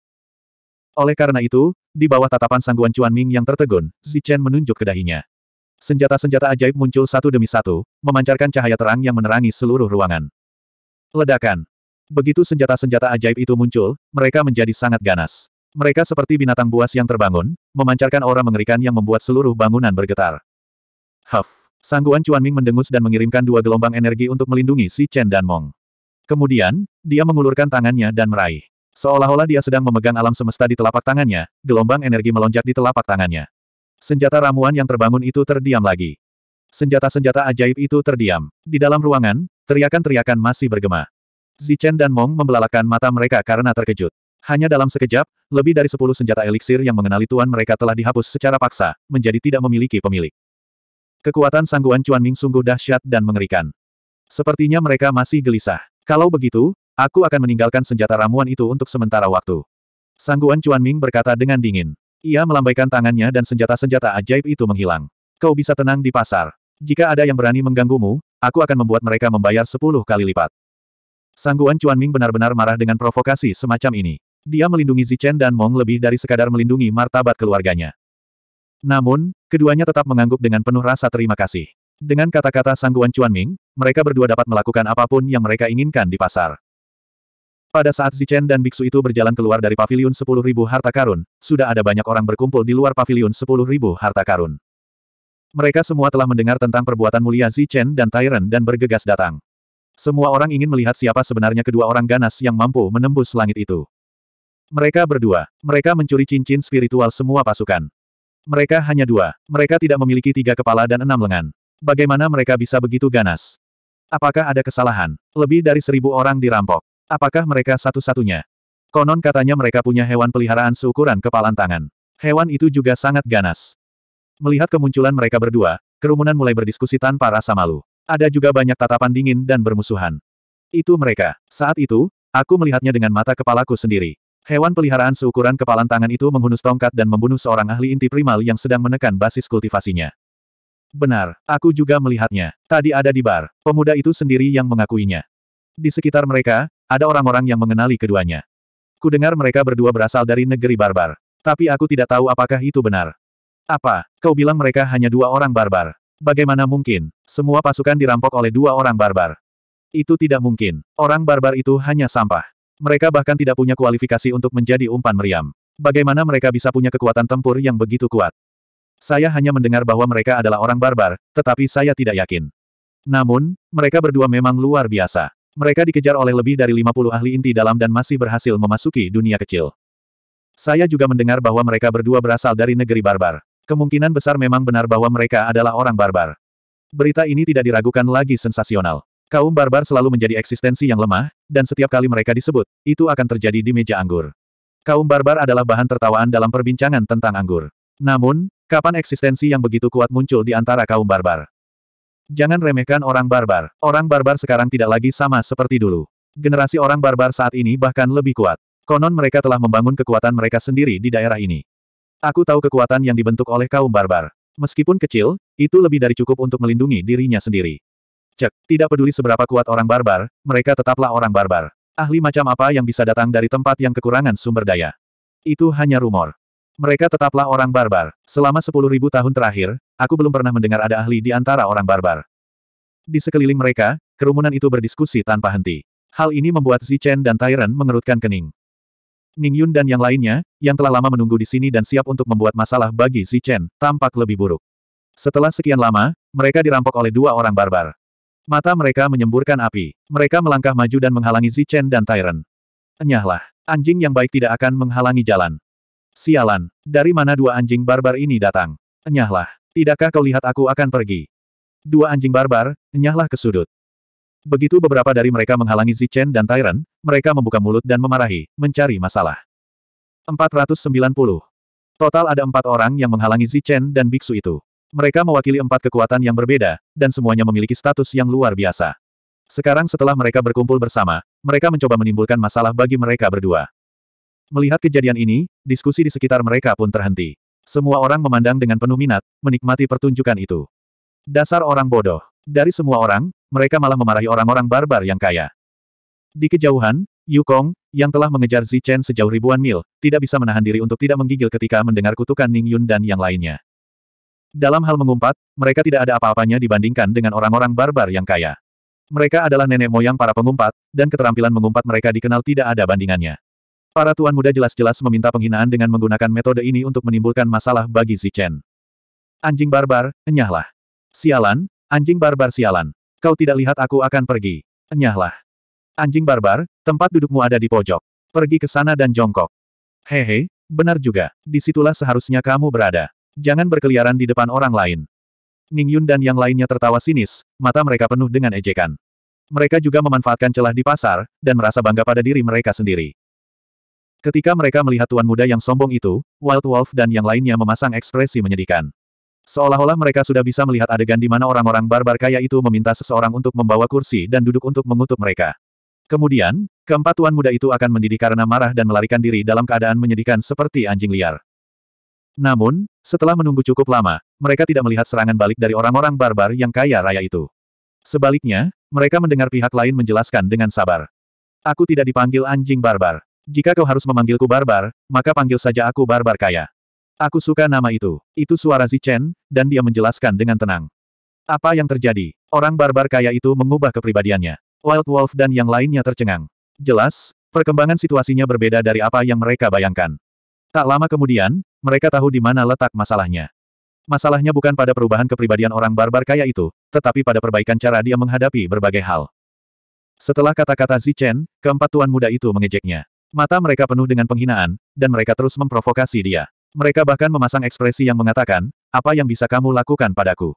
Oleh karena itu, di bawah tatapan sangguan Cuan Ming yang tertegun, Zi Chen menunjuk ke dahinya. Senjata-senjata ajaib muncul satu demi satu, memancarkan cahaya terang yang menerangi seluruh ruangan. Ledakan. Begitu senjata-senjata ajaib itu muncul, mereka menjadi sangat ganas. Mereka seperti binatang buas yang terbangun, memancarkan aura mengerikan yang membuat seluruh bangunan bergetar. Huff. Sangguan Ming mendengus dan mengirimkan dua gelombang energi untuk melindungi si Chen dan Mong. Kemudian, dia mengulurkan tangannya dan meraih. Seolah-olah dia sedang memegang alam semesta di telapak tangannya, gelombang energi melonjak di telapak tangannya. Senjata ramuan yang terbangun itu terdiam lagi. Senjata-senjata ajaib itu terdiam. Di dalam ruangan, teriakan-teriakan masih bergema. Si Chen dan Mong membelalakan mata mereka karena terkejut. Hanya dalam sekejap, lebih dari sepuluh senjata eliksir yang mengenali tuan mereka telah dihapus secara paksa, menjadi tidak memiliki pemilik. Kekuatan sangguan Ming sungguh dahsyat dan mengerikan. Sepertinya mereka masih gelisah. Kalau begitu, aku akan meninggalkan senjata ramuan itu untuk sementara waktu. Sangguan Ming berkata dengan dingin. Ia melambaikan tangannya dan senjata-senjata ajaib itu menghilang. Kau bisa tenang di pasar. Jika ada yang berani mengganggumu, aku akan membuat mereka membayar sepuluh kali lipat. Sangguan Ming benar-benar marah dengan provokasi semacam ini. Dia melindungi Zichen dan Mong lebih dari sekadar melindungi martabat keluarganya. Namun, keduanya tetap mengangguk dengan penuh rasa terima kasih. Dengan kata-kata sangguan Chuan Ming, mereka berdua dapat melakukan apapun yang mereka inginkan di pasar. Pada saat Zichen dan biksu itu berjalan keluar dari sepuluh 10.000 harta karun, sudah ada banyak orang berkumpul di luar sepuluh 10.000 harta karun. Mereka semua telah mendengar tentang perbuatan mulia Zichen dan Tyren dan bergegas datang. Semua orang ingin melihat siapa sebenarnya kedua orang ganas yang mampu menembus langit itu. Mereka berdua, mereka mencuri cincin spiritual semua pasukan. Mereka hanya dua. Mereka tidak memiliki tiga kepala dan enam lengan. Bagaimana mereka bisa begitu ganas? Apakah ada kesalahan? Lebih dari seribu orang dirampok. Apakah mereka satu-satunya? Konon katanya mereka punya hewan peliharaan seukuran kepalan tangan. Hewan itu juga sangat ganas. Melihat kemunculan mereka berdua, kerumunan mulai berdiskusi tanpa rasa malu. Ada juga banyak tatapan dingin dan bermusuhan. Itu mereka. Saat itu, aku melihatnya dengan mata kepalaku sendiri. Hewan peliharaan seukuran kepalan tangan itu menghunus tongkat dan membunuh seorang ahli inti primal yang sedang menekan basis kultivasinya. Benar, aku juga melihatnya. Tadi ada di bar, pemuda itu sendiri yang mengakuinya. Di sekitar mereka, ada orang-orang yang mengenali keduanya. Kudengar mereka berdua berasal dari negeri barbar. Tapi aku tidak tahu apakah itu benar. Apa, kau bilang mereka hanya dua orang barbar? Bagaimana mungkin? Semua pasukan dirampok oleh dua orang barbar. Itu tidak mungkin. Orang barbar itu hanya sampah. Mereka bahkan tidak punya kualifikasi untuk menjadi umpan meriam. Bagaimana mereka bisa punya kekuatan tempur yang begitu kuat? Saya hanya mendengar bahwa mereka adalah orang barbar, tetapi saya tidak yakin. Namun, mereka berdua memang luar biasa. Mereka dikejar oleh lebih dari 50 ahli inti dalam dan masih berhasil memasuki dunia kecil. Saya juga mendengar bahwa mereka berdua berasal dari negeri barbar. Kemungkinan besar memang benar bahwa mereka adalah orang barbar. Berita ini tidak diragukan lagi sensasional. Kaum barbar selalu menjadi eksistensi yang lemah, dan setiap kali mereka disebut, itu akan terjadi di meja anggur. Kaum barbar adalah bahan tertawaan dalam perbincangan tentang anggur. Namun, kapan eksistensi yang begitu kuat muncul di antara kaum barbar? Jangan remehkan orang barbar. Orang barbar sekarang tidak lagi sama seperti dulu. Generasi orang barbar saat ini bahkan lebih kuat. Konon mereka telah membangun kekuatan mereka sendiri di daerah ini. Aku tahu kekuatan yang dibentuk oleh kaum barbar. Meskipun kecil, itu lebih dari cukup untuk melindungi dirinya sendiri. Cek, tidak peduli seberapa kuat orang barbar, mereka tetaplah orang barbar. Ahli macam apa yang bisa datang dari tempat yang kekurangan sumber daya? Itu hanya rumor. Mereka tetaplah orang barbar. Selama sepuluh ribu tahun terakhir, aku belum pernah mendengar ada ahli di antara orang barbar. Di sekeliling mereka, kerumunan itu berdiskusi tanpa henti. Hal ini membuat Zichen dan Tyrant mengerutkan kening. Ning Yun dan yang lainnya, yang telah lama menunggu di sini dan siap untuk membuat masalah bagi Zichen, tampak lebih buruk. Setelah sekian lama, mereka dirampok oleh dua orang barbar. Mata mereka menyemburkan api. Mereka melangkah maju dan menghalangi Zichen dan Tyren. Enyahlah, anjing yang baik tidak akan menghalangi jalan. Sialan, dari mana dua anjing barbar ini datang? Enyahlah, tidakkah kau lihat aku akan pergi? Dua anjing barbar, enyahlah ke sudut. Begitu beberapa dari mereka menghalangi Zichen dan Tyren, mereka membuka mulut dan memarahi, mencari masalah. 490. Total ada empat orang yang menghalangi Zichen dan biksu itu. Mereka mewakili empat kekuatan yang berbeda, dan semuanya memiliki status yang luar biasa. Sekarang setelah mereka berkumpul bersama, mereka mencoba menimbulkan masalah bagi mereka berdua. Melihat kejadian ini, diskusi di sekitar mereka pun terhenti. Semua orang memandang dengan penuh minat, menikmati pertunjukan itu. Dasar orang bodoh. Dari semua orang, mereka malah memarahi orang-orang barbar yang kaya. Di kejauhan, Yukong, yang telah mengejar Zichen sejauh ribuan mil, tidak bisa menahan diri untuk tidak menggigil ketika mendengar kutukan Ning Yun dan yang lainnya. Dalam hal mengumpat, mereka tidak ada apa-apanya dibandingkan dengan orang-orang barbar yang kaya. Mereka adalah nenek moyang para pengumpat, dan keterampilan mengumpat mereka dikenal tidak ada bandingannya. Para tuan muda jelas-jelas meminta penghinaan dengan menggunakan metode ini untuk menimbulkan masalah bagi Chen. Anjing barbar, enyahlah. Sialan, anjing barbar sialan. Kau tidak lihat aku akan pergi. Enyahlah. Anjing barbar, tempat dudukmu ada di pojok. Pergi ke sana dan jongkok. Hehe, benar juga. Disitulah seharusnya kamu berada. Jangan berkeliaran di depan orang lain. Ning Yun dan yang lainnya tertawa sinis, mata mereka penuh dengan ejekan. Mereka juga memanfaatkan celah di pasar, dan merasa bangga pada diri mereka sendiri. Ketika mereka melihat tuan muda yang sombong itu, Wild Wolf dan yang lainnya memasang ekspresi menyedihkan. Seolah-olah mereka sudah bisa melihat adegan di mana orang-orang barbar kaya itu meminta seseorang untuk membawa kursi dan duduk untuk mengutuk mereka. Kemudian, keempat tuan muda itu akan mendidih karena marah dan melarikan diri dalam keadaan menyedihkan seperti anjing liar. Namun, setelah menunggu cukup lama, mereka tidak melihat serangan balik dari orang-orang barbar yang kaya raya itu. Sebaliknya, mereka mendengar pihak lain menjelaskan dengan sabar. Aku tidak dipanggil anjing barbar. Jika kau harus memanggilku barbar, maka panggil saja aku barbar kaya. Aku suka nama itu. Itu suara Zichen, dan dia menjelaskan dengan tenang. Apa yang terjadi? Orang barbar kaya itu mengubah kepribadiannya. Wild Wolf dan yang lainnya tercengang. Jelas, perkembangan situasinya berbeda dari apa yang mereka bayangkan. Tak lama kemudian, mereka tahu di mana letak masalahnya. Masalahnya bukan pada perubahan kepribadian orang barbar kaya itu, tetapi pada perbaikan cara dia menghadapi berbagai hal. Setelah kata-kata Zichen, keempat tuan muda itu mengejeknya. Mata mereka penuh dengan penghinaan, dan mereka terus memprovokasi dia. Mereka bahkan memasang ekspresi yang mengatakan, apa yang bisa kamu lakukan padaku?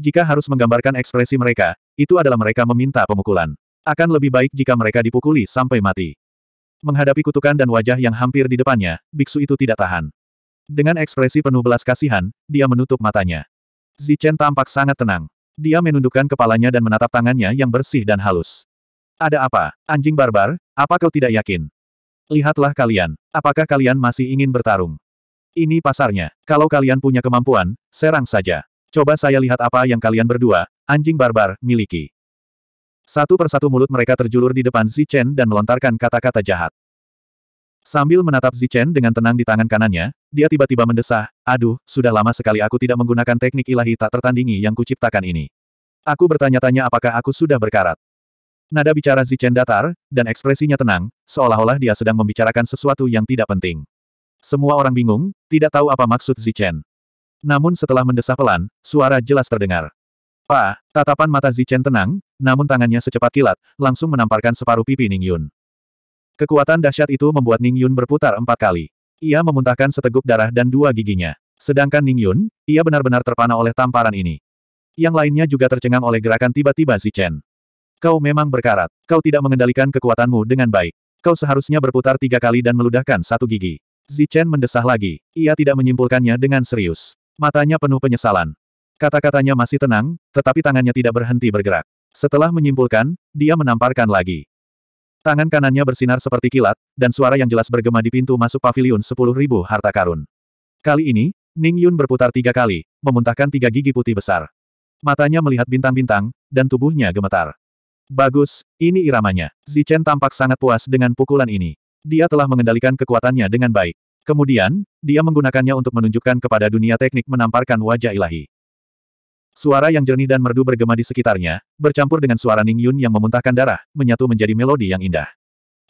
Jika harus menggambarkan ekspresi mereka, itu adalah mereka meminta pemukulan. Akan lebih baik jika mereka dipukuli sampai mati. Menghadapi kutukan dan wajah yang hampir di depannya, biksu itu tidak tahan. Dengan ekspresi penuh belas kasihan, dia menutup matanya. Zichen tampak sangat tenang. Dia menundukkan kepalanya dan menatap tangannya yang bersih dan halus. Ada apa, anjing barbar, apa kau tidak yakin? Lihatlah kalian, apakah kalian masih ingin bertarung? Ini pasarnya, kalau kalian punya kemampuan, serang saja. Coba saya lihat apa yang kalian berdua, anjing barbar, miliki. Satu persatu mulut mereka terjulur di depan Zichen dan melontarkan kata-kata jahat. Sambil menatap Zichen dengan tenang di tangan kanannya, dia tiba-tiba mendesah, aduh, sudah lama sekali aku tidak menggunakan teknik ilahi tak tertandingi yang kuciptakan ini. Aku bertanya-tanya apakah aku sudah berkarat. Nada bicara Zichen datar, dan ekspresinya tenang, seolah-olah dia sedang membicarakan sesuatu yang tidak penting. Semua orang bingung, tidak tahu apa maksud Zichen. Namun setelah mendesah pelan, suara jelas terdengar. Pa, tatapan mata Zichen tenang, namun tangannya secepat kilat, langsung menamparkan separuh pipi Ning Yun. Kekuatan dahsyat itu membuat Ning Yun berputar empat kali. Ia memuntahkan seteguk darah dan dua giginya. Sedangkan Ning Yun, ia benar-benar terpana oleh tamparan ini. Yang lainnya juga tercengang oleh gerakan tiba-tiba Zichen. Kau memang berkarat. Kau tidak mengendalikan kekuatanmu dengan baik. Kau seharusnya berputar tiga kali dan meludahkan satu gigi. Zichen mendesah lagi. Ia tidak menyimpulkannya dengan serius. Matanya penuh penyesalan. Kata-katanya masih tenang, tetapi tangannya tidak berhenti bergerak. Setelah menyimpulkan, dia menamparkan lagi. Tangan kanannya bersinar seperti kilat, dan suara yang jelas bergema di pintu masuk paviliun sepuluh ribu harta karun. Kali ini, Ning Yun berputar tiga kali, memuntahkan tiga gigi putih besar. Matanya melihat bintang-bintang, dan tubuhnya gemetar. Bagus, ini iramanya. Zichen tampak sangat puas dengan pukulan ini. Dia telah mengendalikan kekuatannya dengan baik. Kemudian, dia menggunakannya untuk menunjukkan kepada dunia teknik menamparkan wajah ilahi. Suara yang jernih dan merdu bergema di sekitarnya, bercampur dengan suara Ning Yun yang memuntahkan darah, menyatu menjadi melodi yang indah.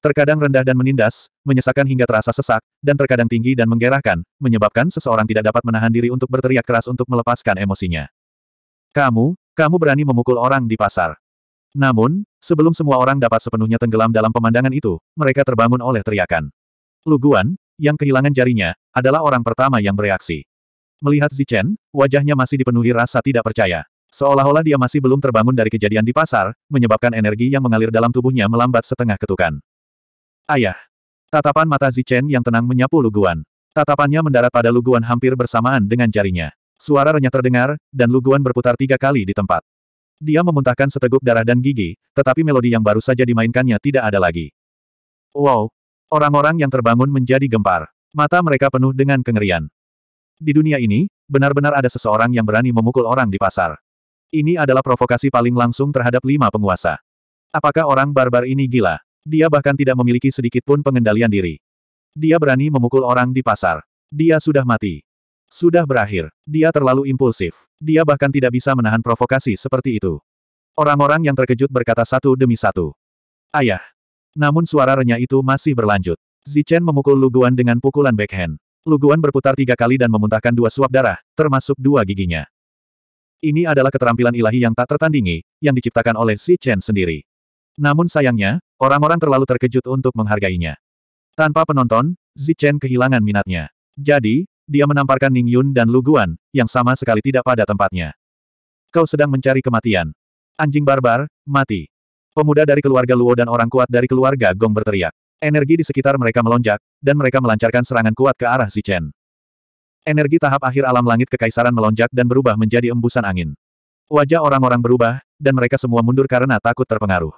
Terkadang rendah dan menindas, menyesakan hingga terasa sesak, dan terkadang tinggi dan menggerahkan, menyebabkan seseorang tidak dapat menahan diri untuk berteriak keras untuk melepaskan emosinya. Kamu, kamu berani memukul orang di pasar. Namun, sebelum semua orang dapat sepenuhnya tenggelam dalam pemandangan itu, mereka terbangun oleh teriakan. Luguan, yang kehilangan jarinya, adalah orang pertama yang bereaksi. Melihat Zichen, wajahnya masih dipenuhi rasa tidak percaya. Seolah-olah dia masih belum terbangun dari kejadian di pasar, menyebabkan energi yang mengalir dalam tubuhnya melambat setengah ketukan. Ayah. Tatapan mata Zichen yang tenang menyapu luguan. Tatapannya mendarat pada luguan hampir bersamaan dengan jarinya. Suara renyah terdengar, dan luguan berputar tiga kali di tempat. Dia memuntahkan seteguk darah dan gigi, tetapi melodi yang baru saja dimainkannya tidak ada lagi. Wow! Orang-orang yang terbangun menjadi gempar. Mata mereka penuh dengan kengerian. Di dunia ini, benar-benar ada seseorang yang berani memukul orang di pasar. Ini adalah provokasi paling langsung terhadap lima penguasa. Apakah orang barbar ini gila? Dia bahkan tidak memiliki sedikit pun pengendalian diri. Dia berani memukul orang di pasar. Dia sudah mati. Sudah berakhir. Dia terlalu impulsif. Dia bahkan tidak bisa menahan provokasi seperti itu. Orang-orang yang terkejut berkata satu demi satu. Ayah. Namun suara renyah itu masih berlanjut. Zichen memukul Luguan dengan pukulan backhand. Luguan berputar tiga kali dan memuntahkan dua suap darah, termasuk dua giginya. Ini adalah keterampilan ilahi yang tak tertandingi, yang diciptakan oleh Si Chen sendiri. Namun sayangnya, orang-orang terlalu terkejut untuk menghargainya. Tanpa penonton, Si Chen kehilangan minatnya. Jadi, dia menamparkan Ning Yun dan Luguan, yang sama sekali tidak pada tempatnya. Kau sedang mencari kematian. Anjing barbar, mati. Pemuda dari keluarga Luo dan orang kuat dari keluarga Gong berteriak. Energi di sekitar mereka melonjak, dan mereka melancarkan serangan kuat ke arah Zichen. Energi tahap akhir alam langit kekaisaran melonjak dan berubah menjadi embusan angin. Wajah orang-orang berubah, dan mereka semua mundur karena takut terpengaruh.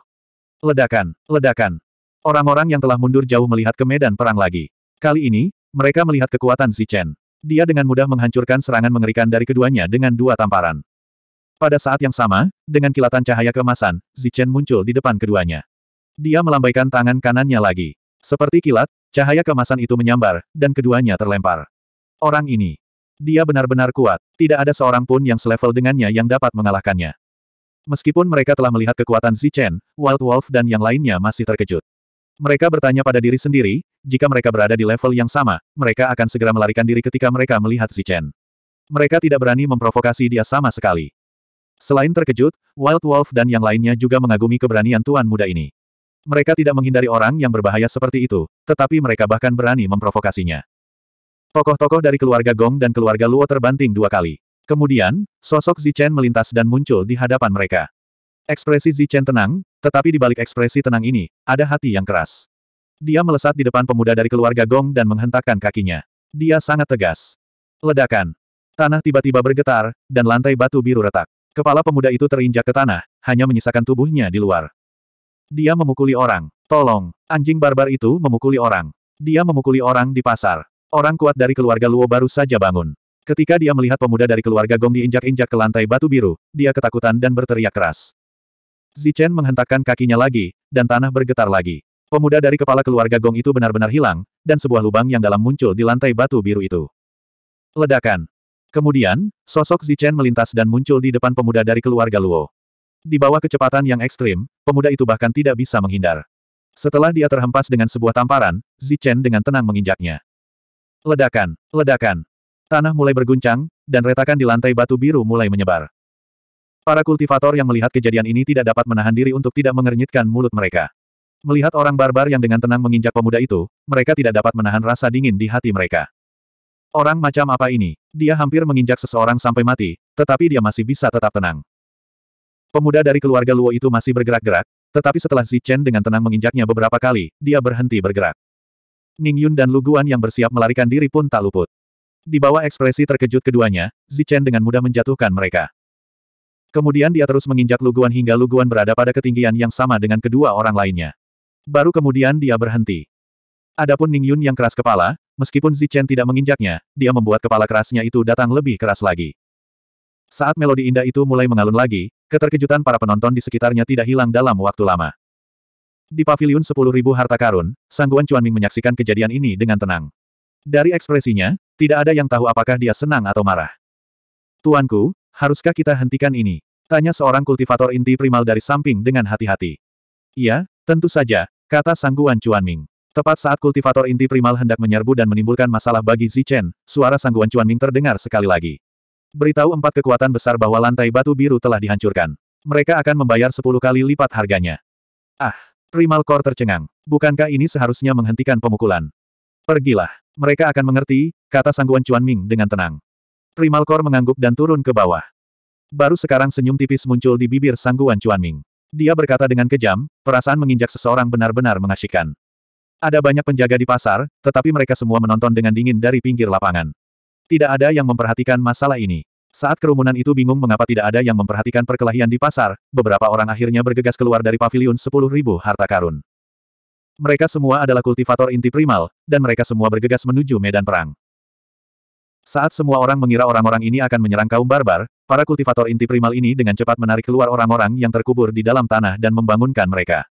Ledakan, ledakan. Orang-orang yang telah mundur jauh melihat ke medan perang lagi. Kali ini, mereka melihat kekuatan Zichen. Dia dengan mudah menghancurkan serangan mengerikan dari keduanya dengan dua tamparan. Pada saat yang sama, dengan kilatan cahaya kemasan, Zichen muncul di depan keduanya. Dia melambaikan tangan kanannya lagi. Seperti kilat, cahaya kemasan itu menyambar, dan keduanya terlempar. Orang ini. Dia benar-benar kuat, tidak ada seorang pun yang selevel dengannya yang dapat mengalahkannya. Meskipun mereka telah melihat kekuatan Zichen, Wild Wolf dan yang lainnya masih terkejut. Mereka bertanya pada diri sendiri, jika mereka berada di level yang sama, mereka akan segera melarikan diri ketika mereka melihat Zichen. Mereka tidak berani memprovokasi dia sama sekali. Selain terkejut, Wild Wolf dan yang lainnya juga mengagumi keberanian tuan muda ini. Mereka tidak menghindari orang yang berbahaya seperti itu, tetapi mereka bahkan berani memprovokasinya. Tokoh-tokoh dari keluarga Gong dan keluarga Luo terbanting dua kali. Kemudian, sosok Zichen melintas dan muncul di hadapan mereka. Ekspresi Zichen tenang, tetapi di balik ekspresi tenang ini, ada hati yang keras. Dia melesat di depan pemuda dari keluarga Gong dan menghentakkan kakinya. Dia sangat tegas. Ledakan. Tanah tiba-tiba bergetar, dan lantai batu biru retak. Kepala pemuda itu terinjak ke tanah, hanya menyisakan tubuhnya di luar. Dia memukuli orang. Tolong, anjing barbar itu memukuli orang. Dia memukuli orang di pasar. Orang kuat dari keluarga Luo baru saja bangun. Ketika dia melihat pemuda dari keluarga Gong diinjak-injak ke lantai batu biru, dia ketakutan dan berteriak keras. Zichen menghentakkan kakinya lagi, dan tanah bergetar lagi. Pemuda dari kepala keluarga Gong itu benar-benar hilang, dan sebuah lubang yang dalam muncul di lantai batu biru itu. Ledakan. Kemudian, sosok Zichen melintas dan muncul di depan pemuda dari keluarga Luo. Di bawah kecepatan yang ekstrim, pemuda itu bahkan tidak bisa menghindar. Setelah dia terhempas dengan sebuah tamparan, Zichen dengan tenang menginjaknya. Ledakan, ledakan. Tanah mulai berguncang, dan retakan di lantai batu biru mulai menyebar. Para kultivator yang melihat kejadian ini tidak dapat menahan diri untuk tidak mengernyitkan mulut mereka. Melihat orang barbar yang dengan tenang menginjak pemuda itu, mereka tidak dapat menahan rasa dingin di hati mereka. Orang macam apa ini? Dia hampir menginjak seseorang sampai mati, tetapi dia masih bisa tetap tenang. Pemuda dari keluarga Luo itu masih bergerak-gerak, tetapi setelah Xi Chen dengan tenang menginjaknya beberapa kali, dia berhenti bergerak. Ning Yun dan Luguan yang bersiap melarikan diri pun tak luput. Di bawah ekspresi terkejut keduanya, Xi Chen dengan mudah menjatuhkan mereka. Kemudian dia terus menginjak Luguan hingga Luguan berada pada ketinggian yang sama dengan kedua orang lainnya. Baru kemudian dia berhenti. Adapun Ning Yun yang keras kepala, meskipun Zichen Chen tidak menginjaknya, dia membuat kepala kerasnya itu datang lebih keras lagi. Saat melodi indah itu mulai mengalun lagi, keterkejutan para penonton di sekitarnya tidak hilang dalam waktu lama. Di paviliun 10.000 harta karun, Sangguan Cuanming menyaksikan kejadian ini dengan tenang. Dari ekspresinya, tidak ada yang tahu apakah dia senang atau marah. Tuanku, haruskah kita hentikan ini? Tanya seorang kultivator inti primal dari samping dengan hati-hati. Iya, tentu saja, kata Sangguan Cuanming. Tepat saat kultivator inti primal hendak menyerbu dan menimbulkan masalah bagi Zichen, suara Sangguan Cuanming terdengar sekali lagi. Beritahu empat kekuatan besar bahwa lantai batu biru telah dihancurkan. Mereka akan membayar sepuluh kali lipat harganya. Ah, Primal Core tercengang. Bukankah ini seharusnya menghentikan pemukulan? Pergilah. Mereka akan mengerti, kata sangguan Chuan Ming dengan tenang. Primal Core mengangguk dan turun ke bawah. Baru sekarang senyum tipis muncul di bibir sangguan Chuan Ming. Dia berkata dengan kejam, perasaan menginjak seseorang benar-benar mengasyikkan. Ada banyak penjaga di pasar, tetapi mereka semua menonton dengan dingin dari pinggir lapangan. Tidak ada yang memperhatikan masalah ini. Saat kerumunan itu bingung mengapa tidak ada yang memperhatikan perkelahian di pasar, beberapa orang akhirnya bergegas keluar dari paviliun 10.000 harta karun. Mereka semua adalah kultivator inti primal, dan mereka semua bergegas menuju medan perang. Saat semua orang mengira orang-orang ini akan menyerang kaum barbar, para kultivator inti primal ini dengan cepat menarik keluar orang-orang yang terkubur di dalam tanah dan membangunkan mereka.